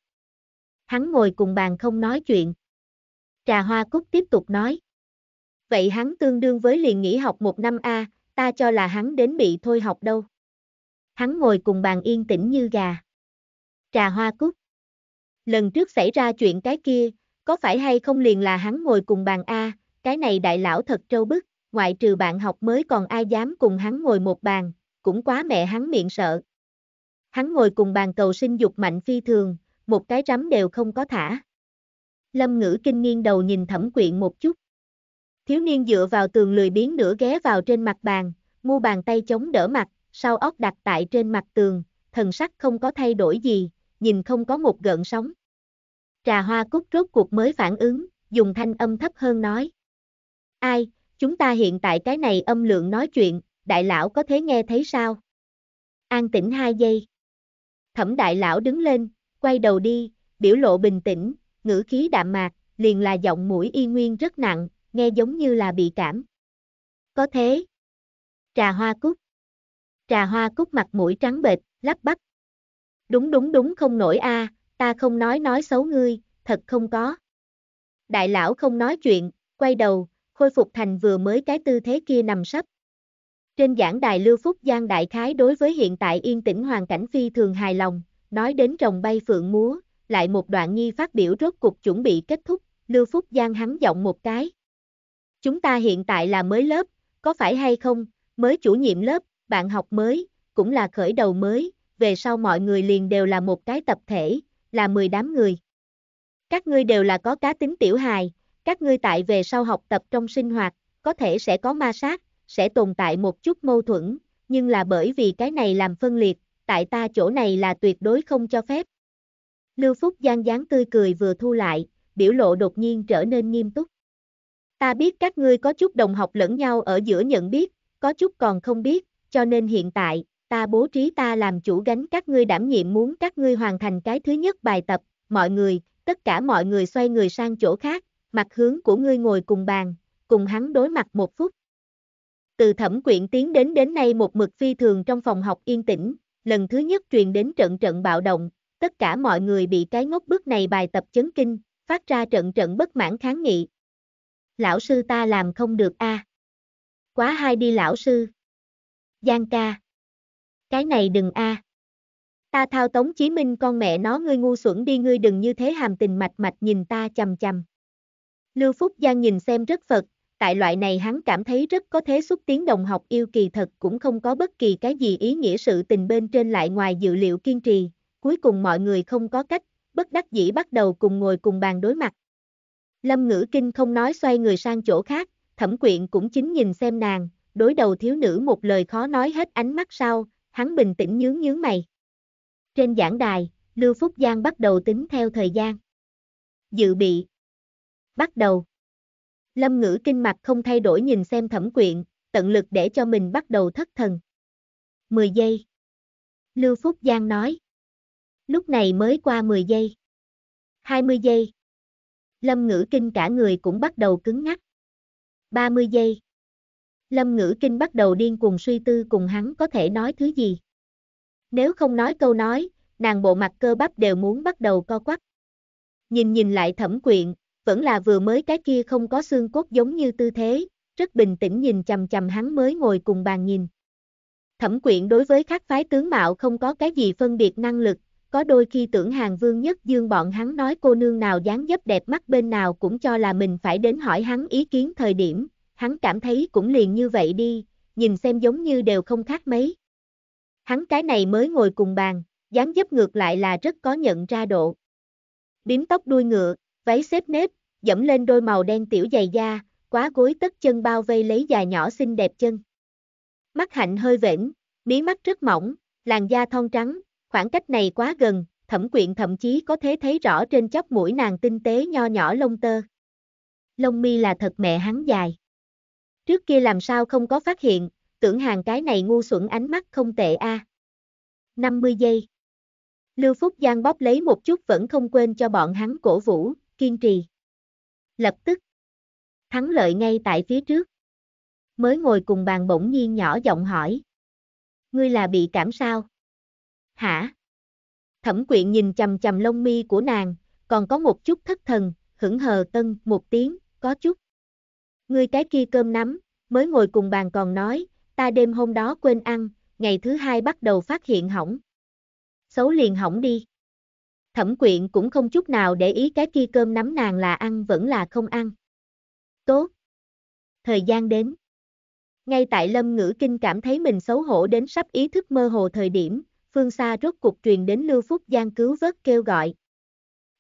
Hắn ngồi cùng bàn không nói chuyện. Trà hoa cúc tiếp tục nói. Vậy hắn tương đương với liền nghỉ học một năm A, ta cho là hắn đến bị thôi học đâu. Hắn ngồi cùng bàn yên tĩnh như gà. Trà hoa cúc. Lần trước xảy ra chuyện cái kia, có phải hay không liền là hắn ngồi cùng bàn A, cái này đại lão thật trâu bức ngoại trừ bạn học mới còn ai dám cùng hắn ngồi một bàn, cũng quá mẹ hắn miệng sợ. Hắn ngồi cùng bàn cầu sinh dục mạnh phi thường, một cái rắm đều không có thả. Lâm ngữ kinh nghiêng đầu nhìn thẩm quyện một chút. Thiếu niên dựa vào tường lười biến nửa ghé vào trên mặt bàn, mu bàn tay chống đỡ mặt, sau óc đặt tại trên mặt tường, thần sắc không có thay đổi gì, nhìn không có một gợn sóng. Trà hoa cúc rốt cuộc mới phản ứng, dùng thanh âm thấp hơn nói. Ai, Chúng ta hiện tại cái này âm lượng nói chuyện, đại lão có thể nghe thấy sao? An tĩnh hai giây. Thẩm đại lão đứng lên, quay đầu đi, biểu lộ bình tĩnh, ngữ khí đạm mạc, liền là giọng mũi y nguyên rất nặng, nghe giống như là bị cảm. Có thế. Trà hoa cúc. Trà hoa cúc mặt mũi trắng bệch, lắp bắp. Đúng đúng đúng không nổi a, à, ta không nói nói xấu ngươi, thật không có. Đại lão không nói chuyện, quay đầu, khôi phục thành vừa mới cái tư thế kia nằm sấp. Trên giảng đài Lưu Phúc Giang đại khái đối với hiện tại yên tĩnh hoàn cảnh phi thường hài lòng, nói đến trồng bay phượng múa, lại một đoạn nghi phát biểu rốt cuộc chuẩn bị kết thúc, Lưu Phúc Giang hắn giọng một cái. Chúng ta hiện tại là mới lớp, có phải hay không, mới chủ nhiệm lớp, bạn học mới, cũng là khởi đầu mới, về sau mọi người liền đều là một cái tập thể, là 10 đám người. Các ngươi đều là có cá tính tiểu hài, các ngươi tại về sau học tập trong sinh hoạt, có thể sẽ có ma sát, sẽ tồn tại một chút mâu thuẫn, nhưng là bởi vì cái này làm phân liệt, tại ta chỗ này là tuyệt đối không cho phép. Lưu Phúc Giang dáng tươi cười vừa thu lại, biểu lộ đột nhiên trở nên nghiêm túc. Ta biết các ngươi có chút đồng học lẫn nhau ở giữa nhận biết, có chút còn không biết, cho nên hiện tại, ta bố trí ta làm chủ gánh các ngươi đảm nhiệm muốn các ngươi hoàn thành cái thứ nhất bài tập, mọi người, tất cả mọi người xoay người sang chỗ khác, mặt hướng của ngươi ngồi cùng bàn, cùng hắn đối mặt một phút. Từ thẩm quyện tiến đến đến nay một mực phi thường trong phòng học yên tĩnh, lần thứ nhất truyền đến trận trận bạo động, tất cả mọi người bị cái ngốc bức này bài tập chấn kinh, phát ra trận trận bất mãn kháng nghị. Lão sư ta làm không được a. À. Quá hay đi lão sư. Giang ca. Cái này đừng a. À. Ta thao Tống Chí Minh con mẹ nó ngươi ngu xuẩn đi ngươi đừng như thế hàm tình mạch mạch nhìn ta chầm chầm. Lưu Phúc Giang nhìn xem rất Phật, tại loại này hắn cảm thấy rất có thế xúc tiến đồng học yêu kỳ thật cũng không có bất kỳ cái gì ý nghĩa sự tình bên trên lại ngoài dự liệu kiên trì, cuối cùng mọi người không có cách, bất đắc dĩ bắt đầu cùng ngồi cùng bàn đối mặt. Lâm ngữ kinh không nói xoay người sang chỗ khác, thẩm quyện cũng chính nhìn xem nàng, đối đầu thiếu nữ một lời khó nói hết ánh mắt sau, hắn bình tĩnh nhướng nhướng mày. Trên giảng đài, Lưu Phúc Giang bắt đầu tính theo thời gian. Dự bị, bắt đầu. Lâm ngữ kinh mặt không thay đổi nhìn xem thẩm quyện, tận lực để cho mình bắt đầu thất thần. 10 giây. Lưu Phúc Giang nói. Lúc này mới qua 10 giây. 20 giây. Lâm ngữ kinh cả người cũng bắt đầu cứng ngắc. 30 giây. Lâm ngữ kinh bắt đầu điên cuồng suy tư cùng hắn có thể nói thứ gì. Nếu không nói câu nói, nàng bộ mặt cơ bắp đều muốn bắt đầu co quắp. Nhìn nhìn lại thẩm quyện, vẫn là vừa mới cái kia không có xương cốt giống như tư thế, rất bình tĩnh nhìn chầm chầm hắn mới ngồi cùng bàn nhìn. Thẩm quyện đối với các phái tướng mạo không có cái gì phân biệt năng lực, có đôi khi tưởng hàng vương nhất dương bọn hắn nói cô nương nào dáng dấp đẹp mắt bên nào cũng cho là mình phải đến hỏi hắn ý kiến thời điểm, hắn cảm thấy cũng liền như vậy đi, nhìn xem giống như đều không khác mấy. Hắn cái này mới ngồi cùng bàn, dáng dấp ngược lại là rất có nhận ra độ. Biếm tóc đuôi ngựa, váy xếp nếp, dẫm lên đôi màu đen tiểu dày da, quá gối tất chân bao vây lấy già nhỏ xinh đẹp chân. Mắt hạnh hơi vểnh, mí mắt rất mỏng, làn da thon trắng, khoảng cách này quá gần, thẩm quyện thậm chí có thể thấy rõ trên chóp mũi nàng tinh tế nho nhỏ lông tơ. Lông mi là thật mẹ hắn dài. Trước kia làm sao không có phát hiện, tưởng hàng cái này ngu xuẩn ánh mắt không tệ a. À. 50 giây. Lưu Phúc Giang bóp lấy một chút vẫn không quên cho bọn hắn cổ vũ, kiên trì. Lập tức, thắng lợi ngay tại phía trước. Mới ngồi cùng bàn bỗng nhiên nhỏ giọng hỏi. Ngươi là bị cảm sao? Hả? Thẩm quyện nhìn chầm chầm lông mi của nàng, còn có một chút thất thần, hững hờ tân một tiếng, có chút. Ngươi cái kia cơm nắm, mới ngồi cùng bàn còn nói, ta đêm hôm đó quên ăn, ngày thứ hai bắt đầu phát hiện hỏng. Xấu liền hỏng đi. Thẩm quyện cũng không chút nào để ý cái kia cơm nắm nàng là ăn vẫn là không ăn. Tốt. Thời gian đến. Ngay tại Lâm Ngữ Kinh cảm thấy mình xấu hổ đến sắp ý thức mơ hồ thời điểm, phương xa rốt cục truyền đến Lưu Phúc Giang cứu vớt kêu gọi.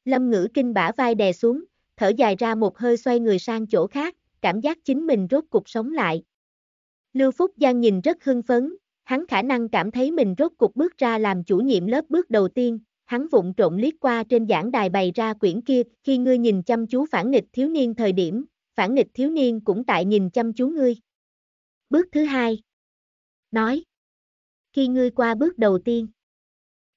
Lâm Ngữ Kinh bả vai đè xuống, thở dài ra một hơi xoay người sang chỗ khác, cảm giác chính mình rốt cục sống lại. Lưu Phúc Giang nhìn rất hưng phấn, hắn khả năng cảm thấy mình rốt cục bước ra làm chủ nhiệm lớp bước đầu tiên, hắn vụng trộn liếc qua trên giảng đài bày ra quyển kia, khi ngươi nhìn chăm chú phản nghịch thiếu niên thời điểm, phản nghịch thiếu niên cũng tại nhìn chăm chú ngươi. Bước thứ hai. Nói. Khi ngươi qua bước đầu tiên.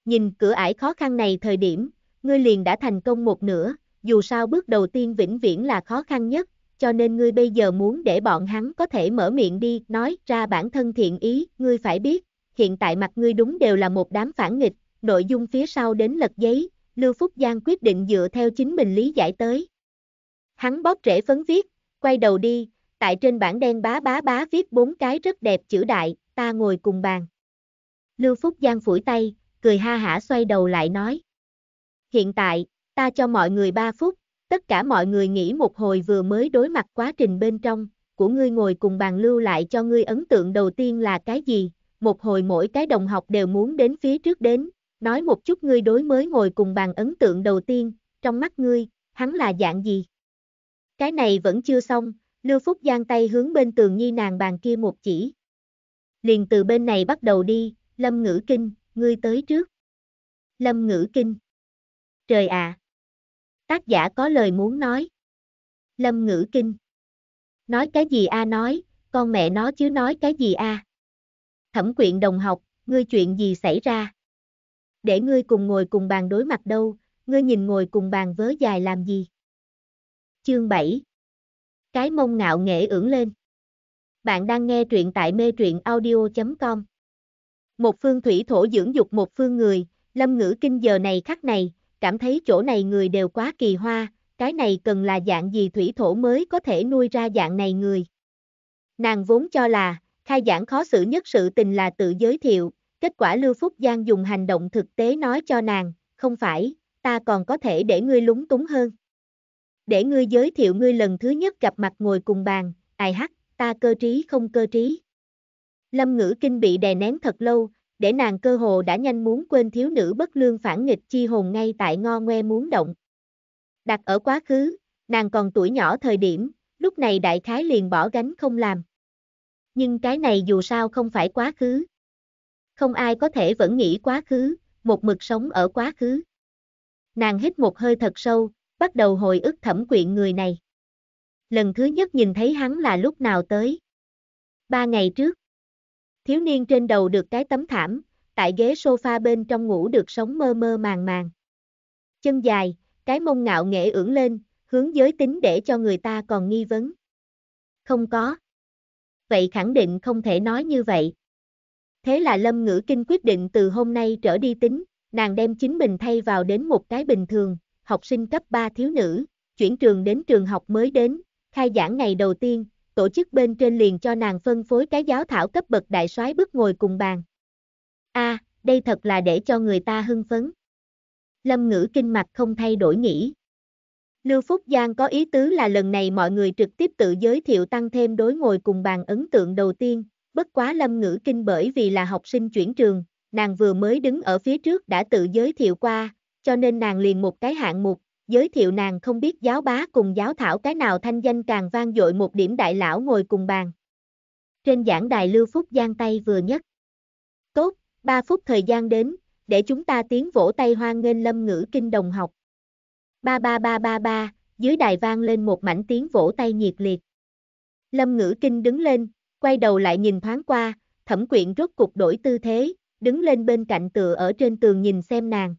Nhìn cửa ải khó khăn này thời điểm, ngươi liền đã thành công một nửa, dù sao bước đầu tiên vĩnh viễn là khó khăn nhất, cho nên ngươi bây giờ muốn để bọn hắn có thể mở miệng đi, nói ra bản thân thiện ý, ngươi phải biết, hiện tại mặt ngươi đúng đều là một đám phản nghịch, nội dung phía sau đến lật giấy, Lưu Phúc Giang quyết định dựa theo chính mình lý giải tới. Hắn bóp rễ phấn viết, quay đầu đi, tại trên bảng đen bá bá bá viết bốn cái rất đẹp chữ đại, ta ngồi cùng bàn. Lưu Phúc Giang phủi tay, cười ha hả xoay đầu lại nói. Hiện tại, ta cho mọi người 3 phút, tất cả mọi người nghĩ một hồi vừa mới đối mặt quá trình bên trong, của ngươi ngồi cùng bàn lưu lại cho ngươi ấn tượng đầu tiên là cái gì, một hồi mỗi cái đồng học đều muốn đến phía trước đến, nói một chút ngươi đối mới ngồi cùng bàn ấn tượng đầu tiên, trong mắt ngươi, hắn là dạng gì? Cái này vẫn chưa xong, Lưu Phúc giang tay hướng bên tường nhi nàng bàn kia một chỉ. Liền từ bên này bắt đầu đi, Lâm Ngữ Kinh, ngươi tới trước. Lâm Ngữ Kinh. Trời ạ! Tác giả có lời muốn nói. Lâm Ngữ Kinh. Nói cái gì a nói, con mẹ nó chứ nói cái gì a. À. Thẩm quyện đồng học, ngươi chuyện gì xảy ra? để ngươi cùng ngồi cùng bàn đối mặt đâu, ngươi nhìn ngồi cùng bàn vớ dài làm gì. Chương 7 Cái mông ngạo nghệ ưỡng lên Bạn đang nghe truyện tại mê truyện audio.com Một phương thủy thổ dưỡng dục một phương người, lâm ngữ kinh giờ này khắc này, cảm thấy chỗ này người đều quá kỳ hoa, cái này cần là dạng gì thủy thổ mới có thể nuôi ra dạng này người. Nàng vốn cho là, khai giảng khó xử nhất sự tình là tự giới thiệu, Kết quả Lưu Phúc Giang dùng hành động thực tế nói cho nàng, không phải, ta còn có thể để ngươi lúng túng hơn. Để ngươi giới thiệu ngươi lần thứ nhất gặp mặt ngồi cùng bàn, ai hắc, ta cơ trí không cơ trí. Lâm ngữ kinh bị đè nén thật lâu, để nàng cơ hồ đã nhanh muốn quên thiếu nữ bất lương phản nghịch chi hồn ngay tại ngo ngoe muốn động. Đặt ở quá khứ, nàng còn tuổi nhỏ thời điểm, lúc này đại khái liền bỏ gánh không làm. Nhưng cái này dù sao không phải quá khứ, không ai có thể vẫn nghĩ quá khứ, một mực sống ở quá khứ. Nàng hít một hơi thật sâu, bắt đầu hồi ức thẩm quyện người này. Lần thứ nhất nhìn thấy hắn là lúc nào tới? Ba ngày trước. Thiếu niên trên đầu được cái tấm thảm, tại ghế sofa bên trong ngủ được sống mơ mơ màng màng. Chân dài, cái mông ngạo nghệ ưỡng lên, hướng giới tính để cho người ta còn nghi vấn. Không có. Vậy khẳng định không thể nói như vậy. Thế là Lâm Ngữ Kinh quyết định từ hôm nay trở đi tính, nàng đem chính mình thay vào đến một cái bình thường, học sinh cấp 3 thiếu nữ, chuyển trường đến trường học mới đến, khai giảng ngày đầu tiên, tổ chức bên trên liền cho nàng phân phối cái giáo thảo cấp bậc đại soái bước ngồi cùng bàn. A, đây thật là để cho người ta hưng phấn. Lâm Ngữ Kinh mặt không thay đổi nghĩ. Lưu Phúc Giang có ý tứ là lần này mọi người trực tiếp tự giới thiệu tăng thêm đối ngồi cùng bàn ấn tượng đầu tiên, bất quá lâm ngữ kinh bởi vì là học sinh chuyển trường, nàng vừa mới đứng ở phía trước đã tự giới thiệu qua, cho nên nàng liền một cái hạng mục, giới thiệu nàng không biết giáo bá cùng giáo thảo cái nào thanh danh càng vang dội một điểm đại lão ngồi cùng bàn. Trên giảng đài Lưu Phúc giang tay vừa nhất. Tốt, 3 phút thời gian đến, để chúng ta tiến vỗ tay hoan nghênh lâm ngữ kinh đồng học. Ba ba ba ba ba, dưới đài vang lên một mảnh tiếng vỗ tay nhiệt liệt. Lâm ngữ kinh đứng lên, quay đầu lại nhìn thoáng qua, thẩm quyện rốt cục đổi tư thế, đứng lên bên cạnh tựa ở trên tường nhìn xem nàng.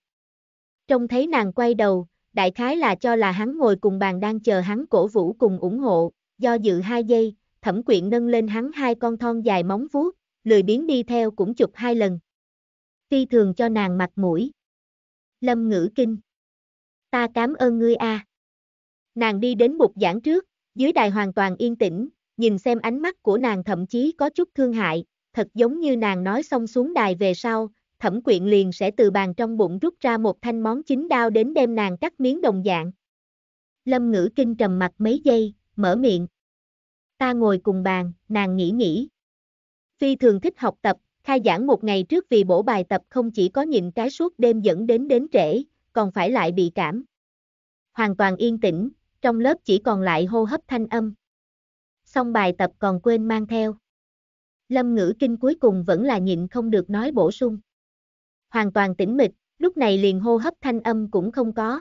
Trông thấy nàng quay đầu, đại khái là cho là hắn ngồi cùng bàn đang chờ hắn cổ vũ cùng ủng hộ, do dự hai giây, thẩm quyện nâng lên hắn hai con thon dài móng vuốt, lười biến đi theo cũng chụp hai lần. Phi thường cho nàng mặt mũi. Lâm ngữ kinh. Ta cảm ơn ngươi a. À. Nàng đi đến bục giảng trước, dưới đài hoàn toàn yên tĩnh, nhìn xem ánh mắt của nàng thậm chí có chút thương hại, thật giống như nàng nói xong xuống đài về sau, thẩm quyện liền sẽ từ bàn trong bụng rút ra một thanh món chính đao đến đem nàng cắt miếng đồng dạng. Lâm ngữ kinh trầm mặt mấy giây, mở miệng. Ta ngồi cùng bàn, nàng nghĩ nghĩ. Phi thường thích học tập, khai giảng một ngày trước vì bổ bài tập không chỉ có nhịn cái suốt đêm dẫn đến đến trễ, còn phải lại bị cảm. Hoàn toàn yên tĩnh, trong lớp chỉ còn lại hô hấp thanh âm xong bài tập còn quên mang theo. Lâm ngữ kinh cuối cùng vẫn là nhịn không được nói bổ sung. Hoàn toàn tĩnh mịch, lúc này liền hô hấp thanh âm cũng không có.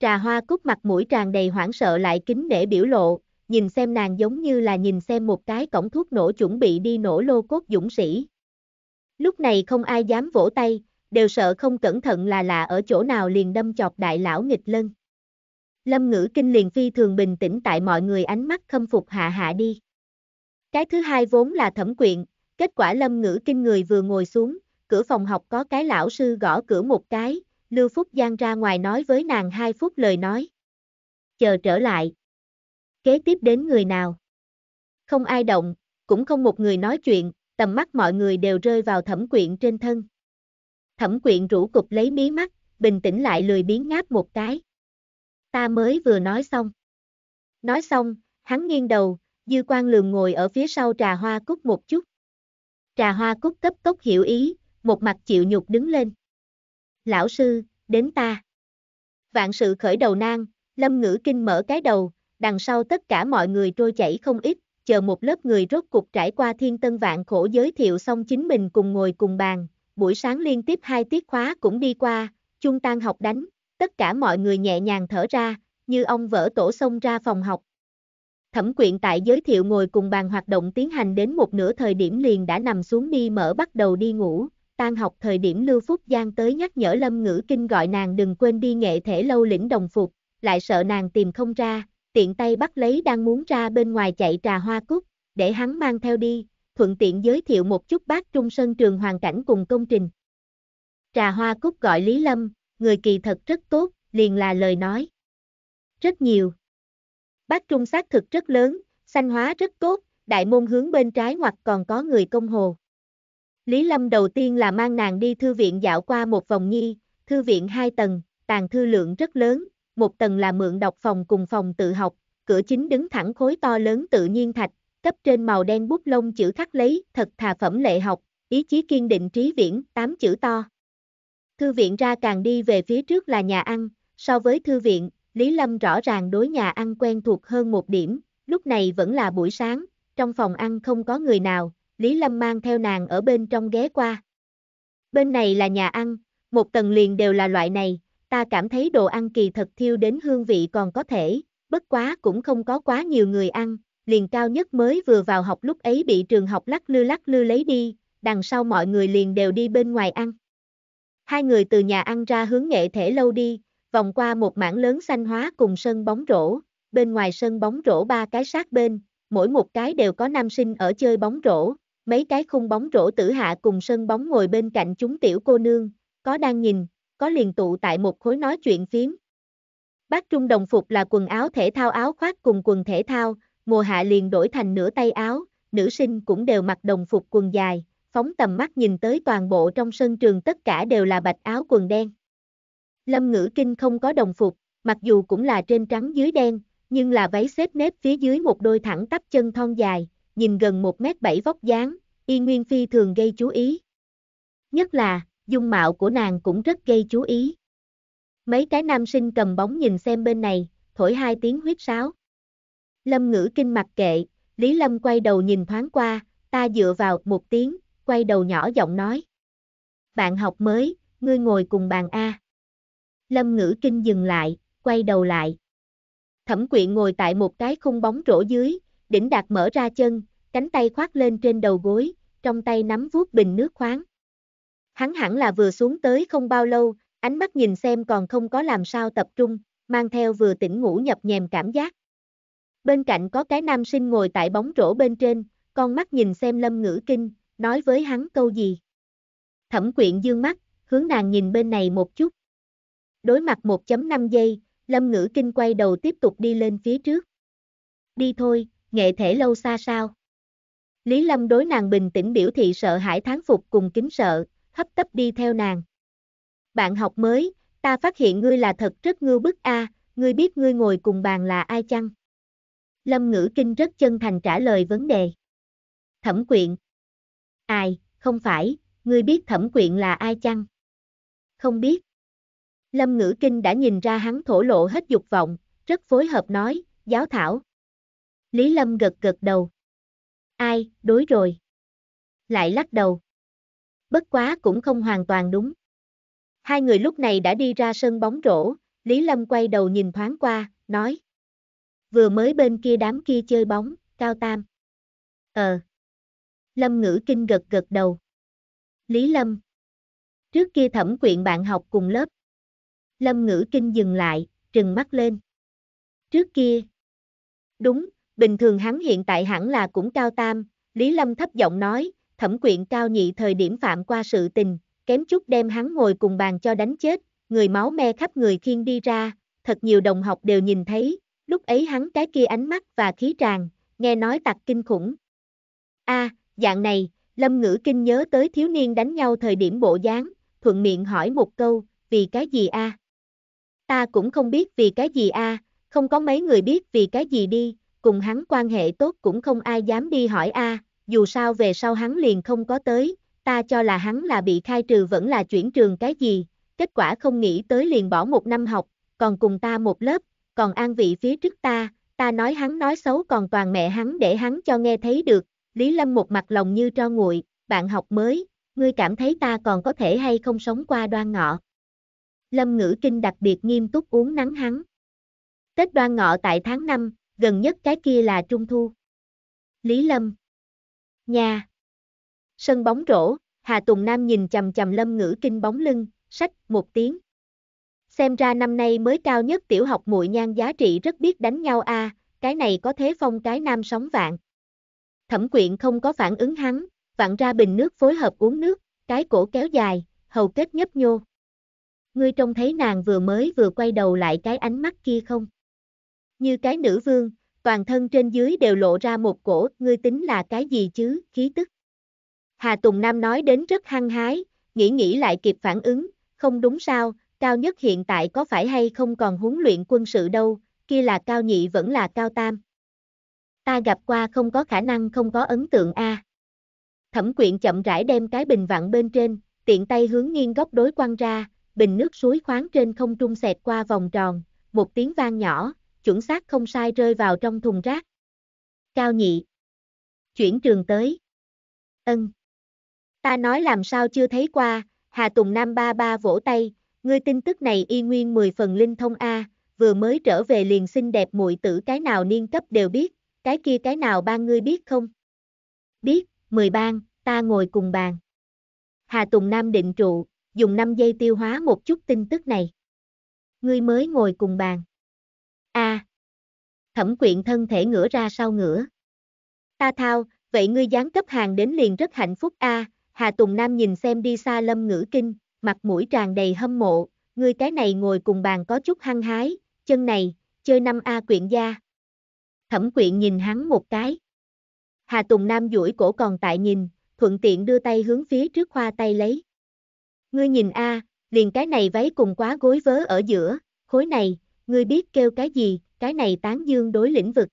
Trà hoa cúc mặt mũi tràn đầy hoảng sợ lại kính để biểu lộ, nhìn xem nàng giống như là nhìn xem một cái cổng thuốc nổ chuẩn bị đi nổ lô cốt dũng sĩ. Lúc này không ai dám vỗ tay, đều sợ không cẩn thận là lạ ở chỗ nào liền đâm chọc đại lão nghịch lân. Lâm Ngữ Kinh liền phi thường bình tĩnh tại mọi người ánh mắt khâm phục hạ hạ đi. Cái thứ hai vốn là thẩm quyện, kết quả Lâm Ngữ Kinh người vừa ngồi xuống, cửa phòng học có cái lão sư gõ cửa một cái, Lưu Phúc Giang ra ngoài nói với nàng hai phút lời nói. Chờ trở lại. Kế tiếp đến người nào? Không ai động, cũng không một người nói chuyện, tầm mắt mọi người đều rơi vào thẩm quyện trên thân. Thẩm quyện rủ cục lấy mí mắt, bình tĩnh lại lười biến ngáp một cái ta mới vừa nói xong. Nói xong, hắn nghiêng đầu, dư quan lường ngồi ở phía sau trà hoa cúc một chút. Trà hoa cúc cấp tốc hiểu ý, một mặt chịu nhục đứng lên. Lão sư, đến ta. Vạn sự khởi đầu nan, lâm ngữ kinh mở cái đầu, đằng sau tất cả mọi người trôi chảy không ít, chờ một lớp người rốt cục trải qua thiên tân vạn khổ giới thiệu xong chính mình cùng ngồi cùng bàn, buổi sáng liên tiếp hai tiết khóa cũng đi qua, chung tan học đánh, tất cả mọi người nhẹ nhàng thở ra, như ông vỡ tổ xông ra phòng học. Thẩm quyện tại giới thiệu ngồi cùng bàn hoạt động tiến hành đến một nửa thời điểm liền đã nằm xuống đi mở bắt đầu đi ngủ, tan học thời điểm Lưu Phúc Giang tới nhắc nhở Lâm Ngữ Kinh gọi nàng đừng quên đi nghệ thể lâu lĩnh đồng phục, lại sợ nàng tìm không ra, tiện tay bắt lấy đang muốn ra bên ngoài chạy trà hoa cúc, để hắn mang theo đi, thuận tiện giới thiệu một chút bác Trung Sơn Trường hoàn cảnh cùng công trình. Trà hoa cúc gọi Lý Lâm, người kỳ thật rất tốt, liền là lời nói. Rất nhiều. Bác Trung xác thực rất lớn, sanh hóa rất tốt, đại môn hướng bên trái hoặc còn có người công hồ. Lý Lâm đầu tiên là mang nàng đi thư viện dạo qua một vòng nhi, thư viện hai tầng, tàn thư lượng rất lớn, một tầng là mượn đọc phòng cùng phòng tự học, cửa chính đứng thẳng khối to lớn tự nhiên thạch, cấp trên màu đen bút lông chữ khắc lấy, thật thà phẩm lệ học, ý chí kiên định trí viễn, tám chữ to. Thư viện ra càng đi về phía trước là nhà ăn, so với thư viện, Lý Lâm rõ ràng đối nhà ăn quen thuộc hơn một điểm, lúc này vẫn là buổi sáng, trong phòng ăn không có người nào, Lý Lâm mang theo nàng ở bên trong ghé qua. Bên này là nhà ăn, một tầng liền đều là loại này, ta cảm thấy đồ ăn kỳ thật thiêu đến hương vị còn có thể, bất quá cũng không có quá nhiều người ăn, liền cao nhất mới vừa vào học lúc ấy bị trường học lắc lư lắc lư lấy đi, đằng sau mọi người liền đều đi bên ngoài ăn. Hai người từ nhà ăn ra hướng nghệ thể lâu đi, vòng qua một mảng lớn xanh hóa cùng sân bóng rổ, bên ngoài sân bóng rổ ba cái sát bên, mỗi một cái đều có nam sinh ở chơi bóng rổ, mấy cái khung bóng rổ tử hạ cùng sân bóng ngồi bên cạnh chúng tiểu cô nương, có đang nhìn, có liền tụ tại một khối nói chuyện phiếm. Bác Trung đồng phục là quần áo thể thao áo khoác cùng quần thể thao, mùa hạ liền đổi thành nửa tay áo, nữ sinh cũng đều mặc đồng phục quần dài phóng tầm mắt nhìn tới toàn bộ trong sân trường tất cả đều là bạch áo quần đen. Lâm ngữ kinh không có đồng phục, mặc dù cũng là trên trắng dưới đen, nhưng là váy xếp nếp phía dưới một đôi thẳng tắp chân thon dài, nhìn gần 1m7 vóc dáng, y nguyên phi thường gây chú ý. Nhất là, dung mạo của nàng cũng rất gây chú ý. Mấy cái nam sinh cầm bóng nhìn xem bên này, thổi hai tiếng huyết sáo. Lâm ngữ kinh mặc kệ, Lý Lâm quay đầu nhìn thoáng qua, ta dựa vào một tiếng, quay đầu nhỏ giọng nói. Bạn học mới, ngươi ngồi cùng bàn A. Lâm ngữ kinh dừng lại, quay đầu lại. Thẩm quyện ngồi tại một cái khung bóng rổ dưới, đỉnh đạt mở ra chân, cánh tay khoác lên trên đầu gối, trong tay nắm vuốt bình nước khoáng. Hắn hẳn là vừa xuống tới không bao lâu, ánh mắt nhìn xem còn không có làm sao tập trung, mang theo vừa tỉnh ngủ nhập nhèm cảm giác. Bên cạnh có cái nam sinh ngồi tại bóng rổ bên trên, con mắt nhìn xem lâm ngữ kinh, nói với hắn câu gì. Thẩm quyện dương mắt, hướng nàng nhìn bên này một chút. Đối mặt 1.5 giây, Lâm Ngữ Kinh quay đầu tiếp tục đi lên phía trước. Đi thôi, nghệ thể lâu xa sao. Lý Lâm đối nàng bình tĩnh biểu thị sợ hãi tháng phục cùng kính sợ, hấp tấp đi theo nàng. Bạn học mới, ta phát hiện ngươi là thật rất ngưu bức a, ngươi biết ngươi ngồi cùng bàn là ai chăng? Lâm Ngữ Kinh rất chân thành trả lời vấn đề. Thẩm quyện Ai, không phải, ngươi biết thẩm quyện là ai chăng? Không biết. Lâm ngữ kinh đã nhìn ra hắn thổ lộ hết dục vọng, rất phối hợp nói, giáo thảo. Lý Lâm gật gật đầu. Ai, đối rồi. Lại lắc đầu. Bất quá cũng không hoàn toàn đúng. Hai người lúc này đã đi ra sân bóng rổ, Lý Lâm quay đầu nhìn thoáng qua, nói. Vừa mới bên kia đám kia chơi bóng, cao tam. Ờ. Lâm ngữ kinh gật gật đầu. Lý Lâm. Trước kia thẩm quyện bạn học cùng lớp. Lâm ngữ kinh dừng lại, trừng mắt lên. Trước kia. Đúng, bình thường hắn hiện tại hẳn là cũng cao tam, Lý Lâm thấp giọng nói, thẩm quyện cao nhị thời điểm phạm qua sự tình, kém chút đem hắn ngồi cùng bàn cho đánh chết, người máu me khắp người khiên đi ra, thật nhiều đồng học đều nhìn thấy, lúc ấy hắn cái kia ánh mắt và khí tràn, nghe nói tặc kinh khủng. A, à, Dạng này, Lâm Ngữ Kinh nhớ tới thiếu niên đánh nhau thời điểm bộ dáng, thuận miệng hỏi một câu, vì cái gì a? Ta cũng không biết vì cái gì a, không có mấy người biết vì cái gì đi, cùng hắn quan hệ tốt cũng không ai dám đi hỏi a, dù sao về sau hắn liền không có tới, ta cho là hắn là bị khai trừ vẫn là chuyển trường cái gì, kết quả không nghĩ tới liền bỏ một năm học, còn cùng ta một lớp, còn an vị phía trước ta, ta nói hắn nói xấu còn toàn mẹ hắn để hắn cho nghe thấy được, Lý Lâm một mặt lòng như cho nguội, bạn học mới, ngươi cảm thấy ta còn có thể hay không sống qua đoan ngọ. Lâm ngữ kinh đặc biệt nghiêm túc uống nắng hắn. Tết đoan ngọ tại tháng 5, gần nhất cái kia là trung thu. Lý Lâm. Nhà. Sân bóng rổ, Hà Tùng Nam nhìn chầm chầm Lâm ngữ kinh bóng lưng, sách, một tiếng. Xem ra năm nay mới cao nhất tiểu học muội nhan giá trị rất biết đánh nhau a, à, cái này có thế phong cái nam sóng vạn. Thẩm quyện không có phản ứng hắn, vặn ra bình nước phối hợp uống nước, cái cổ kéo dài, hầu kết nhấp nhô. Ngươi trông thấy nàng vừa mới vừa quay đầu lại cái ánh mắt kia không? Như cái nữ vương, toàn thân trên dưới đều lộ ra một cổ, ngươi tính là cái gì chứ, khí tức. Hà Tùng Nam nói đến rất hăng hái, nghĩ nghĩ lại kịp phản ứng, không đúng sao, cao nhất hiện tại có phải hay không còn huấn luyện quân sự đâu, kia là cao nhị vẫn là cao tam. Ta gặp qua không có khả năng không có ấn tượng a. Thẩm quyện chậm rãi đem cái bình vặn bên trên, tiện tay hướng nghiêng góc đối quan ra, bình nước suối khoáng trên không trung xẹt qua vòng tròn, một tiếng vang nhỏ, chuẩn xác không sai rơi vào trong thùng rác. Cao nhị. Chuyển trường tới. Ân. Ta nói làm sao chưa thấy qua, Hà Tùng Nam ba ba vỗ tay, ngươi tin tức này y nguyên 10 phần linh thông A, vừa mới trở về liền xinh đẹp muội tử cái nào niên cấp đều biết, cái kia cái nào ba ngươi biết không? Biết, mười bang, ta ngồi cùng bàn. Hà Tùng Nam định trụ, dùng 5 giây tiêu hóa một chút tin tức này. Ngươi mới ngồi cùng bàn. A. À, thẩm quyện thân thể ngửa ra sau ngửa. Ta thao, vậy ngươi gián cấp hàng đến liền rất hạnh phúc a. À, Hà Tùng Nam nhìn xem đi xa lâm ngữ kinh, mặt mũi tràn đầy hâm mộ, ngươi cái này ngồi cùng bàn có chút hăng hái, chân này, chơi năm A quyện gia. Thẩm quyện nhìn hắn một cái. Hà Tùng Nam duỗi cổ còn tại nhìn, thuận tiện đưa tay hướng phía trước khoa tay lấy. Ngươi nhìn a, liền cái này váy cùng quá gối vớ ở giữa, khối này, ngươi biết kêu cái gì, cái này tán dương đối lĩnh vực.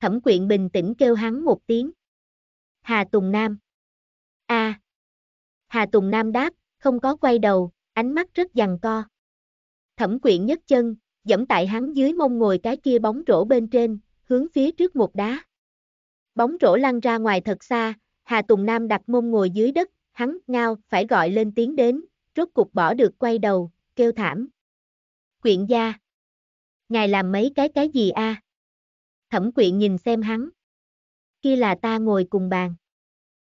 Thẩm quyện bình tĩnh kêu hắn một tiếng. Hà Tùng Nam. a Hà Tùng Nam đáp, không có quay đầu, ánh mắt rất dằn co. Thẩm quyện nhấc chân, dẫm tại hắn dưới mông ngồi cái kia bóng rổ bên trên, hướng phía trước một đá. Bóng rổ lăn ra ngoài thật xa, Hà Tùng Nam đặt mông ngồi dưới đất, hắn ngao phải gọi lên tiếng đến, rốt cục bỏ được quay đầu, kêu thảm. Quyện gia. Ngài làm mấy cái cái gì a? À? Thẩm quyện nhìn xem hắn. Kia là ta ngồi cùng bàn.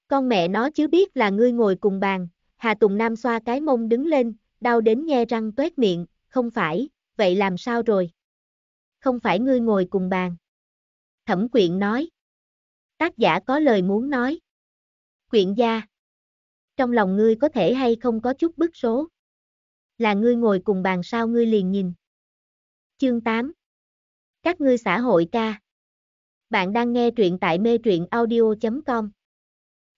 Con mẹ nó chứ biết là ngươi ngồi cùng bàn, Hà Tùng Nam xoa cái mông đứng lên, đau đến nghe răng tuét miệng, không phải, vậy làm sao rồi? Không phải ngươi ngồi cùng bàn. Thẩm quyện nói. Tác giả có lời muốn nói. Quyện gia. Trong lòng ngươi có thể hay không có chút bức số. Là ngươi ngồi cùng bàn sao ngươi liền nhìn. Chương 8. Các ngươi xã hội ca. Bạn đang nghe truyện tại mê truyện audio.com.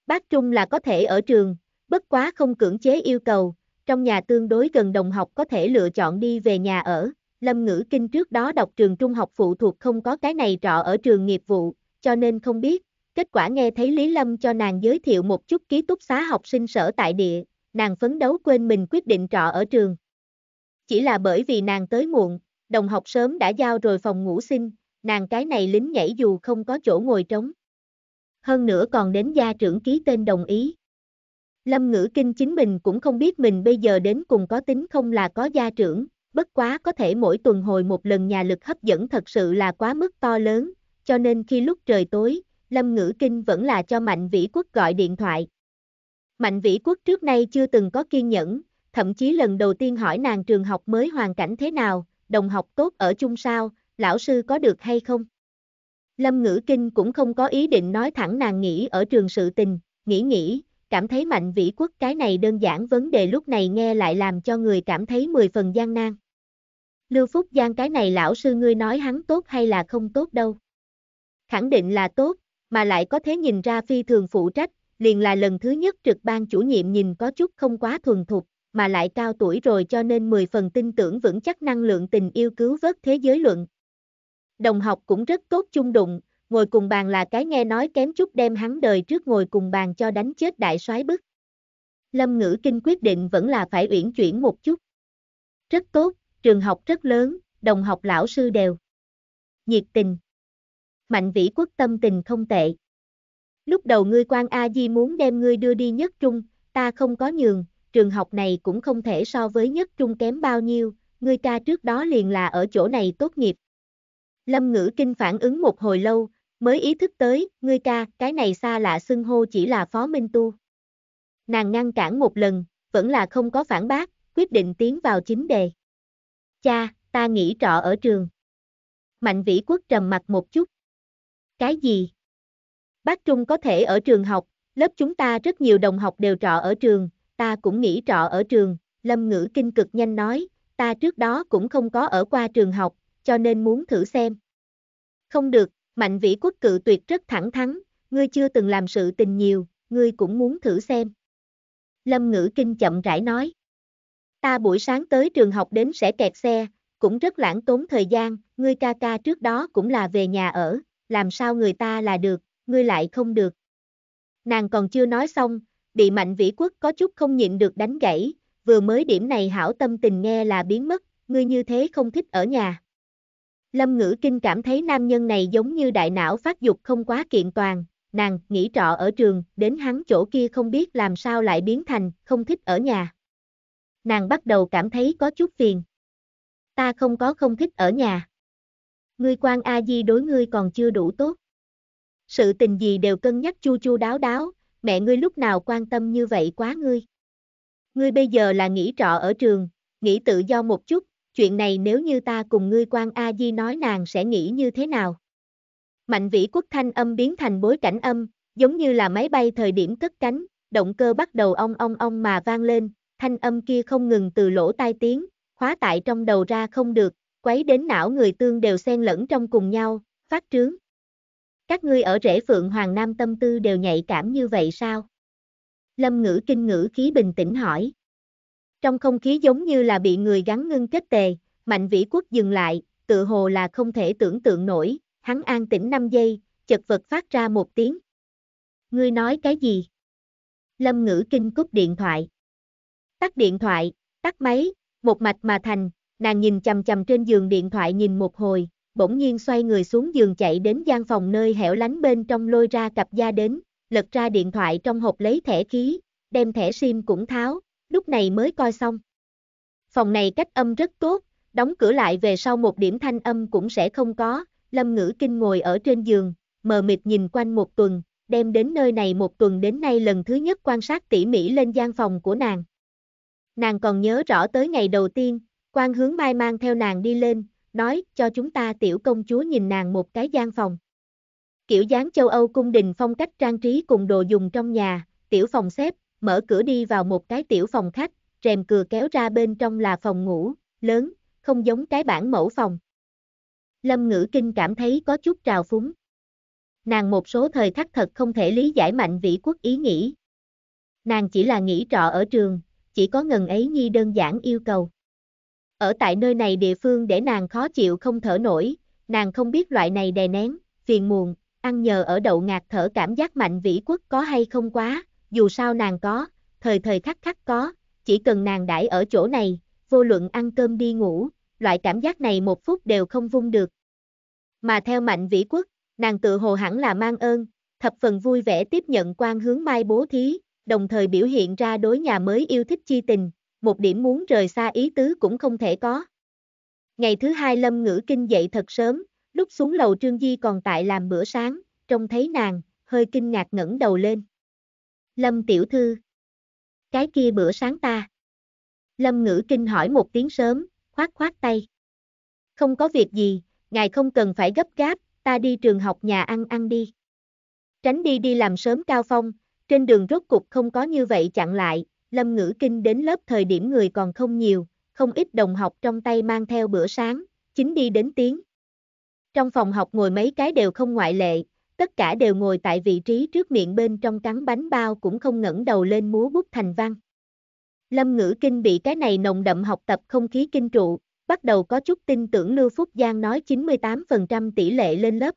Bác Trung là có thể ở trường, bất quá không cưỡng chế yêu cầu, trong nhà tương đối gần đồng học có thể lựa chọn đi về nhà ở. Lâm Ngữ Kinh trước đó đọc trường trung học phụ thuộc không có cái này trọ ở trường nghiệp vụ, cho nên không biết. Kết quả nghe thấy Lý Lâm cho nàng giới thiệu một chút ký túc xá học sinh sở tại địa, nàng phấn đấu quên mình quyết định trọ ở trường. Chỉ là bởi vì nàng tới muộn, đồng học sớm đã giao rồi phòng ngủ sinh, nàng cái này lính nhảy dù không có chỗ ngồi trống. Hơn nữa còn đến gia trưởng ký tên đồng ý. Lâm Ngữ Kinh chính mình cũng không biết mình bây giờ đến cùng có tính không là có gia trưởng, bất quá có thể mỗi tuần hồi một lần nhà lực hấp dẫn thật sự là quá mức to lớn, cho nên khi lúc trời tối, Lâm Ngữ Kinh vẫn là cho Mạnh Vĩ Quốc gọi điện thoại. Mạnh Vĩ Quốc trước nay chưa từng có kiên nhẫn, thậm chí lần đầu tiên hỏi nàng trường học mới hoàn cảnh thế nào, đồng học tốt ở chung sao, lão sư có được hay không? Lâm Ngữ Kinh cũng không có ý định nói thẳng nàng nghĩ ở trường sự tình, nghĩ nghĩ, cảm thấy mạnh vĩ quốc cái này đơn giản vấn đề lúc này nghe lại làm cho người cảm thấy mười phần gian nan. Lưu Phúc Giang cái này lão sư ngươi nói hắn tốt hay là không tốt đâu. Khẳng định là tốt, mà lại có thế nhìn ra phi thường phụ trách, liền là lần thứ nhất trực ban chủ nhiệm nhìn có chút không quá thuần thục, mà lại cao tuổi rồi cho nên 10 phần tin tưởng vững chắc năng lượng tình yêu cứu vớt thế giới luận. Đồng học cũng rất tốt chung đụng, ngồi cùng bàn là cái nghe nói kém chút đem hắn đời trước ngồi cùng bàn cho đánh chết đại soái bức. Lâm ngữ kinh quyết định vẫn là phải uyển chuyển một chút. Rất tốt, trường học rất lớn, đồng học lão sư đều. Nhiệt tình. Mạnh vĩ quốc tâm tình không tệ. Lúc đầu ngươi quan A-di muốn đem ngươi đưa đi nhất trung, ta không có nhường, trường học này cũng không thể so với nhất trung kém bao nhiêu, ngươi ca trước đó liền là ở chỗ này tốt nghiệp. Lâm ngữ kinh phản ứng một hồi lâu, mới ý thức tới, ngươi ca, cái này xa lạ xưng hô chỉ là phó minh tu. Nàng ngăn cản một lần, vẫn là không có phản bác, quyết định tiến vào chính đề cha, ta nghỉ trọ ở trường. Mạnh vĩ quốc trầm mặt một chút. Cái gì? Bác Trung có thể ở trường học, lớp chúng ta rất nhiều đồng học đều trọ ở trường, ta cũng nghỉ trọ ở trường, lâm ngữ kinh cực nhanh nói, ta trước đó cũng không có ở qua trường học, cho nên muốn thử xem. Không được, mạnh vĩ quốc cự tuyệt rất thẳng thắn, ngươi chưa từng làm sự tình nhiều, ngươi cũng muốn thử xem. Lâm ngữ kinh chậm rãi nói. Ta buổi sáng tới trường học đến sẽ kẹt xe, cũng rất lãng tốn thời gian, ngươi ca ca trước đó cũng là về nhà ở, làm sao người ta là được, ngươi lại không được. Nàng còn chưa nói xong, bị mạnh vĩ quốc có chút không nhịn được đánh gãy, vừa mới điểm này hảo tâm tình nghe là biến mất, ngươi như thế không thích ở nhà. Lâm ngữ kinh cảm thấy nam nhân này giống như đại não phát dục không quá kiện toàn, nàng nghỉ trọ ở trường, đến hắn chỗ kia không biết làm sao lại biến thành, không thích ở nhà nàng bắt đầu cảm thấy có chút phiền. Ta không có không thích ở nhà. Ngươi quan A-di đối ngươi còn chưa đủ tốt. Sự tình gì đều cân nhắc chu chu đáo đáo, mẹ ngươi lúc nào quan tâm như vậy quá ngươi. Ngươi bây giờ là nghỉ trọ ở trường, nghỉ tự do một chút, chuyện này nếu như ta cùng ngươi quan A-di nói nàng sẽ nghĩ như thế nào. Mạnh vĩ quốc thanh âm biến thành bối cảnh âm, giống như là máy bay thời điểm cất cánh, động cơ bắt đầu ong ong ong mà vang lên, thanh âm kia không ngừng từ lỗ tai tiếng, khóa tại trong đầu ra không được, quấy đến não người tương đều xen lẫn trong cùng nhau, phát trướng. Các ngươi ở rễ phượng hoàng nam tâm tư đều nhạy cảm như vậy sao? Lâm ngữ kinh ngữ khí bình tĩnh hỏi. Trong không khí giống như là bị người gắn ngưng kết tề, mạnh vĩ quốc dừng lại, tự hồ là không thể tưởng tượng nổi, hắn an tĩnh 5 giây, chật vật phát ra một tiếng. Ngươi nói cái gì? Lâm ngữ kinh cúp điện thoại tắt điện thoại, tắt máy, một mạch mà thành, nàng nhìn chầm chầm trên giường điện thoại nhìn một hồi, bỗng nhiên xoay người xuống giường chạy đến gian phòng nơi hẻo lánh bên trong lôi ra cặp da đến, lật ra điện thoại trong hộp lấy thẻ khí, đem thẻ sim cũng tháo, lúc này mới coi xong. Phòng này cách âm rất tốt, đóng cửa lại về sau một điểm thanh âm cũng sẽ không có, Lâm Ngữ Kinh ngồi ở trên giường, mờ mịt nhìn quanh một tuần, đem đến nơi này một tuần đến nay lần thứ nhất quan sát tỉ mỉ lên gian phòng của nàng. Nàng còn nhớ rõ tới ngày đầu tiên, quan hướng mai mang theo nàng đi lên, nói cho chúng ta tiểu công chúa nhìn nàng một cái gian phòng. Kiểu dáng châu Âu cung đình phong cách trang trí cùng đồ dùng trong nhà, tiểu phòng xếp, mở cửa đi vào một cái tiểu phòng khách, rèm cửa kéo ra bên trong là phòng ngủ, lớn, không giống cái bản mẫu phòng. Lâm ngữ kinh cảm thấy có chút trào phúng. Nàng một số thời khắc thật không thể lý giải mạnh vĩ quốc ý nghĩ. Nàng chỉ là nghĩ trọ ở trường, chỉ có ngần ấy nhi đơn giản yêu cầu. Ở tại nơi này địa phương để nàng khó chịu không thở nổi, nàng không biết loại này đè nén, phiền muộn, ăn nhờ ở đậu ngạt thở cảm giác mạnh vĩ quốc có hay không quá, dù sao nàng có, thời thời khắc khắc có, chỉ cần nàng đãi ở chỗ này, vô luận ăn cơm đi ngủ, loại cảm giác này một phút đều không vung được. Mà theo mạnh vĩ quốc, nàng tự hồ hẳn là mang ơn, thập phần vui vẻ tiếp nhận quan hướng mai bố thí, đồng thời biểu hiện ra đối nhà mới yêu thích chi tình, một điểm muốn rời xa ý tứ cũng không thể có. Ngày thứ hai Lâm Ngữ Kinh dậy thật sớm, lúc xuống lầu Trương Di còn tại làm bữa sáng, trông thấy nàng, hơi kinh ngạc ngẩng đầu lên. Lâm tiểu thư. Cái kia bữa sáng ta. Lâm Ngữ Kinh hỏi một tiếng sớm, khoát khoát tay. Không có việc gì, ngài không cần phải gấp gáp, ta đi trường học nhà ăn ăn đi. Tránh đi đi làm sớm cao phong, trên đường rốt cục không có như vậy chặn lại, Lâm Ngữ Kinh đến lớp thời điểm người còn không nhiều, không ít đồng học trong tay mang theo bữa sáng, chính đi đến tiếng. Trong phòng học ngồi mấy cái đều không ngoại lệ, tất cả đều ngồi tại vị trí trước miệng bên trong cắn bánh bao cũng không ngẩng đầu lên múa bút thành văn. Lâm Ngữ Kinh bị cái này nồng đậm học tập không khí kinh trụ, bắt đầu có chút tin tưởng Lưu Phúc Giang nói 98% tỷ lệ lên lớp.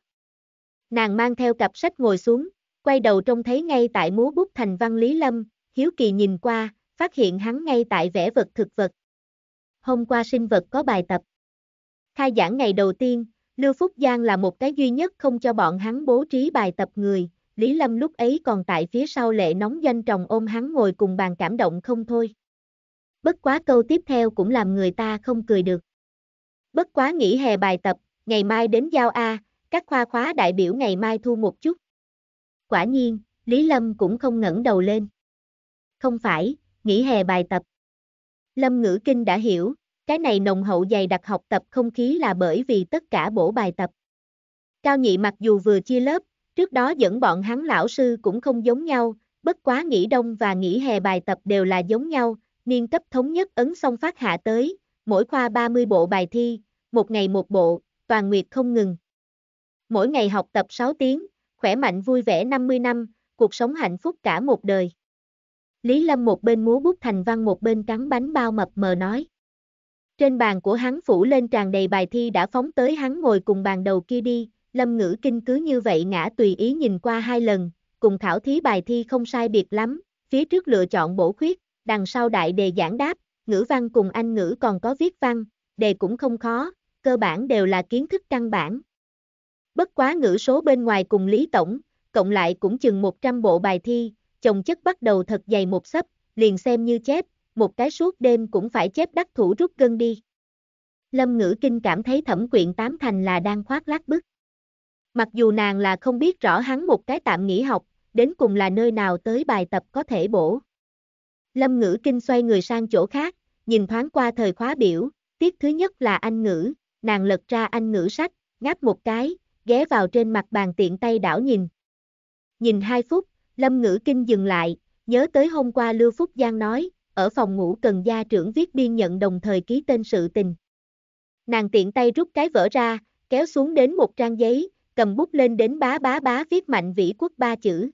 Nàng mang theo cặp sách ngồi xuống, quay đầu trông thấy ngay tại múa bút thành văn Lý Lâm, hiếu kỳ nhìn qua, phát hiện hắn ngay tại vẽ vật thực vật. Hôm qua sinh vật có bài tập. Khai giảng ngày đầu tiên, Lưu Phúc Giang là một cái duy nhất không cho bọn hắn bố trí bài tập người, Lý Lâm lúc ấy còn tại phía sau lệ nóng danh chồng ôm hắn ngồi cùng bàn cảm động không thôi. Bất quá câu tiếp theo cũng làm người ta không cười được. Bất quá nghỉ hè bài tập, ngày mai đến giao A, các khoa khóa đại biểu ngày mai thu một chút. Quả nhiên, Lý Lâm cũng không ngẩng đầu lên. Không phải, nghỉ hè bài tập. Lâm Ngữ Kinh đã hiểu, cái này nồng hậu dày đặc học tập không khí là bởi vì tất cả bổ bài tập. Cao nhị mặc dù vừa chia lớp, trước đó dẫn bọn hắn lão sư cũng không giống nhau, bất quá nghỉ đông và nghỉ hè bài tập đều là giống nhau, niên cấp thống nhất ấn xong phát hạ tới, mỗi khoa 30 bộ bài thi, một ngày một bộ, toàn nguyệt không ngừng. Mỗi ngày học tập 6 tiếng, khỏe mạnh vui vẻ 50 năm, cuộc sống hạnh phúc cả một đời. Lý Lâm một bên múa bút thành văn một bên cắn bánh bao mập mờ nói. Trên bàn của hắn phủ lên tràn đầy bài thi đã phóng tới hắn ngồi cùng bàn đầu kia đi, Lâm ngữ kinh cứ như vậy ngã tùy ý nhìn qua hai lần, cùng khảo thí bài thi không sai biệt lắm, phía trước lựa chọn bổ khuyết, đằng sau đại đề giảng đáp, ngữ văn cùng anh ngữ còn có viết văn, đề cũng không khó, cơ bản đều là kiến thức căn bản, Bất quá ngữ số bên ngoài cùng Lý Tổng, cộng lại cũng chừng 100 bộ bài thi, chồng chất bắt đầu thật dày một sấp, liền xem như chép, một cái suốt đêm cũng phải chép đắc thủ rút gân đi. Lâm ngữ kinh cảm thấy thẩm quyện tám thành là đang khoác lác bức. Mặc dù nàng là không biết rõ hắn một cái tạm nghỉ học, đến cùng là nơi nào tới bài tập có thể bổ. Lâm ngữ kinh xoay người sang chỗ khác, nhìn thoáng qua thời khóa biểu, tiết thứ nhất là anh ngữ, nàng lật ra anh ngữ sách, ngáp một cái, ghé vào trên mặt bàn tiện tay đảo nhìn. Nhìn hai phút, Lâm Ngữ Kinh dừng lại, nhớ tới hôm qua Lưu Phúc Giang nói, ở phòng ngủ cần gia trưởng viết biên nhận đồng thời ký tên sự tình. Nàng tiện tay rút cái vở ra, kéo xuống đến một trang giấy, cầm bút lên đến bá bá bá viết mạnh vĩ quốc ba chữ.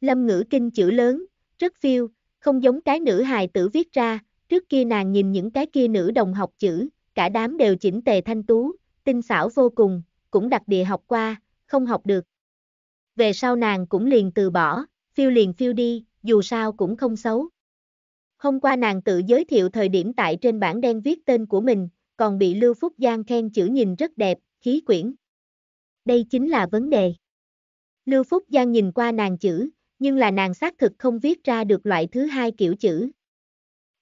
Lâm ngữ kinh chữ lớn, rất phiêu, không giống cái nữ hài tử viết ra, trước kia nàng nhìn những cái kia nữ đồng học chữ, cả đám đều chỉnh tề thanh tú, tinh xảo vô cùng, cũng đặc địa học qua, không học được. Về sau nàng cũng liền từ bỏ, phiêu liền phiêu đi, dù sao cũng không xấu. Hôm qua nàng tự giới thiệu thời điểm tại trên bảng đen viết tên của mình, còn bị Lưu Phúc Giang khen chữ nhìn rất đẹp, khí quyển. Đây chính là vấn đề. Lưu Phúc Giang nhìn qua nàng chữ, nhưng là nàng xác thực không viết ra được loại thứ hai kiểu chữ.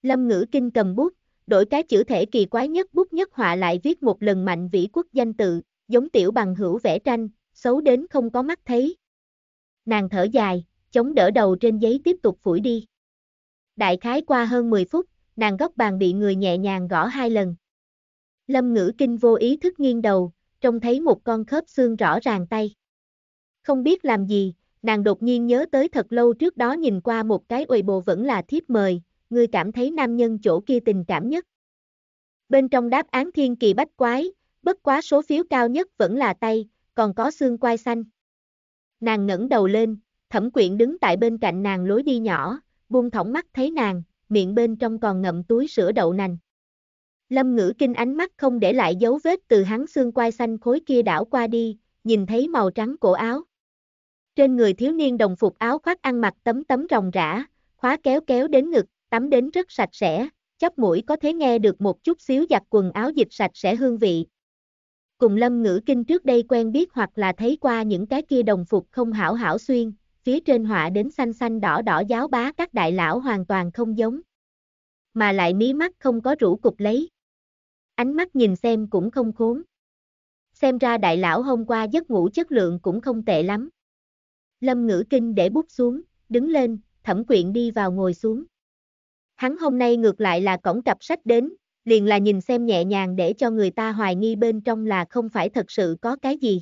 Lâm ngữ kinh cầm bút, đổi cái chữ thể kỳ quái nhất bút nhất họa lại viết một lần mạnh vĩ quốc danh tự, giống tiểu bằng hữu vẽ tranh, xấu đến không có mắt thấy. Nàng thở dài, chống đỡ đầu trên giấy tiếp tục phủi đi. Đại khái qua hơn 10 phút, nàng góc bàn bị người nhẹ nhàng gõ hai lần. Lâm ngữ kinh vô ý thức nghiêng đầu, trông thấy một con khớp xương rõ ràng tay. Không biết làm gì, nàng đột nhiên nhớ tới thật lâu trước đó nhìn qua một cái uầy bồ vẫn là thiếp mời, người cảm thấy nam nhân chỗ kia tình cảm nhất. Bên trong đáp án thiên kỳ bách quái, bất quá số phiếu cao nhất vẫn là tay, còn có xương quai xanh. Nàng ngẩng đầu lên, thẩm quyện đứng tại bên cạnh nàng lối đi nhỏ, buông thõng mắt thấy nàng, miệng bên trong còn ngậm túi sữa đậu nành. Lâm ngữ kinh ánh mắt không để lại dấu vết từ hắn xương quai xanh khối kia đảo qua đi, nhìn thấy màu trắng cổ áo. Trên người thiếu niên đồng phục áo khoác ăn mặc tấm tấm ròng rã, khóa kéo kéo đến ngực, tắm đến rất sạch sẽ, chóp mũi có thể nghe được một chút xíu giặt quần áo dịch sạch sẽ hương vị, Cùng lâm ngữ kinh trước đây quen biết hoặc là thấy qua những cái kia đồng phục không hảo hảo xuyên, phía trên họa đến xanh xanh đỏ đỏ giáo bá các đại lão hoàn toàn không giống. Mà lại mí mắt không có rủ cục lấy. Ánh mắt nhìn xem cũng không khốn. Xem ra đại lão hôm qua giấc ngủ chất lượng cũng không tệ lắm. Lâm ngữ kinh để bút xuống, đứng lên, thẩm quyện đi vào ngồi xuống. Hắn hôm nay ngược lại là cổng cặp sách đến, liền là nhìn xem nhẹ nhàng để cho người ta hoài nghi bên trong là không phải thật sự có cái gì.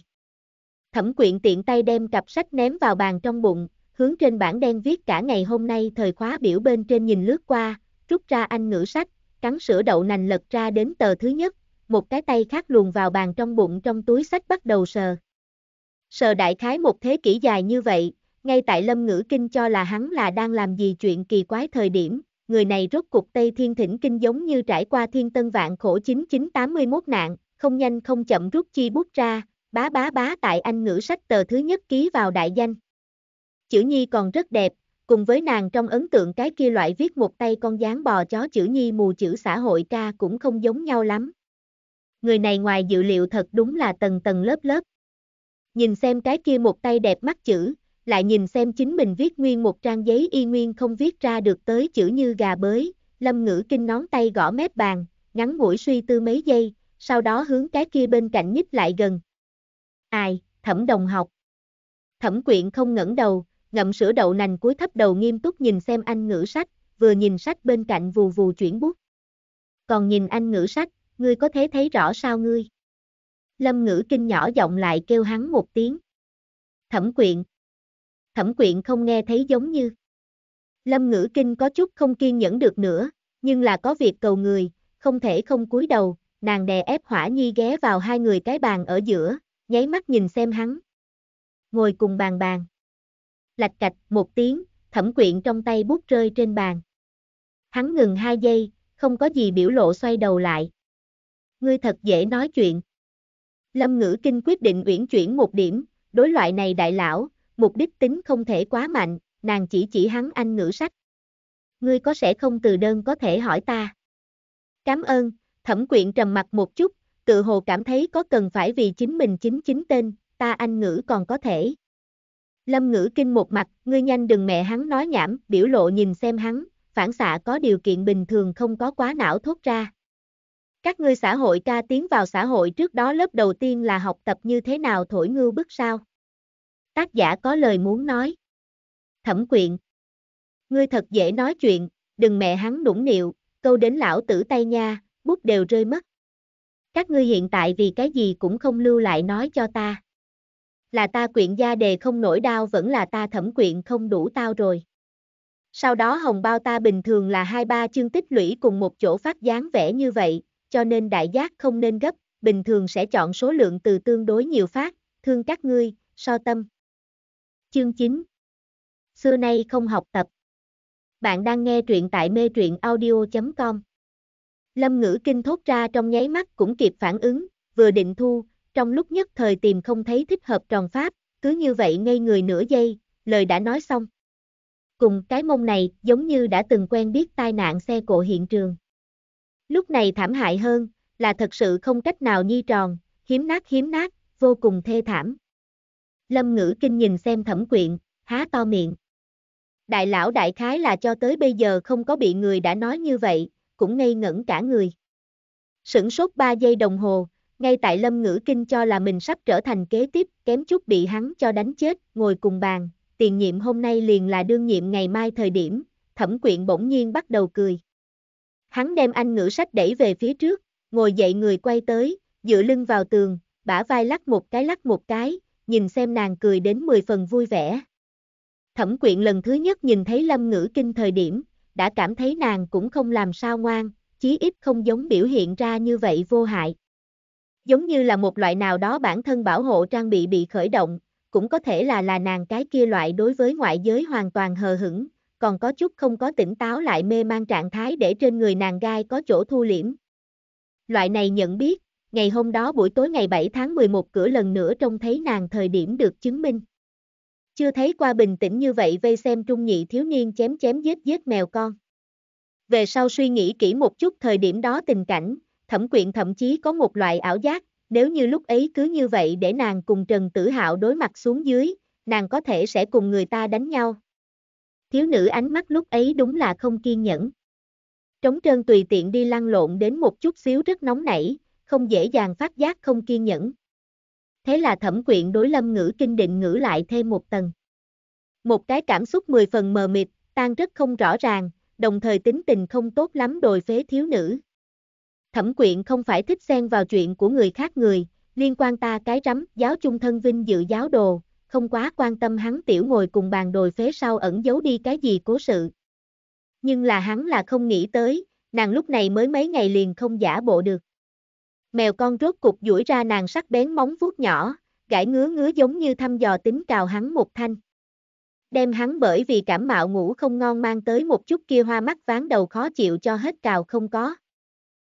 Thẩm quyện tiện tay đem cặp sách ném vào bàn trong bụng, hướng trên bảng đen viết cả ngày hôm nay thời khóa biểu bên trên nhìn lướt qua, rút ra anh ngữ sách, cắn sữa đậu nành lật ra đến tờ thứ nhất, một cái tay khác luồn vào bàn trong bụng trong túi sách bắt đầu sờ. Sờ đại khái một thế kỷ dài như vậy, ngay tại lâm ngữ kinh cho là hắn là đang làm gì chuyện kỳ quái thời điểm, người này rốt cuộc Tây Thiên Thỉnh Kinh giống như trải qua thiên tân vạn khổ 9981 nạn, không nhanh không chậm rút chi bút ra, bá bá bá tại anh ngữ sách tờ thứ nhất ký vào đại danh. Chữ Nhi còn rất đẹp, cùng với nàng trong ấn tượng cái kia loại viết một tay con dáng bò chó chữ Nhi mù chữ xã hội ca cũng không giống nhau lắm. Người này ngoài dự liệu thật đúng là tầng tầng lớp lớp. Nhìn xem cái kia một tay đẹp mắt chữ, lại nhìn xem chính mình viết nguyên một trang giấy y nguyên không viết ra được tới chữ như gà bới, lâm ngữ kinh nón tay gõ mép bàn, ngắn mũi suy tư mấy giây, sau đó hướng cái kia bên cạnh nhích lại gần. Ai, thẩm đồng học. Thẩm quyện không ngẩng đầu, ngậm sữa đậu nành cúi thấp đầu nghiêm túc nhìn xem anh ngữ sách, vừa nhìn sách bên cạnh vù vù chuyển bút. Còn nhìn anh ngữ sách, ngươi có thể thấy rõ sao ngươi. Lâm ngữ kinh nhỏ giọng lại kêu hắn một tiếng. Thẩm quyện thẩm quyện không nghe thấy giống như. Lâm ngữ kinh có chút không kiên nhẫn được nữa, nhưng là có việc cầu người, không thể không cúi đầu, nàng đè ép hỏa nhi ghé vào hai người cái bàn ở giữa, nháy mắt nhìn xem hắn. Ngồi cùng bàn bàn. Lạch cạch, một tiếng, thẩm quyện trong tay bút rơi trên bàn. Hắn ngừng hai giây, không có gì biểu lộ xoay đầu lại. Ngươi thật dễ nói chuyện. Lâm ngữ kinh quyết định uyển chuyển một điểm, đối loại này đại lão, mục đích tính không thể quá mạnh, nàng chỉ chỉ hắn anh ngữ sách. Ngươi có sẽ không từ đơn có thể hỏi ta. Cảm ơn, thẩm quyện trầm mặt một chút, tự hồ cảm thấy có cần phải vì chính mình chính chính tên, ta anh ngữ còn có thể. Lâm ngữ kinh một mặt, ngươi nhanh đừng mẹ hắn nói nhảm, biểu lộ nhìn xem hắn, phản xạ có điều kiện bình thường không có quá não thốt ra. Các ngươi xã hội ca tiến vào xã hội trước đó lớp đầu tiên là học tập như thế nào thổi ngưu bức sao? Tác giả có lời muốn nói. Thẩm quyện. Ngươi thật dễ nói chuyện, đừng mẹ hắn nũng nịu, câu đến lão tử tay nha, bút đều rơi mất. Các ngươi hiện tại vì cái gì cũng không lưu lại nói cho ta. Là ta quyện gia đề không nổi đau vẫn là ta thẩm quyện không đủ tao rồi. Sau đó hồng bao ta bình thường là hai ba chương tích lũy cùng một chỗ phát dáng vẽ như vậy, cho nên đại giác không nên gấp, bình thường sẽ chọn số lượng từ tương đối nhiều phát, thương các ngươi, so tâm. Chương 9 Xưa nay không học tập Bạn đang nghe truyện tại mê truyện audio.com Lâm ngữ kinh thốt ra trong nháy mắt cũng kịp phản ứng, vừa định thu, trong lúc nhất thời tìm không thấy thích hợp tròn pháp, cứ như vậy ngây người nửa giây, lời đã nói xong. Cùng cái mông này giống như đã từng quen biết tai nạn xe cộ hiện trường. Lúc này thảm hại hơn, là thật sự không cách nào nhi tròn, hiếm nát hiếm nát, vô cùng thê thảm. Lâm ngữ kinh nhìn xem thẩm quyện, há to miệng. Đại lão đại khái là cho tới bây giờ không có bị người đã nói như vậy, cũng ngây ngẩn cả người. Sửng sốt 3 giây đồng hồ, ngay tại lâm ngữ kinh cho là mình sắp trở thành kế tiếp, kém chút bị hắn cho đánh chết, ngồi cùng bàn, tiền nhiệm hôm nay liền là đương nhiệm ngày mai thời điểm, thẩm quyện bỗng nhiên bắt đầu cười. Hắn đem anh ngữ sách đẩy về phía trước, ngồi dậy người quay tới, dựa lưng vào tường, bả vai lắc một cái lắc một cái, nhìn xem nàng cười đến 10 phần vui vẻ. Thẩm quyện lần thứ nhất nhìn thấy lâm ngữ kinh thời điểm, đã cảm thấy nàng cũng không làm sao ngoan, chí ít không giống biểu hiện ra như vậy vô hại. Giống như là một loại nào đó bản thân bảo hộ trang bị bị khởi động, cũng có thể là là nàng cái kia loại đối với ngoại giới hoàn toàn hờ hững, còn có chút không có tỉnh táo lại mê mang trạng thái để trên người nàng gai có chỗ thu liễm. Loại này nhận biết, ngày hôm đó buổi tối ngày 7 tháng 11 cửa lần nữa trông thấy nàng thời điểm được chứng minh. Chưa thấy qua bình tĩnh như vậy vây xem trung nhị thiếu niên chém chém giết giết mèo con. Về sau suy nghĩ kỹ một chút thời điểm đó tình cảnh, thẩm quyện thậm chí có một loại ảo giác, nếu như lúc ấy cứ như vậy để nàng cùng Trần Tử Hạo đối mặt xuống dưới, nàng có thể sẽ cùng người ta đánh nhau. Thiếu nữ ánh mắt lúc ấy đúng là không kiên nhẫn. Trống trơn tùy tiện đi lăn lộn đến một chút xíu rất nóng nảy, không dễ dàng phát giác không kiên nhẫn. Thế là thẩm quyện đối lâm ngữ kinh định ngữ lại thêm một tầng. Một cái cảm xúc mười phần mờ mịt, tan rất không rõ ràng, đồng thời tính tình không tốt lắm đồi phế thiếu nữ. Thẩm quyện không phải thích xen vào chuyện của người khác người, liên quan ta cái rắm, giáo chung thân vinh dự giáo đồ, không quá quan tâm hắn tiểu ngồi cùng bàn đồi phế sau ẩn giấu đi cái gì cố sự. Nhưng là hắn là không nghĩ tới, nàng lúc này mới mấy ngày liền không giả bộ được mèo con rốt cục duỗi ra nàng sắc bén móng vuốt nhỏ, gãi ngứa ngứa giống như thăm dò tính cào hắn một thanh. Đem hắn bởi vì cảm mạo ngủ không ngon mang tới một chút kia hoa mắt ván đầu khó chịu cho hết cào không có.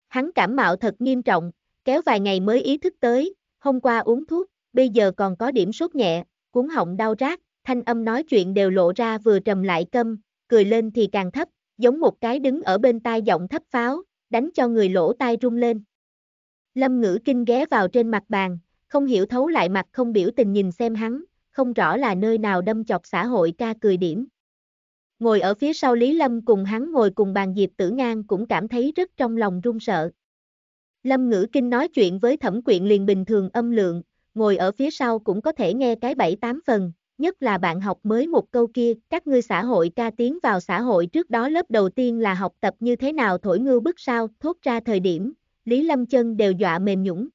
Hắn cảm mạo thật nghiêm trọng, kéo vài ngày mới ý thức tới, hôm qua uống thuốc, bây giờ còn có điểm sốt nhẹ, cuốn họng đau rát, thanh âm nói chuyện đều lộ ra vừa trầm lại câm, cười lên thì càng thấp, giống một cái đứng ở bên tai giọng thấp pháo, đánh cho người lỗ tai rung lên. Lâm ngữ kinh ghé vào trên mặt bàn, không hiểu thấu lại mặt không biểu tình nhìn xem hắn, không rõ là nơi nào đâm chọc xã hội ca cười điểm. Ngồi ở phía sau Lý Lâm cùng hắn ngồi cùng bàn Diệp Tử Ngang cũng cảm thấy rất trong lòng run sợ. Lâm Ngữ Kinh nói chuyện với thẩm quyện liền bình thường âm lượng, ngồi ở phía sau cũng có thể nghe cái bảy tám phần, nhất là bạn học mới một câu kia, các ngươi xã hội ca tiến vào xã hội trước đó lớp đầu tiên là học tập như thế nào thổi ngư bức sao, thốt ra thời điểm, Lý Lâm Chân đều dọa mềm nhũng.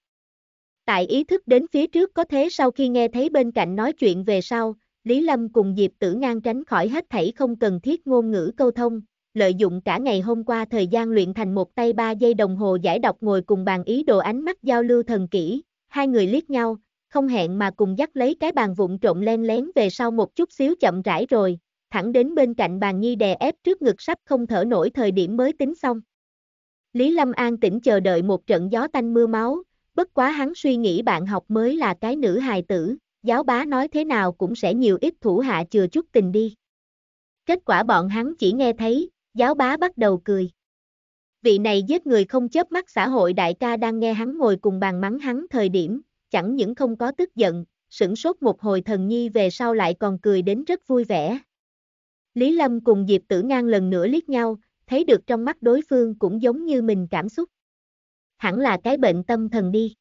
Tại ý thức đến phía trước có thế sau khi nghe thấy bên cạnh nói chuyện về sau, Lý Lâm cùng Diệp Tử Ngang tránh khỏi hết thảy không cần thiết ngôn ngữ câu thông, lợi dụng cả ngày hôm qua thời gian luyện thành một tay ba giây đồng hồ giải độc ngồi cùng bàn ý đồ ánh mắt giao lưu thần kỹ, hai người liếc nhau, không hẹn mà cùng dắt lấy cái bàn vụn trộn len lén về sau một chút xíu chậm rãi rồi, thẳng đến bên cạnh bàn nhi đè ép trước ngực sắp không thở nổi thời điểm mới tính xong. Lý Lâm An tĩnh chờ đợi một trận gió tanh mưa máu, bất quá hắn suy nghĩ bạn học mới là cái nữ hài tử, giáo bá nói thế nào cũng sẽ nhiều ít thủ hạ chừa chút tình đi. Kết quả bọn hắn chỉ nghe thấy, giáo bá bắt đầu cười. Vị này giết người không chớp mắt xã hội đại ca đang nghe hắn ngồi cùng bàn mắng hắn thời điểm, chẳng những không có tức giận, sửng sốt một hồi thần nhi về sau lại còn cười đến rất vui vẻ. Lý Lâm cùng Diệp Tử Ngang lần nữa liếc nhau, thấy được trong mắt đối phương cũng giống như mình cảm xúc. Hẳn là cái bệnh tâm thần đi.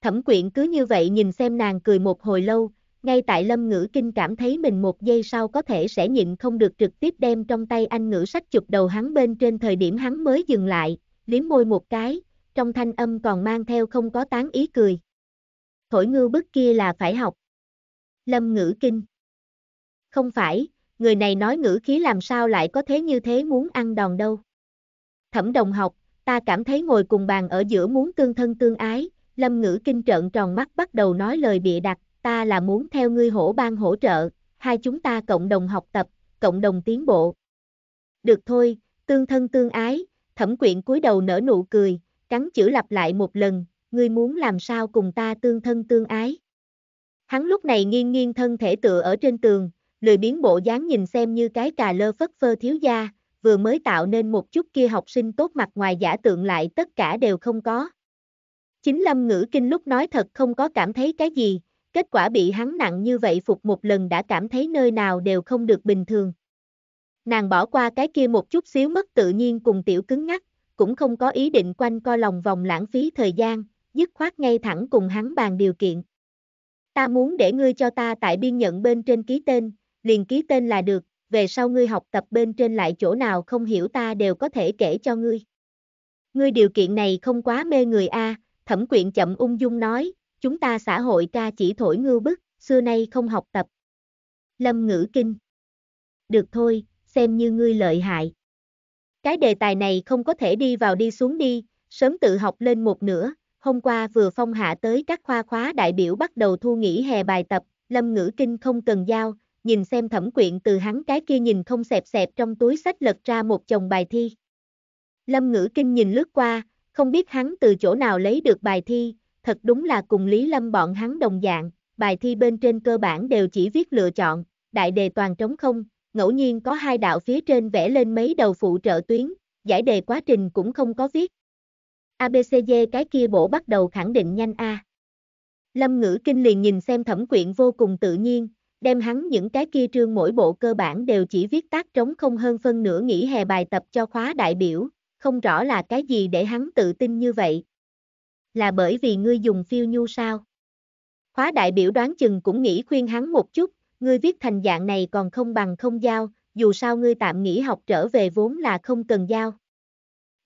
Thẩm quyện cứ như vậy nhìn xem nàng cười một hồi lâu, ngay tại lâm ngữ kinh cảm thấy mình một giây sau có thể sẽ nhịn không được trực tiếp đem trong tay anh ngữ sách chụp đầu hắn bên trên thời điểm hắn mới dừng lại, liếm môi một cái, trong thanh âm còn mang theo không có tán ý cười. Thổi ngư bức kia là phải học. Lâm ngữ kinh. Không phải, người này nói ngữ khí làm sao lại có thế như thế muốn ăn đòn đâu. Thẩm đồng học, ta cảm thấy ngồi cùng bàn ở giữa muốn tương thân tương ái, lâm ngữ kinh trợn tròn mắt bắt đầu nói lời bịa đặt, ta là muốn theo ngươi hổ ban hỗ trợ, hai chúng ta cộng đồng học tập, cộng đồng tiến bộ. Được thôi, tương thân tương ái, thẩm quyện cúi đầu nở nụ cười, cắn chữ lặp lại một lần, ngươi muốn làm sao cùng ta tương thân tương ái. Hắn lúc này nghiêng nghiêng thân thể tựa ở trên tường, lười biến bộ dáng nhìn xem như cái cà lơ phất phơ thiếu gia, vừa mới tạo nên một chút kia học sinh tốt mặt ngoài giả tượng lại tất cả đều không có. Chính lâm ngữ kinh lúc nói thật không có cảm thấy cái gì, kết quả bị hắn nặng như vậy phục một lần đã cảm thấy nơi nào đều không được bình thường. Nàng bỏ qua cái kia một chút xíu mất tự nhiên cùng tiểu cứng ngắc, cũng không có ý định quanh co lòng vòng lãng phí thời gian, dứt khoát ngay thẳng cùng hắn bàn điều kiện. Ta muốn để ngươi cho ta tại biên nhận bên trên ký tên, liền ký tên là được, về sau ngươi học tập bên trên lại chỗ nào không hiểu ta đều có thể kể cho ngươi. Ngươi điều kiện này không quá mê người a, thẩm quyện chậm ung dung nói, chúng ta xã hội ca chỉ thổi ngưu bức, xưa nay không học tập. Lâm ngữ kinh. Được thôi, xem như ngươi lợi hại. Cái đề tài này không có thể đi vào đi xuống đi, sớm tự học lên một nửa, hôm qua vừa phong hạ tới các khoa khóa đại biểu bắt đầu thu nghỉ hè bài tập, Lâm Ngữ Kinh không cần giao, nhìn xem thẩm quyện từ hắn cái kia nhìn không xẹp xẹp trong túi sách lật ra một chồng bài thi. Lâm ngữ kinh nhìn lướt qua, không biết hắn từ chỗ nào lấy được bài thi, thật đúng là cùng Lý Lâm bọn hắn đồng dạng, bài thi bên trên cơ bản đều chỉ viết lựa chọn, đại đề toàn trống không, ngẫu nhiên có hai đạo phía trên vẽ lên mấy đầu phụ trợ tuyến, giải đề quá trình cũng không có viết. ABCD cái kia bổ bắt đầu khẳng định nhanh A. Lâm ngữ kinh liền nhìn xem thẩm quyện vô cùng tự nhiên, đem hắn những cái kia trương mỗi bộ cơ bản đều chỉ viết tác trống không hơn phân nửa nghỉ hè bài tập cho khóa đại biểu, không rõ là cái gì để hắn tự tin như vậy. Là bởi vì ngươi dùng phiêu nhu sao? Khóa đại biểu đoán chừng cũng nghĩ khuyên hắn một chút, ngươi viết thành dạng này còn không bằng không giao, dù sao ngươi tạm nghỉ học trở về vốn là không cần giao.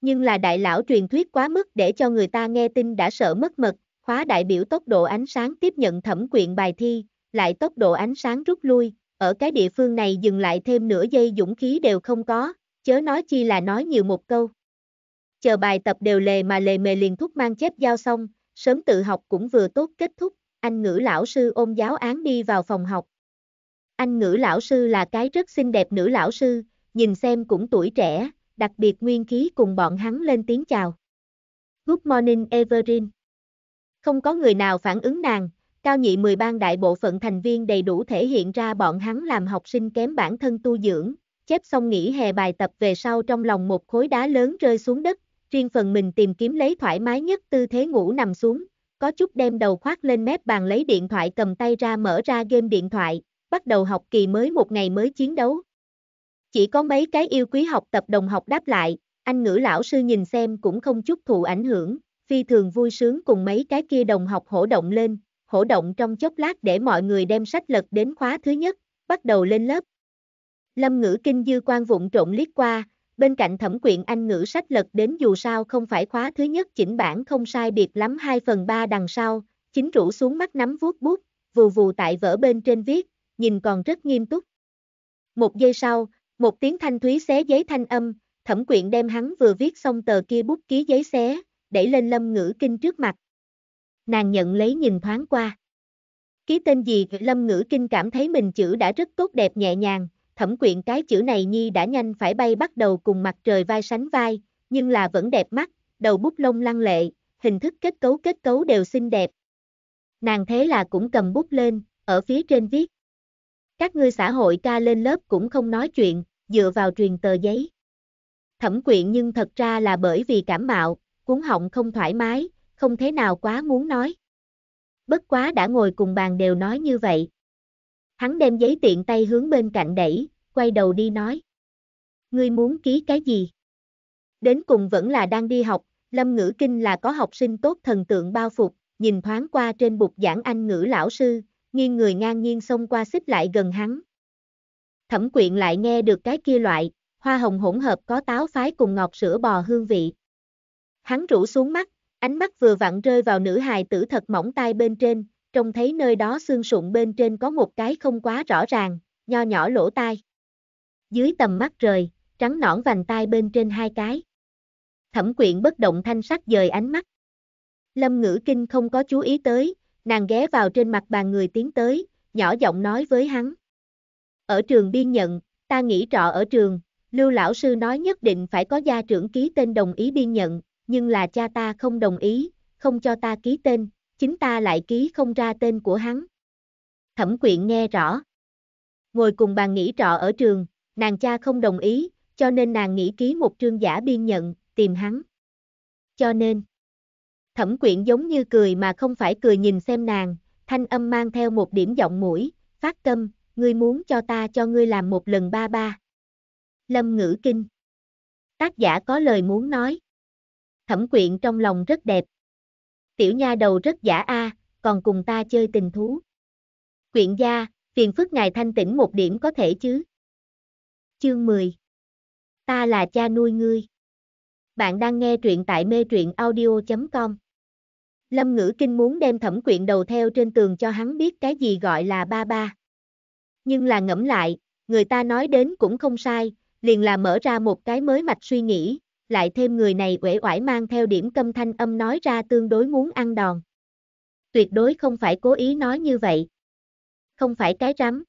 Nhưng là đại lão truyền thuyết quá mức để cho người ta nghe tin đã sợ mất mật, khóa đại biểu tốc độ ánh sáng tiếp nhận thẩm quyện bài thi, lại tốc độ ánh sáng rút lui, ở cái địa phương này dừng lại thêm nửa giây dũng khí đều không có, chớ nói chi là nói nhiều một câu. Chờ bài tập đều lề mà lề mề liền thúc mang chép giao xong, sớm tự học cũng vừa tốt kết thúc, anh ngữ lão sư ôm giáo án đi vào phòng học. Anh ngữ lão sư là cái rất xinh đẹp nữ lão sư, nhìn xem cũng tuổi trẻ, đặc biệt nguyên khí cùng bọn hắn lên tiếng chào. Good morning Everin. Không có người nào phản ứng nàng, Cao nhị 10 ban đại bộ phận thành viên đầy đủ thể hiện ra bọn hắn làm học sinh kém bản thân tu dưỡng, chép xong nghỉ hè bài tập về sau trong lòng một khối đá lớn rơi xuống đất, riêng phần mình tìm kiếm lấy thoải mái nhất tư thế ngủ nằm xuống, có chút đem đầu khoác lên mép bàn lấy điện thoại cầm tay ra mở ra game điện thoại, bắt đầu học kỳ mới một ngày mới chiến đấu. Chỉ có mấy cái yêu quý học tập đồng học đáp lại, anh ngữ lão sư nhìn xem cũng không chút thụ ảnh hưởng, phi thường vui sướng cùng mấy cái kia đồng học hổ động lên, hổ động trong chốc lát để mọi người đem sách lật đến khóa thứ nhất, bắt đầu lên lớp. Lâm ngữ kinh dư quan vụng trộn liếc qua, bên cạnh thẩm quyện anh ngữ sách lật đến dù sao không phải khóa thứ nhất chỉnh bản không sai biệt lắm 2 phần 3 đằng sau, chính rủ xuống mắt nắm vuốt bút, vù vù tại vỡ bên trên viết, nhìn còn rất nghiêm túc. Một giây sau, một tiếng thanh thúy xé giấy thanh âm, thẩm quyện đem hắn vừa viết xong tờ kia bút ký giấy xé, đẩy lên lâm ngữ kinh trước mặt. Nàng nhận lấy nhìn thoáng qua. Ký tên gì Lâm Ngữ Kinh cảm thấy mình chữ đã rất tốt đẹp nhẹ nhàng, thẩm quyện cái chữ này nhi đã nhanh phải bay bắt đầu cùng mặt trời vai sánh vai, nhưng là vẫn đẹp mắt, đầu bút lông lăng lệ, hình thức kết cấu kết cấu đều xinh đẹp. Nàng thế là cũng cầm bút lên, ở phía trên viết. Các ngươi xã hội ca lên lớp cũng không nói chuyện, dựa vào truyền tờ giấy. Thẩm quyện nhưng thật ra là bởi vì cảm mạo, cuốn họng không thoải mái, không thế nào quá muốn nói. Bất quá đã ngồi cùng bàn đều nói như vậy. Hắn đem giấy tiện tay hướng bên cạnh đẩy, quay đầu đi nói. Ngươi muốn ký cái gì? Đến cùng vẫn là đang đi học, Lâm Ngữ Kinh là có học sinh tốt thần tượng bao phục, nhìn thoáng qua trên bục giảng Anh ngữ lão sư, nghiêng người ngang nhiên xông qua xích lại gần hắn. Thẩm quyện lại nghe được cái kia loại, hoa hồng hỗn hợp có táo phái cùng ngọt sữa bò hương vị. Hắn rủ xuống mắt, Ánh mắt vừa vặn rơi vào nữ hài tử thật mỏng tai bên trên, trông thấy nơi đó xương sụn bên trên có một cái không quá rõ ràng, nho nhỏ lỗ tai. Dưới tầm mắt rời, trắng nõn vành tai bên trên hai cái. Thẩm quyện bất động thanh sắc dời ánh mắt. Lâm ngữ kinh không có chú ý tới, nàng ghé vào trên mặt bàn người tiến tới, nhỏ giọng nói với hắn. Ở trường biên nhận, ta nghỉ trọ ở trường, lưu lão sư nói nhất định phải có gia trưởng ký tên đồng ý biên nhận, nhưng là cha ta không đồng ý, không cho ta ký tên, chính ta lại ký không ra tên của hắn. Thẩm quyện nghe rõ. Ngồi cùng bàn nghỉ trọ ở trường, nàng cha không đồng ý, cho nên nàng nghĩ ký một trương giả biên nhận, tìm hắn. Cho nên, thẩm quyện giống như cười mà không phải cười nhìn xem nàng, thanh âm mang theo một điểm giọng mũi, phát tâm, ngươi muốn cho ta cho ngươi làm một lần ba ba. Lâm ngữ kinh. Tác giả có lời muốn nói thẩm quyện trong lòng rất đẹp. Tiểu nha đầu rất giả a, còn cùng ta chơi tình thú. Quyện gia, phiền phức ngài thanh tĩnh một điểm có thể chứ. Chương 10 Ta là cha nuôi ngươi. Bạn đang nghe truyện tại mê truyện audio.com Lâm ngữ kinh muốn đem thẩm quyện đầu theo trên tường cho hắn biết cái gì gọi là ba ba. Nhưng là ngẫm lại, người ta nói đến cũng không sai, liền là mở ra một cái mới mạch suy nghĩ, lại thêm người này uể oải mang theo điểm câm thanh âm nói ra tương đối muốn ăn đòn. Tuyệt đối không phải cố ý nói như vậy. Không phải cái rắm.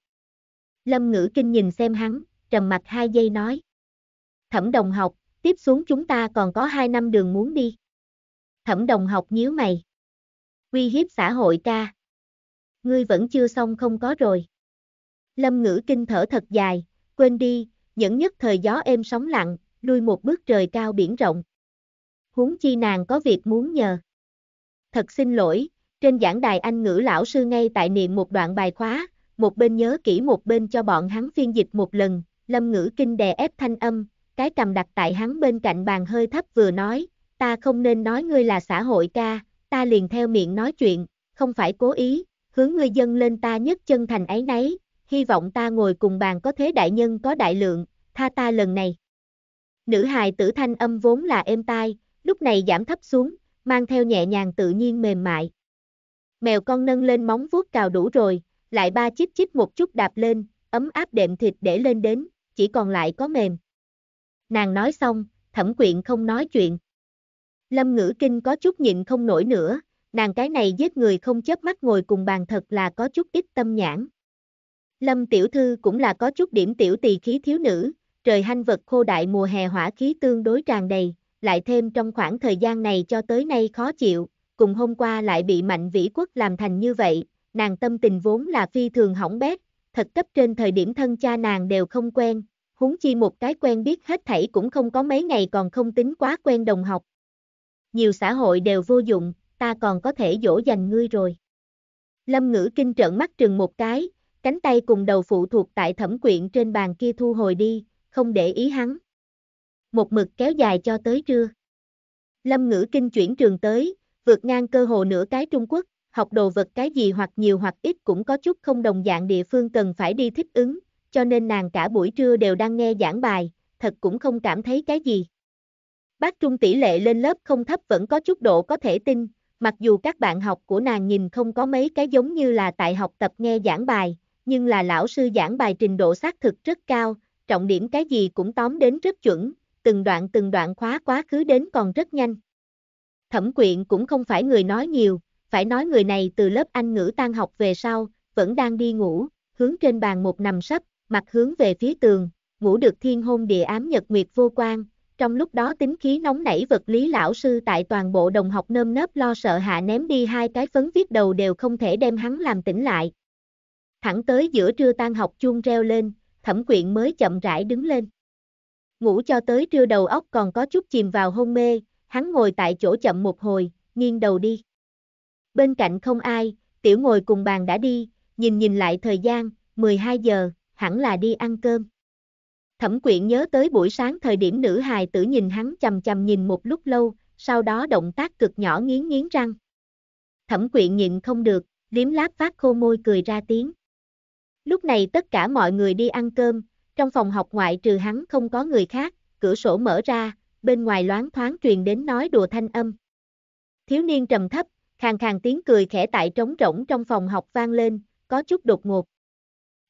Lâm ngữ kinh nhìn xem hắn, trầm mặt hai giây nói. Thẩm đồng học, tiếp xuống chúng ta còn có hai năm đường muốn đi. Thẩm đồng học nhíu mày. quy hiếp xã hội ca. Ngươi vẫn chưa xong không có rồi. Lâm ngữ kinh thở thật dài, quên đi, những nhất thời gió êm sóng lặng, đuôi một bước trời cao biển rộng. Huống chi nàng có việc muốn nhờ. Thật xin lỗi, trên giảng đài anh ngữ lão sư ngay tại niệm một đoạn bài khóa, một bên nhớ kỹ một bên cho bọn hắn phiên dịch một lần, lâm ngữ kinh đè ép thanh âm, cái cầm đặt tại hắn bên cạnh bàn hơi thấp vừa nói, ta không nên nói ngươi là xã hội ca, ta liền theo miệng nói chuyện, không phải cố ý, hướng ngươi dân lên ta nhất chân thành ấy nấy, hy vọng ta ngồi cùng bàn có thế đại nhân có đại lượng, tha ta lần này. Nữ hài tử thanh âm vốn là êm tai, lúc này giảm thấp xuống, mang theo nhẹ nhàng tự nhiên mềm mại. Mèo con nâng lên móng vuốt cào đủ rồi, lại ba chip chip một chút đạp lên, ấm áp đệm thịt để lên đến, chỉ còn lại có mềm. Nàng nói xong, thẩm quyện không nói chuyện. Lâm ngữ kinh có chút nhịn không nổi nữa, nàng cái này giết người không chớp mắt ngồi cùng bàn thật là có chút ít tâm nhãn. Lâm tiểu thư cũng là có chút điểm tiểu tỳ khí thiếu nữ, trời hanh vật khô đại mùa hè hỏa khí tương đối tràn đầy, lại thêm trong khoảng thời gian này cho tới nay khó chịu, cùng hôm qua lại bị mạnh vĩ quốc làm thành như vậy, nàng tâm tình vốn là phi thường hỏng bét, thật cấp trên thời điểm thân cha nàng đều không quen, huống chi một cái quen biết hết thảy cũng không có mấy ngày còn không tính quá quen đồng học. Nhiều xã hội đều vô dụng, ta còn có thể dỗ dành ngươi rồi. Lâm ngữ kinh trợn mắt trừng một cái, cánh tay cùng đầu phụ thuộc tại thẩm quyện trên bàn kia thu hồi đi, không để ý hắn. Một mực kéo dài cho tới trưa. Lâm ngữ kinh chuyển trường tới, vượt ngang cơ hồ nửa cái Trung Quốc, học đồ vật cái gì hoặc nhiều hoặc ít cũng có chút không đồng dạng địa phương cần phải đi thích ứng, cho nên nàng cả buổi trưa đều đang nghe giảng bài, thật cũng không cảm thấy cái gì. Bác Trung tỷ lệ lên lớp không thấp vẫn có chút độ có thể tin, mặc dù các bạn học của nàng nhìn không có mấy cái giống như là tại học tập nghe giảng bài, nhưng là lão sư giảng bài trình độ xác thực rất cao, trọng điểm cái gì cũng tóm đến rất chuẩn, từng đoạn từng đoạn khóa quá khứ đến còn rất nhanh. Thẩm quyện cũng không phải người nói nhiều, phải nói người này từ lớp Anh ngữ tan học về sau, vẫn đang đi ngủ, hướng trên bàn một nằm sấp, mặt hướng về phía tường, ngủ được thiên hôn địa ám nhật nguyệt vô quan, trong lúc đó tính khí nóng nảy vật lý lão sư tại toàn bộ đồng học nơm nớp lo sợ hạ ném đi hai cái phấn viết đầu đều không thể đem hắn làm tỉnh lại. Thẳng tới giữa trưa tan học chuông reo lên, thẩm quyện mới chậm rãi đứng lên. Ngủ cho tới trưa đầu óc còn có chút chìm vào hôn mê, hắn ngồi tại chỗ chậm một hồi, nghiêng đầu đi. Bên cạnh không ai, tiểu ngồi cùng bàn đã đi, nhìn nhìn lại thời gian, 12 giờ, hẳn là đi ăn cơm. Thẩm quyện nhớ tới buổi sáng thời điểm nữ hài tử nhìn hắn chầm chầm nhìn một lúc lâu, sau đó động tác cực nhỏ nghiến nghiến răng. Thẩm quyện nhịn không được, liếm láp phát khô môi cười ra tiếng. Lúc này tất cả mọi người đi ăn cơm, trong phòng học ngoại trừ hắn không có người khác, cửa sổ mở ra, bên ngoài loáng thoáng truyền đến nói đùa thanh âm. Thiếu niên trầm thấp, khàn khàn tiếng cười khẽ tại trống rỗng trong phòng học vang lên, có chút đột ngột.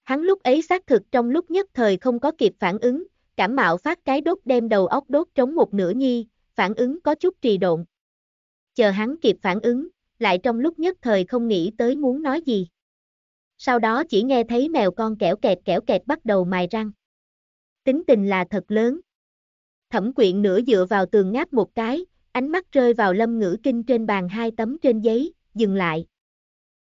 Hắn lúc ấy xác thực trong lúc nhất thời không có kịp phản ứng, cảm mạo phát cái đốt đem đầu óc đốt trống một nửa nhi, phản ứng có chút trì độn. Chờ hắn kịp phản ứng, lại trong lúc nhất thời không nghĩ tới muốn nói gì sau đó chỉ nghe thấy mèo con kẻo kẹt kẻo kẹt bắt đầu mài răng. Tính tình là thật lớn. Thẩm quyện nửa dựa vào tường ngáp một cái, ánh mắt rơi vào lâm ngữ kinh trên bàn hai tấm trên giấy, dừng lại.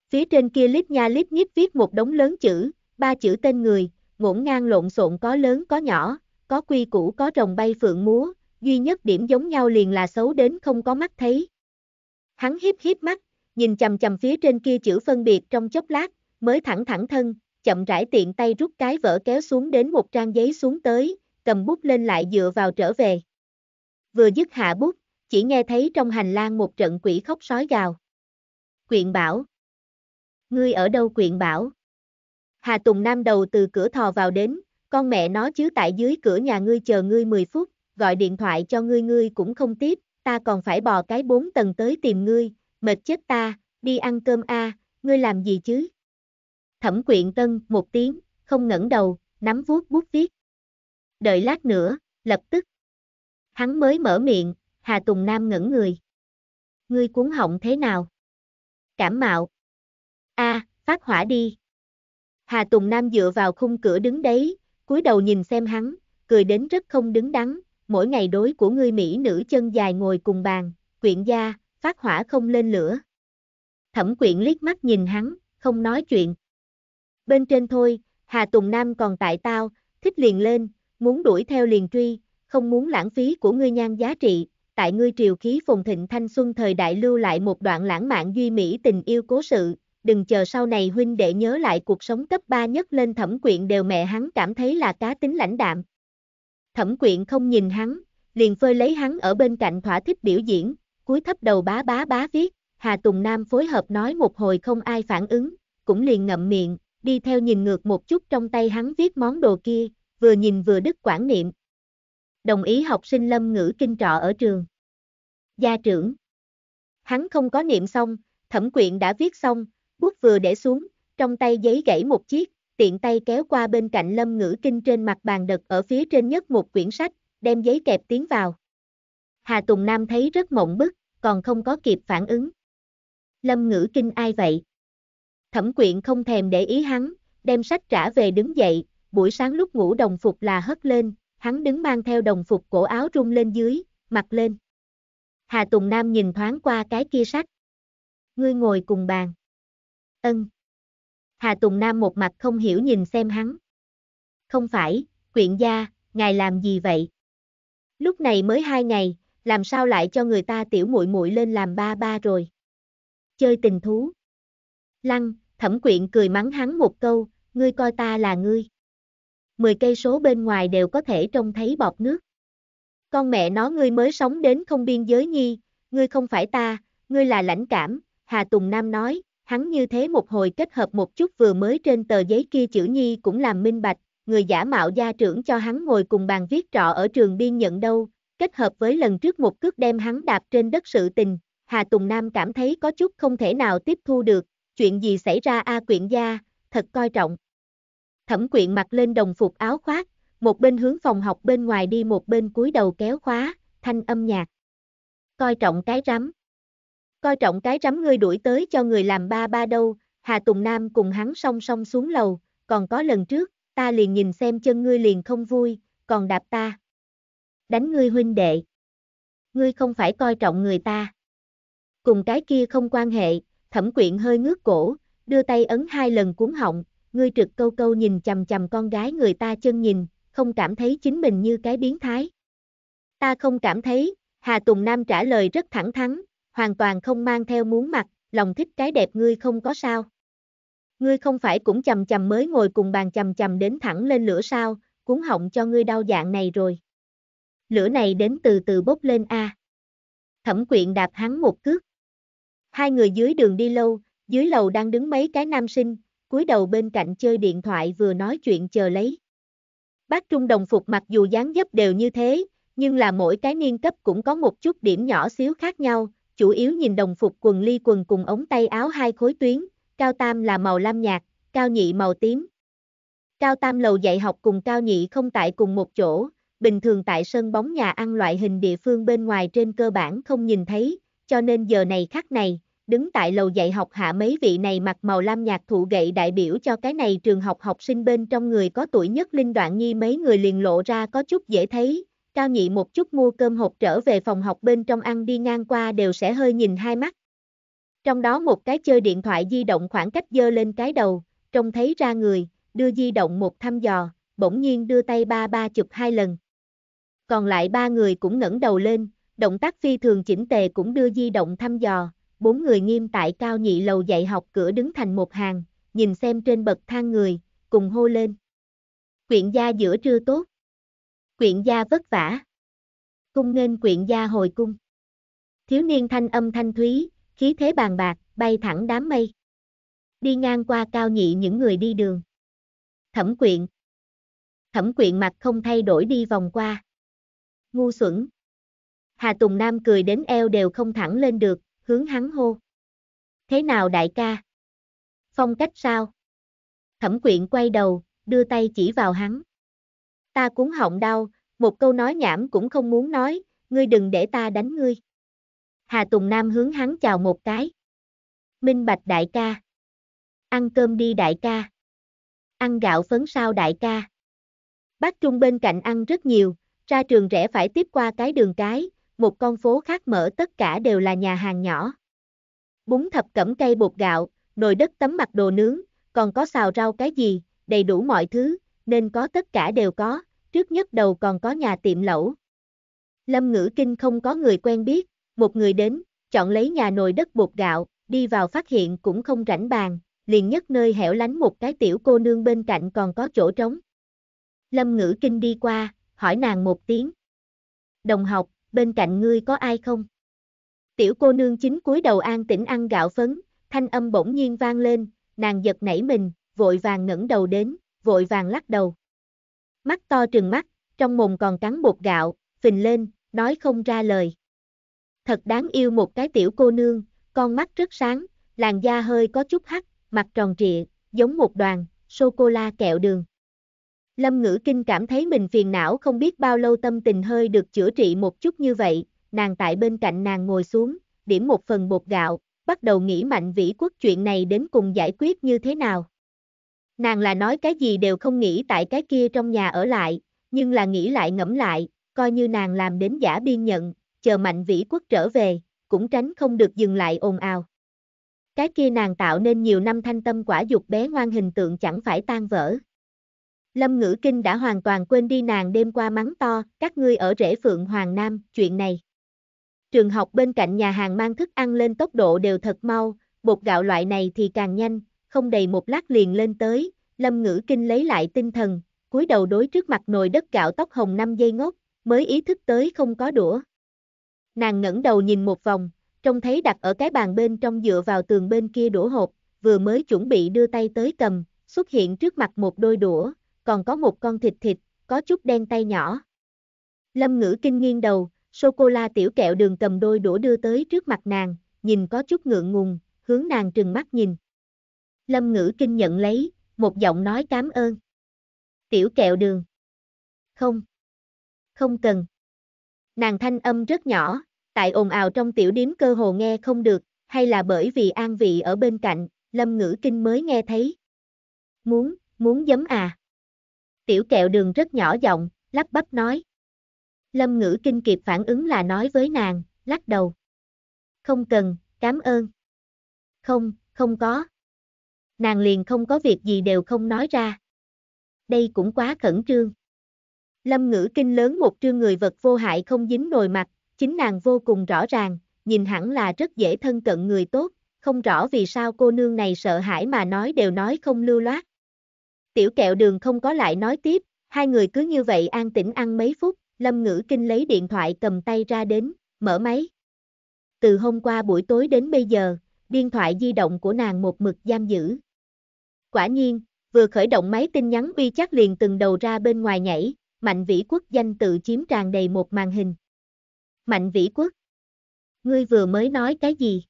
Phía trên kia lít nha lít nhít viết một đống lớn chữ, ba chữ tên người, ngổn ngang lộn xộn có lớn có nhỏ, có quy củ có rồng bay phượng múa, duy nhất điểm giống nhau liền là xấu đến không có mắt thấy. Hắn hiếp hiếp mắt, nhìn chầm chầm phía trên kia chữ phân biệt trong chốc lát, mới thẳng thẳng thân, chậm rãi tiện tay rút cái vở kéo xuống đến một trang giấy xuống tới, cầm bút lên lại dựa vào trở về. Vừa dứt hạ bút, chỉ nghe thấy trong hành lang một trận quỷ khóc sói gào. Quyện bảo. Ngươi ở đâu quyện bảo? Hà Tùng Nam đầu từ cửa thò vào đến, con mẹ nó chứ tại dưới cửa nhà ngươi chờ ngươi 10 phút, gọi điện thoại cho ngươi ngươi cũng không tiếp, ta còn phải bò cái bốn tầng tới tìm ngươi, mệt chết ta, đi ăn cơm a, ngươi làm gì chứ? Thẩm quyện tân, một tiếng, không ngẩng đầu, nắm vuốt bút viết. Đợi lát nữa, lập tức. Hắn mới mở miệng, Hà Tùng Nam ngẩn người. Ngươi cuốn họng thế nào? Cảm mạo. a à, phát hỏa đi. Hà Tùng Nam dựa vào khung cửa đứng đấy, cúi đầu nhìn xem hắn, cười đến rất không đứng đắn, mỗi ngày đối của ngươi mỹ nữ chân dài ngồi cùng bàn, quyện gia, phát hỏa không lên lửa. Thẩm quyện liếc mắt nhìn hắn, không nói chuyện bên trên thôi, Hà Tùng Nam còn tại tao, thích liền lên, muốn đuổi theo liền truy, không muốn lãng phí của ngươi nhan giá trị, tại ngươi triều khí phồn thịnh thanh xuân thời đại lưu lại một đoạn lãng mạn duy mỹ tình yêu cố sự, đừng chờ sau này huynh đệ nhớ lại cuộc sống cấp 3 nhất lên thẩm quyện đều mẹ hắn cảm thấy là cá tính lãnh đạm. Thẩm quyện không nhìn hắn, liền phơi lấy hắn ở bên cạnh thỏa thích biểu diễn, cúi thấp đầu bá bá bá viết, Hà Tùng Nam phối hợp nói một hồi không ai phản ứng, cũng liền ngậm miệng, đi theo nhìn ngược một chút trong tay hắn viết món đồ kia, vừa nhìn vừa đứt quản niệm. Đồng ý học sinh lâm ngữ kinh trọ ở trường. Gia trưởng. Hắn không có niệm xong, thẩm quyện đã viết xong, bút vừa để xuống, trong tay giấy gãy một chiếc, tiện tay kéo qua bên cạnh lâm ngữ kinh trên mặt bàn đật ở phía trên nhất một quyển sách, đem giấy kẹp tiến vào. Hà Tùng Nam thấy rất mộng bức, còn không có kịp phản ứng. Lâm ngữ kinh ai vậy? Thẩm quyện không thèm để ý hắn, đem sách trả về đứng dậy, buổi sáng lúc ngủ đồng phục là hất lên, hắn đứng mang theo đồng phục cổ áo rung lên dưới, mặc lên. Hà Tùng Nam nhìn thoáng qua cái kia sách. Ngươi ngồi cùng bàn. Ân. Hà Tùng Nam một mặt không hiểu nhìn xem hắn. Không phải, quyện gia, ngài làm gì vậy? Lúc này mới hai ngày, làm sao lại cho người ta tiểu muội muội lên làm ba ba rồi? Chơi tình thú. Lăng, thẩm quyện cười mắng hắn một câu, ngươi coi ta là ngươi. Mười cây số bên ngoài đều có thể trông thấy bọt nước. Con mẹ nó ngươi mới sống đến không biên giới nhi, ngươi không phải ta, ngươi là lãnh cảm, Hà Tùng Nam nói, hắn như thế một hồi kết hợp một chút vừa mới trên tờ giấy kia chữ nhi cũng làm minh bạch, người giả mạo gia trưởng cho hắn ngồi cùng bàn viết trọ ở trường biên nhận đâu, kết hợp với lần trước một cước đem hắn đạp trên đất sự tình, Hà Tùng Nam cảm thấy có chút không thể nào tiếp thu được, chuyện gì xảy ra a quyện gia, thật coi trọng. Thẩm quyện mặc lên đồng phục áo khoác, một bên hướng phòng học bên ngoài đi một bên cúi đầu kéo khóa, thanh âm nhạc. Coi trọng cái rắm. Coi trọng cái rắm ngươi đuổi tới cho người làm ba ba đâu, Hà Tùng Nam cùng hắn song song xuống lầu, còn có lần trước, ta liền nhìn xem chân ngươi liền không vui, còn đạp ta. Đánh ngươi huynh đệ. Ngươi không phải coi trọng người ta. Cùng cái kia không quan hệ, thẩm quyện hơi ngước cổ, đưa tay ấn hai lần cuốn họng, ngươi trực câu câu nhìn chầm chầm con gái người ta chân nhìn, không cảm thấy chính mình như cái biến thái. Ta không cảm thấy, Hà Tùng Nam trả lời rất thẳng thắn, hoàn toàn không mang theo muốn mặt, lòng thích cái đẹp ngươi không có sao. Ngươi không phải cũng chầm chầm mới ngồi cùng bàn chầm chầm đến thẳng lên lửa sao, cuốn họng cho ngươi đau dạng này rồi. Lửa này đến từ từ bốc lên a. Thẩm quyện đạp hắn một cước. Hai người dưới đường đi lâu, dưới lầu đang đứng mấy cái nam sinh, cúi đầu bên cạnh chơi điện thoại vừa nói chuyện chờ lấy. Bác Trung đồng phục mặc dù dáng dấp đều như thế, nhưng là mỗi cái niên cấp cũng có một chút điểm nhỏ xíu khác nhau, chủ yếu nhìn đồng phục quần ly quần cùng ống tay áo hai khối tuyến, cao tam là màu lam nhạt, cao nhị màu tím. Cao tam lầu dạy học cùng cao nhị không tại cùng một chỗ, bình thường tại sân bóng nhà ăn loại hình địa phương bên ngoài trên cơ bản không nhìn thấy, cho nên giờ này khắc này, đứng tại lầu dạy học hạ mấy vị này mặc màu lam nhạc thụ gậy đại biểu cho cái này trường học học sinh bên trong người có tuổi nhất Linh Đoạn Nhi mấy người liền lộ ra có chút dễ thấy, cao nhị một chút mua cơm hộp trở về phòng học bên trong ăn đi ngang qua đều sẽ hơi nhìn hai mắt. Trong đó một cái chơi điện thoại di động khoảng cách dơ lên cái đầu, trông thấy ra người, đưa di động một thăm dò, bỗng nhiên đưa tay ba ba chụp hai lần. Còn lại ba người cũng ngẩng đầu lên, động tác phi thường chỉnh tề cũng đưa di động thăm dò, bốn người nghiêm tại cao nhị lầu dạy học cửa đứng thành một hàng, nhìn xem trên bậc thang người, cùng hô lên. Quyện gia giữa trưa tốt. Quyện gia vất vả. Cung nghênh quyện gia hồi cung. Thiếu niên thanh âm thanh thúy, khí thế bàn bạc, bay thẳng đám mây. Đi ngang qua cao nhị những người đi đường. Thẩm quyện. Thẩm quyện mặt không thay đổi đi vòng qua. Ngu xuẩn. Hà Tùng Nam cười đến eo đều không thẳng lên được, hướng hắn hô. Thế nào đại ca? Phong cách sao? Thẩm quyện quay đầu, đưa tay chỉ vào hắn. Ta cuốn họng đau, một câu nói nhảm cũng không muốn nói, ngươi đừng để ta đánh ngươi. Hà Tùng Nam hướng hắn chào một cái. Minh Bạch đại ca. Ăn cơm đi đại ca. Ăn gạo phấn sao đại ca. Bác Trung bên cạnh ăn rất nhiều, ra trường rẽ phải tiếp qua cái đường cái, một con phố khác mở tất cả đều là nhà hàng nhỏ. Bún thập cẩm cây bột gạo, nồi đất tấm mặt đồ nướng, còn có xào rau cái gì, đầy đủ mọi thứ, nên có tất cả đều có, trước nhất đầu còn có nhà tiệm lẩu. Lâm Ngữ Kinh không có người quen biết, một người đến, chọn lấy nhà nồi đất bột gạo, đi vào phát hiện cũng không rảnh bàn, liền nhất nơi hẻo lánh một cái tiểu cô nương bên cạnh còn có chỗ trống. Lâm Ngữ Kinh đi qua, hỏi nàng một tiếng. Đồng học, bên cạnh ngươi có ai không? Tiểu cô nương chính cúi đầu an tĩnh ăn gạo phấn, thanh âm bỗng nhiên vang lên, nàng giật nảy mình, vội vàng ngẩng đầu đến, vội vàng lắc đầu. Mắt to trừng mắt, trong mồm còn cắn bột gạo, phình lên, nói không ra lời. Thật đáng yêu một cái tiểu cô nương, con mắt rất sáng, làn da hơi có chút hắt, mặt tròn trịa, giống một đoàn, sô-cô-la kẹo đường. Lâm Ngữ Kinh cảm thấy mình phiền não không biết bao lâu tâm tình hơi được chữa trị một chút như vậy, nàng tại bên cạnh nàng ngồi xuống, điểm một phần bột gạo, bắt đầu nghĩ mạnh vĩ quốc chuyện này đến cùng giải quyết như thế nào. Nàng là nói cái gì đều không nghĩ tại cái kia trong nhà ở lại, nhưng là nghĩ lại ngẫm lại, coi như nàng làm đến giả biên nhận, chờ mạnh vĩ quốc trở về, cũng tránh không được dừng lại ồn ào. Cái kia nàng tạo nên nhiều năm thanh tâm quả dục bé ngoan hình tượng chẳng phải tan vỡ. Lâm Ngữ Kinh đã hoàn toàn quên đi nàng đêm qua mắng to, các ngươi ở rễ Phượng Hoàng Nam, chuyện này. Trường học bên cạnh nhà hàng mang thức ăn lên tốc độ đều thật mau, bột gạo loại này thì càng nhanh, không đầy một lát liền lên tới, Lâm Ngữ Kinh lấy lại tinh thần, cúi đầu đối trước mặt nồi đất gạo tóc hồng 5 giây ngốc, mới ý thức tới không có đũa. Nàng ngẩng đầu nhìn một vòng, trông thấy đặt ở cái bàn bên trong dựa vào tường bên kia đũa hộp, vừa mới chuẩn bị đưa tay tới cầm, xuất hiện trước mặt một đôi đũa, còn có một con thịt thịt, có chút đen tay nhỏ. Lâm ngữ kinh nghiêng đầu, sô-cô-la tiểu kẹo đường cầm đôi đũa đưa tới trước mặt nàng, nhìn có chút ngượng ngùng, hướng nàng trừng mắt nhìn. Lâm ngữ kinh nhận lấy, một giọng nói cảm ơn. Tiểu kẹo đường. Không. Không cần. Nàng thanh âm rất nhỏ, tại ồn ào trong tiểu điếm cơ hồ nghe không được, hay là bởi vì an vị ở bên cạnh, lâm ngữ kinh mới nghe thấy. Muốn, muốn giấm à. Tiểu kẹo đường rất nhỏ giọng, lắp bắp nói. Lâm ngữ kinh kịp phản ứng là nói với nàng, lắc đầu. Không cần, cảm ơn. Không, không có. Nàng liền không có việc gì đều không nói ra. Đây cũng quá khẩn trương. Lâm ngữ kinh lớn một trương người vật vô hại không dính nồi mặt, chính nàng vô cùng rõ ràng, nhìn hẳn là rất dễ thân cận người tốt, không rõ vì sao cô nương này sợ hãi mà nói đều nói không lưu loát. Tiểu kẹo đường không có lại nói tiếp, hai người cứ như vậy an tĩnh ăn mấy phút, Lâm Ngữ Kinh lấy điện thoại cầm tay ra đến, mở máy. Từ hôm qua buổi tối đến bây giờ, điện thoại di động của nàng một mực giam giữ. Quả nhiên, vừa khởi động máy tin nhắn uy chắc liền từng đầu ra bên ngoài nhảy, Mạnh Vĩ Quốc danh tự chiếm tràn đầy một màn hình. Mạnh Vĩ Quốc. Ngươi vừa mới nói cái gì?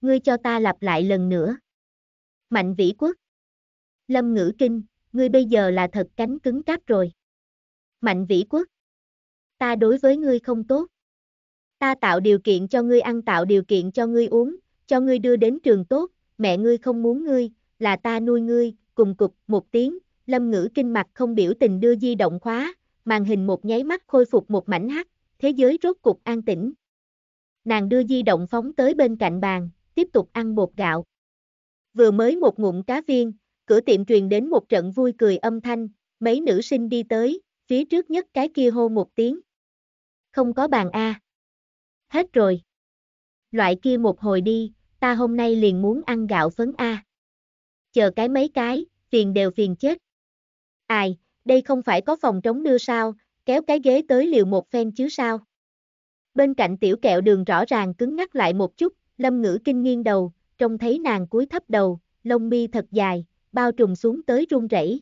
Ngươi cho ta lặp lại lần nữa. Mạnh Vĩ Quốc. Lâm Ngữ Kinh, ngươi bây giờ là thật cánh cứng cáp rồi. Mạnh Vĩ Quốc, ta đối với ngươi không tốt. Ta tạo điều kiện cho ngươi ăn tạo điều kiện cho ngươi uống, cho ngươi đưa đến trường tốt, mẹ ngươi không muốn ngươi, là ta nuôi ngươi, cùng cục, một tiếng, lâm ngữ kinh mặt không biểu tình đưa di động khóa, màn hình một nháy mắt khôi phục một mảnh hắc, thế giới rốt cục an tĩnh. Nàng đưa di động phóng tới bên cạnh bàn, tiếp tục ăn bột gạo. Vừa mới một ngụm cá viên, cửa tiệm truyền đến một trận vui cười âm thanh, mấy nữ sinh đi tới, phía trước nhất cái kia hô một tiếng. Không có bàn A. Hết rồi. Loại kia một hồi đi, ta hôm nay liền muốn ăn gạo phấn A. Chờ cái mấy cái, phiền đều phiền chết. Ai, đây không phải có phòng trống đưa sao, kéo cái ghế tới liều một phen chứ sao. Bên cạnh tiểu kẹo đường rõ ràng cứng ngắc lại một chút, lâm ngữ kinh nghiêng đầu, trông thấy nàng cúi thấp đầu, lông mi thật dài, bao trùm xuống tới run rẩy.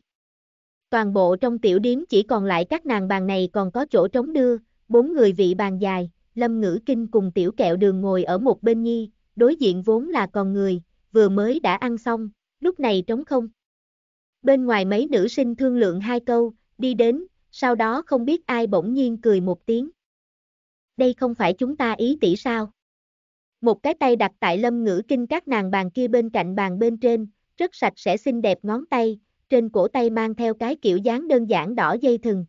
Toàn bộ trong tiểu điếm chỉ còn lại các nàng bàn này còn có chỗ trống đưa, bốn người vị bàn dài, lâm ngữ kinh cùng tiểu kẹo đường ngồi ở một bên nhi, đối diện vốn là còn người, vừa mới đã ăn xong, lúc này trống không. Bên ngoài mấy nữ sinh thương lượng hai câu, đi đến, sau đó không biết ai bỗng nhiên cười một tiếng. Đây không phải chúng ta ý tỷ sao? Một cái tay đặt tại lâm ngữ kinh các nàng bàn kia bên cạnh bàn bên trên, rất sạch sẽ xinh đẹp ngón tay, trên cổ tay mang theo cái kiểu dáng đơn giản đỏ dây thừng.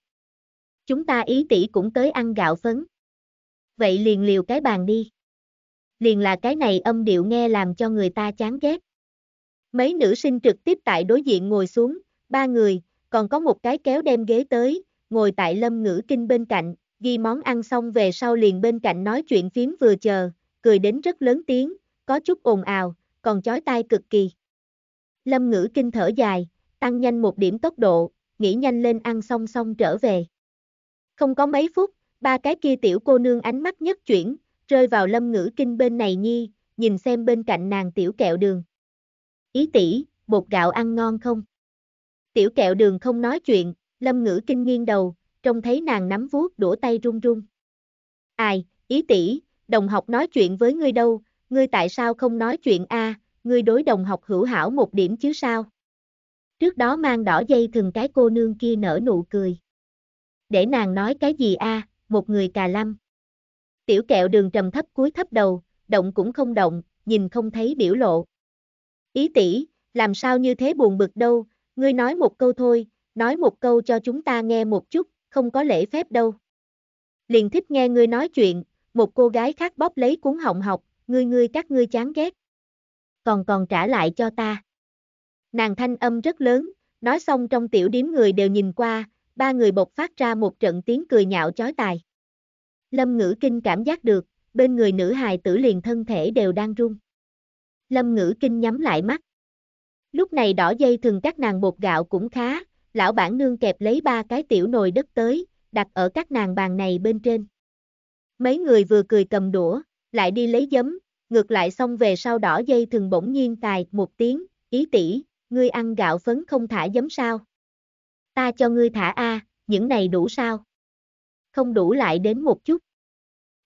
Chúng ta ý tỷ cũng tới ăn gạo phấn. Vậy liền liều cái bàn đi. Liền là cái này âm điệu nghe làm cho người ta chán ghét. Mấy nữ sinh trực tiếp tại đối diện ngồi xuống, ba người, còn có một cái kéo đem ghế tới, ngồi tại lâm ngữ kinh bên cạnh, ghi món ăn xong về sau liền bên cạnh nói chuyện phím vừa chờ, cười đến rất lớn tiếng, có chút ồn ào, còn chói tai cực kỳ. Lâm ngữ kinh thở dài, tăng nhanh một điểm tốc độ, nghĩ nhanh lên ăn xong xong trở về. Không có mấy phút, ba cái kia tiểu cô nương ánh mắt nhất chuyển, rơi vào lâm ngữ kinh bên này nhi, nhìn xem bên cạnh nàng tiểu kẹo đường. Ý tỷ, bột gạo ăn ngon không? Tiểu kẹo đường không nói chuyện, lâm ngữ kinh nghiêng đầu, trông thấy nàng nắm vuốt đũa tay run run. Ai, ý tỷ, đồng học nói chuyện với ngươi đâu, ngươi tại sao không nói chuyện a? À, ngươi đối đồng học hữu hảo một điểm chứ sao. Trước đó mang đỏ dây thừng cái cô nương kia nở nụ cười. Để nàng nói cái gì a một người cà lăm. Tiểu kẹo đường trầm thấp cúi thấp đầu, động cũng không động, nhìn không thấy biểu lộ. Ý tỷ, làm sao như thế buồn bực đâu, ngươi nói một câu thôi, nói một câu cho chúng ta nghe một chút, không có lễ phép đâu. Liền thích nghe ngươi nói chuyện, một cô gái khác bóp lấy cuốn họng học, ngươi ngươi các ngươi chán ghét còn còn trả lại cho ta. Nàng thanh âm rất lớn, nói xong trong tiểu điếm người đều nhìn qua, ba người bộc phát ra một trận tiếng cười nhạo chói tài. Lâm ngữ kinh cảm giác được, bên người nữ hài tử liền thân thể đều đang run. Lâm ngữ kinh nhắm lại mắt. Lúc này đỏ dây thường các nàng bột gạo cũng khá, lão bản nương kẹp lấy ba cái tiểu nồi đất tới, đặt ở các nàng bàn này bên trên. Mấy người vừa cười cầm đũa, lại đi lấy giấm, ngược lại xong về sau đỏ dây thường bỗng nhiên tài một tiếng, ý tỷ, ngươi ăn gạo phấn không thả giấm sao. Ta cho ngươi thả A, những này đủ sao? Không đủ lại đến một chút.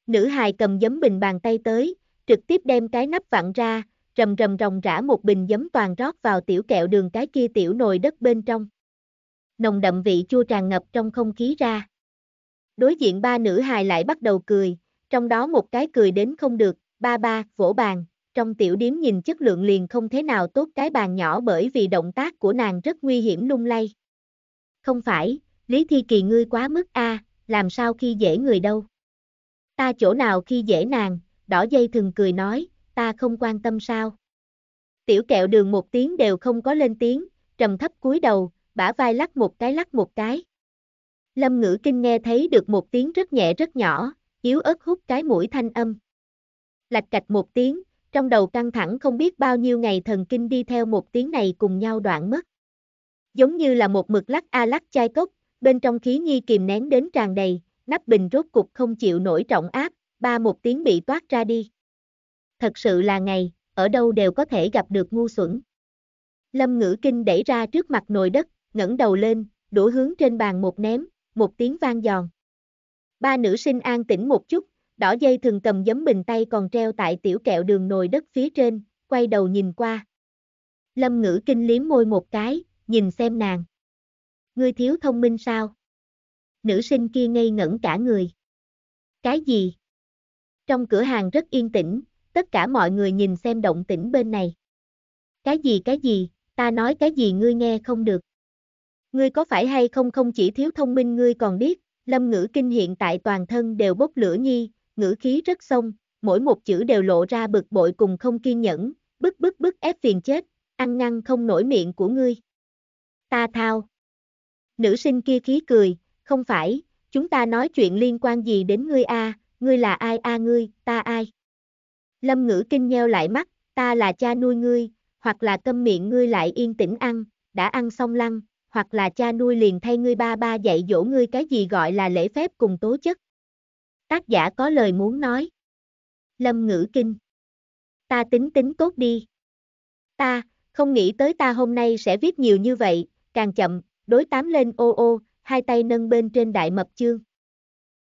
Nữ hài cầm giấm bình bàn tay tới, trực tiếp đem cái nắp vặn ra, rầm rầm rồng rã một bình giấm toàn rót vào tiểu kẹo đường cái kia tiểu nồi đất bên trong. Nồng đậm vị chua tràn ngập trong không khí ra. Đối diện ba nữ hài lại bắt đầu cười, trong đó một cái cười đến không được, ba ba, vỗ bàn, trong tiểu điếm nhìn chất lượng liền không thế nào tốt cái bàn nhỏ bởi vì động tác của nàng rất nguy hiểm lung lay. Không phải, Lý Thi Kỳ ngươi quá mức a, làm sao khi dễ người đâu. Ta chỗ nào khi dễ nàng, đỏ dây thường cười nói, ta không quan tâm sao. Tiểu kẹo đường một tiếng đều không có lên tiếng, trầm thấp cúi đầu, bả vai lắc một cái lắc một cái. Lâm ngữ kinh nghe thấy được một tiếng rất nhẹ rất nhỏ, yếu ớt hút cái mũi thanh âm lạch cạch một tiếng, trong đầu căng thẳng không biết bao nhiêu ngày thần kinh đi theo một tiếng này cùng nhau đoạn mất. Giống như là một mực lắc a lắc chai cốc, bên trong khí nhi kìm nén đến tràn đầy, nắp bình rốt cục không chịu nổi trọng áp, ba một tiếng bị toát ra đi. Thật sự là ngày, ở đâu đều có thể gặp được ngu xuẩn. Lâm ngữ kinh đẩy ra trước mặt nồi đất, ngẩng đầu lên, đũa hướng trên bàn một ném, một tiếng vang giòn. Ba nữ sinh an tĩnh một chút, đỏ dây thường cầm giấm bình tay còn treo tại tiểu kẹo đường nồi đất phía trên, quay đầu nhìn qua. Lâm ngữ kinh liếm môi một cái, nhìn xem nàng. Ngươi thiếu thông minh sao? Nữ sinh kia ngây ngẩn cả người. Cái gì? Trong cửa hàng rất yên tĩnh, tất cả mọi người nhìn xem động tĩnh bên này. Cái gì cái gì, ta nói cái gì ngươi nghe không được. Ngươi có phải hay không không chỉ thiếu thông minh ngươi còn biết, lâm ngữ kinh hiện tại toàn thân đều bốc lửa nhi, ngữ khí rất sông, mỗi một chữ đều lộ ra bực bội cùng không kiên nhẫn, bức bức bức ép phiền chết, ăn ngăn không nổi miệng của ngươi. Ta thao. Nữ sinh kia khí cười, không phải, chúng ta nói chuyện liên quan gì đến ngươi a, ngươi là ai a ngươi, ta ai. Lâm ngữ kinh nheo lại mắt, ta là cha nuôi ngươi, hoặc là câm miệng ngươi lại yên tĩnh ăn, đã ăn xong lăng, hoặc là cha nuôi liền thay ngươi ba ba dạy dỗ ngươi cái gì gọi là lễ phép cùng tố chất. Tác giả có lời muốn nói. Lâm ngữ kinh. Ta tính tính tốt đi. Ta, không nghĩ tới ta hôm nay sẽ viết nhiều như vậy, càng chậm, đối tám lên ô ô, hai tay nâng bên trên đại mập chương.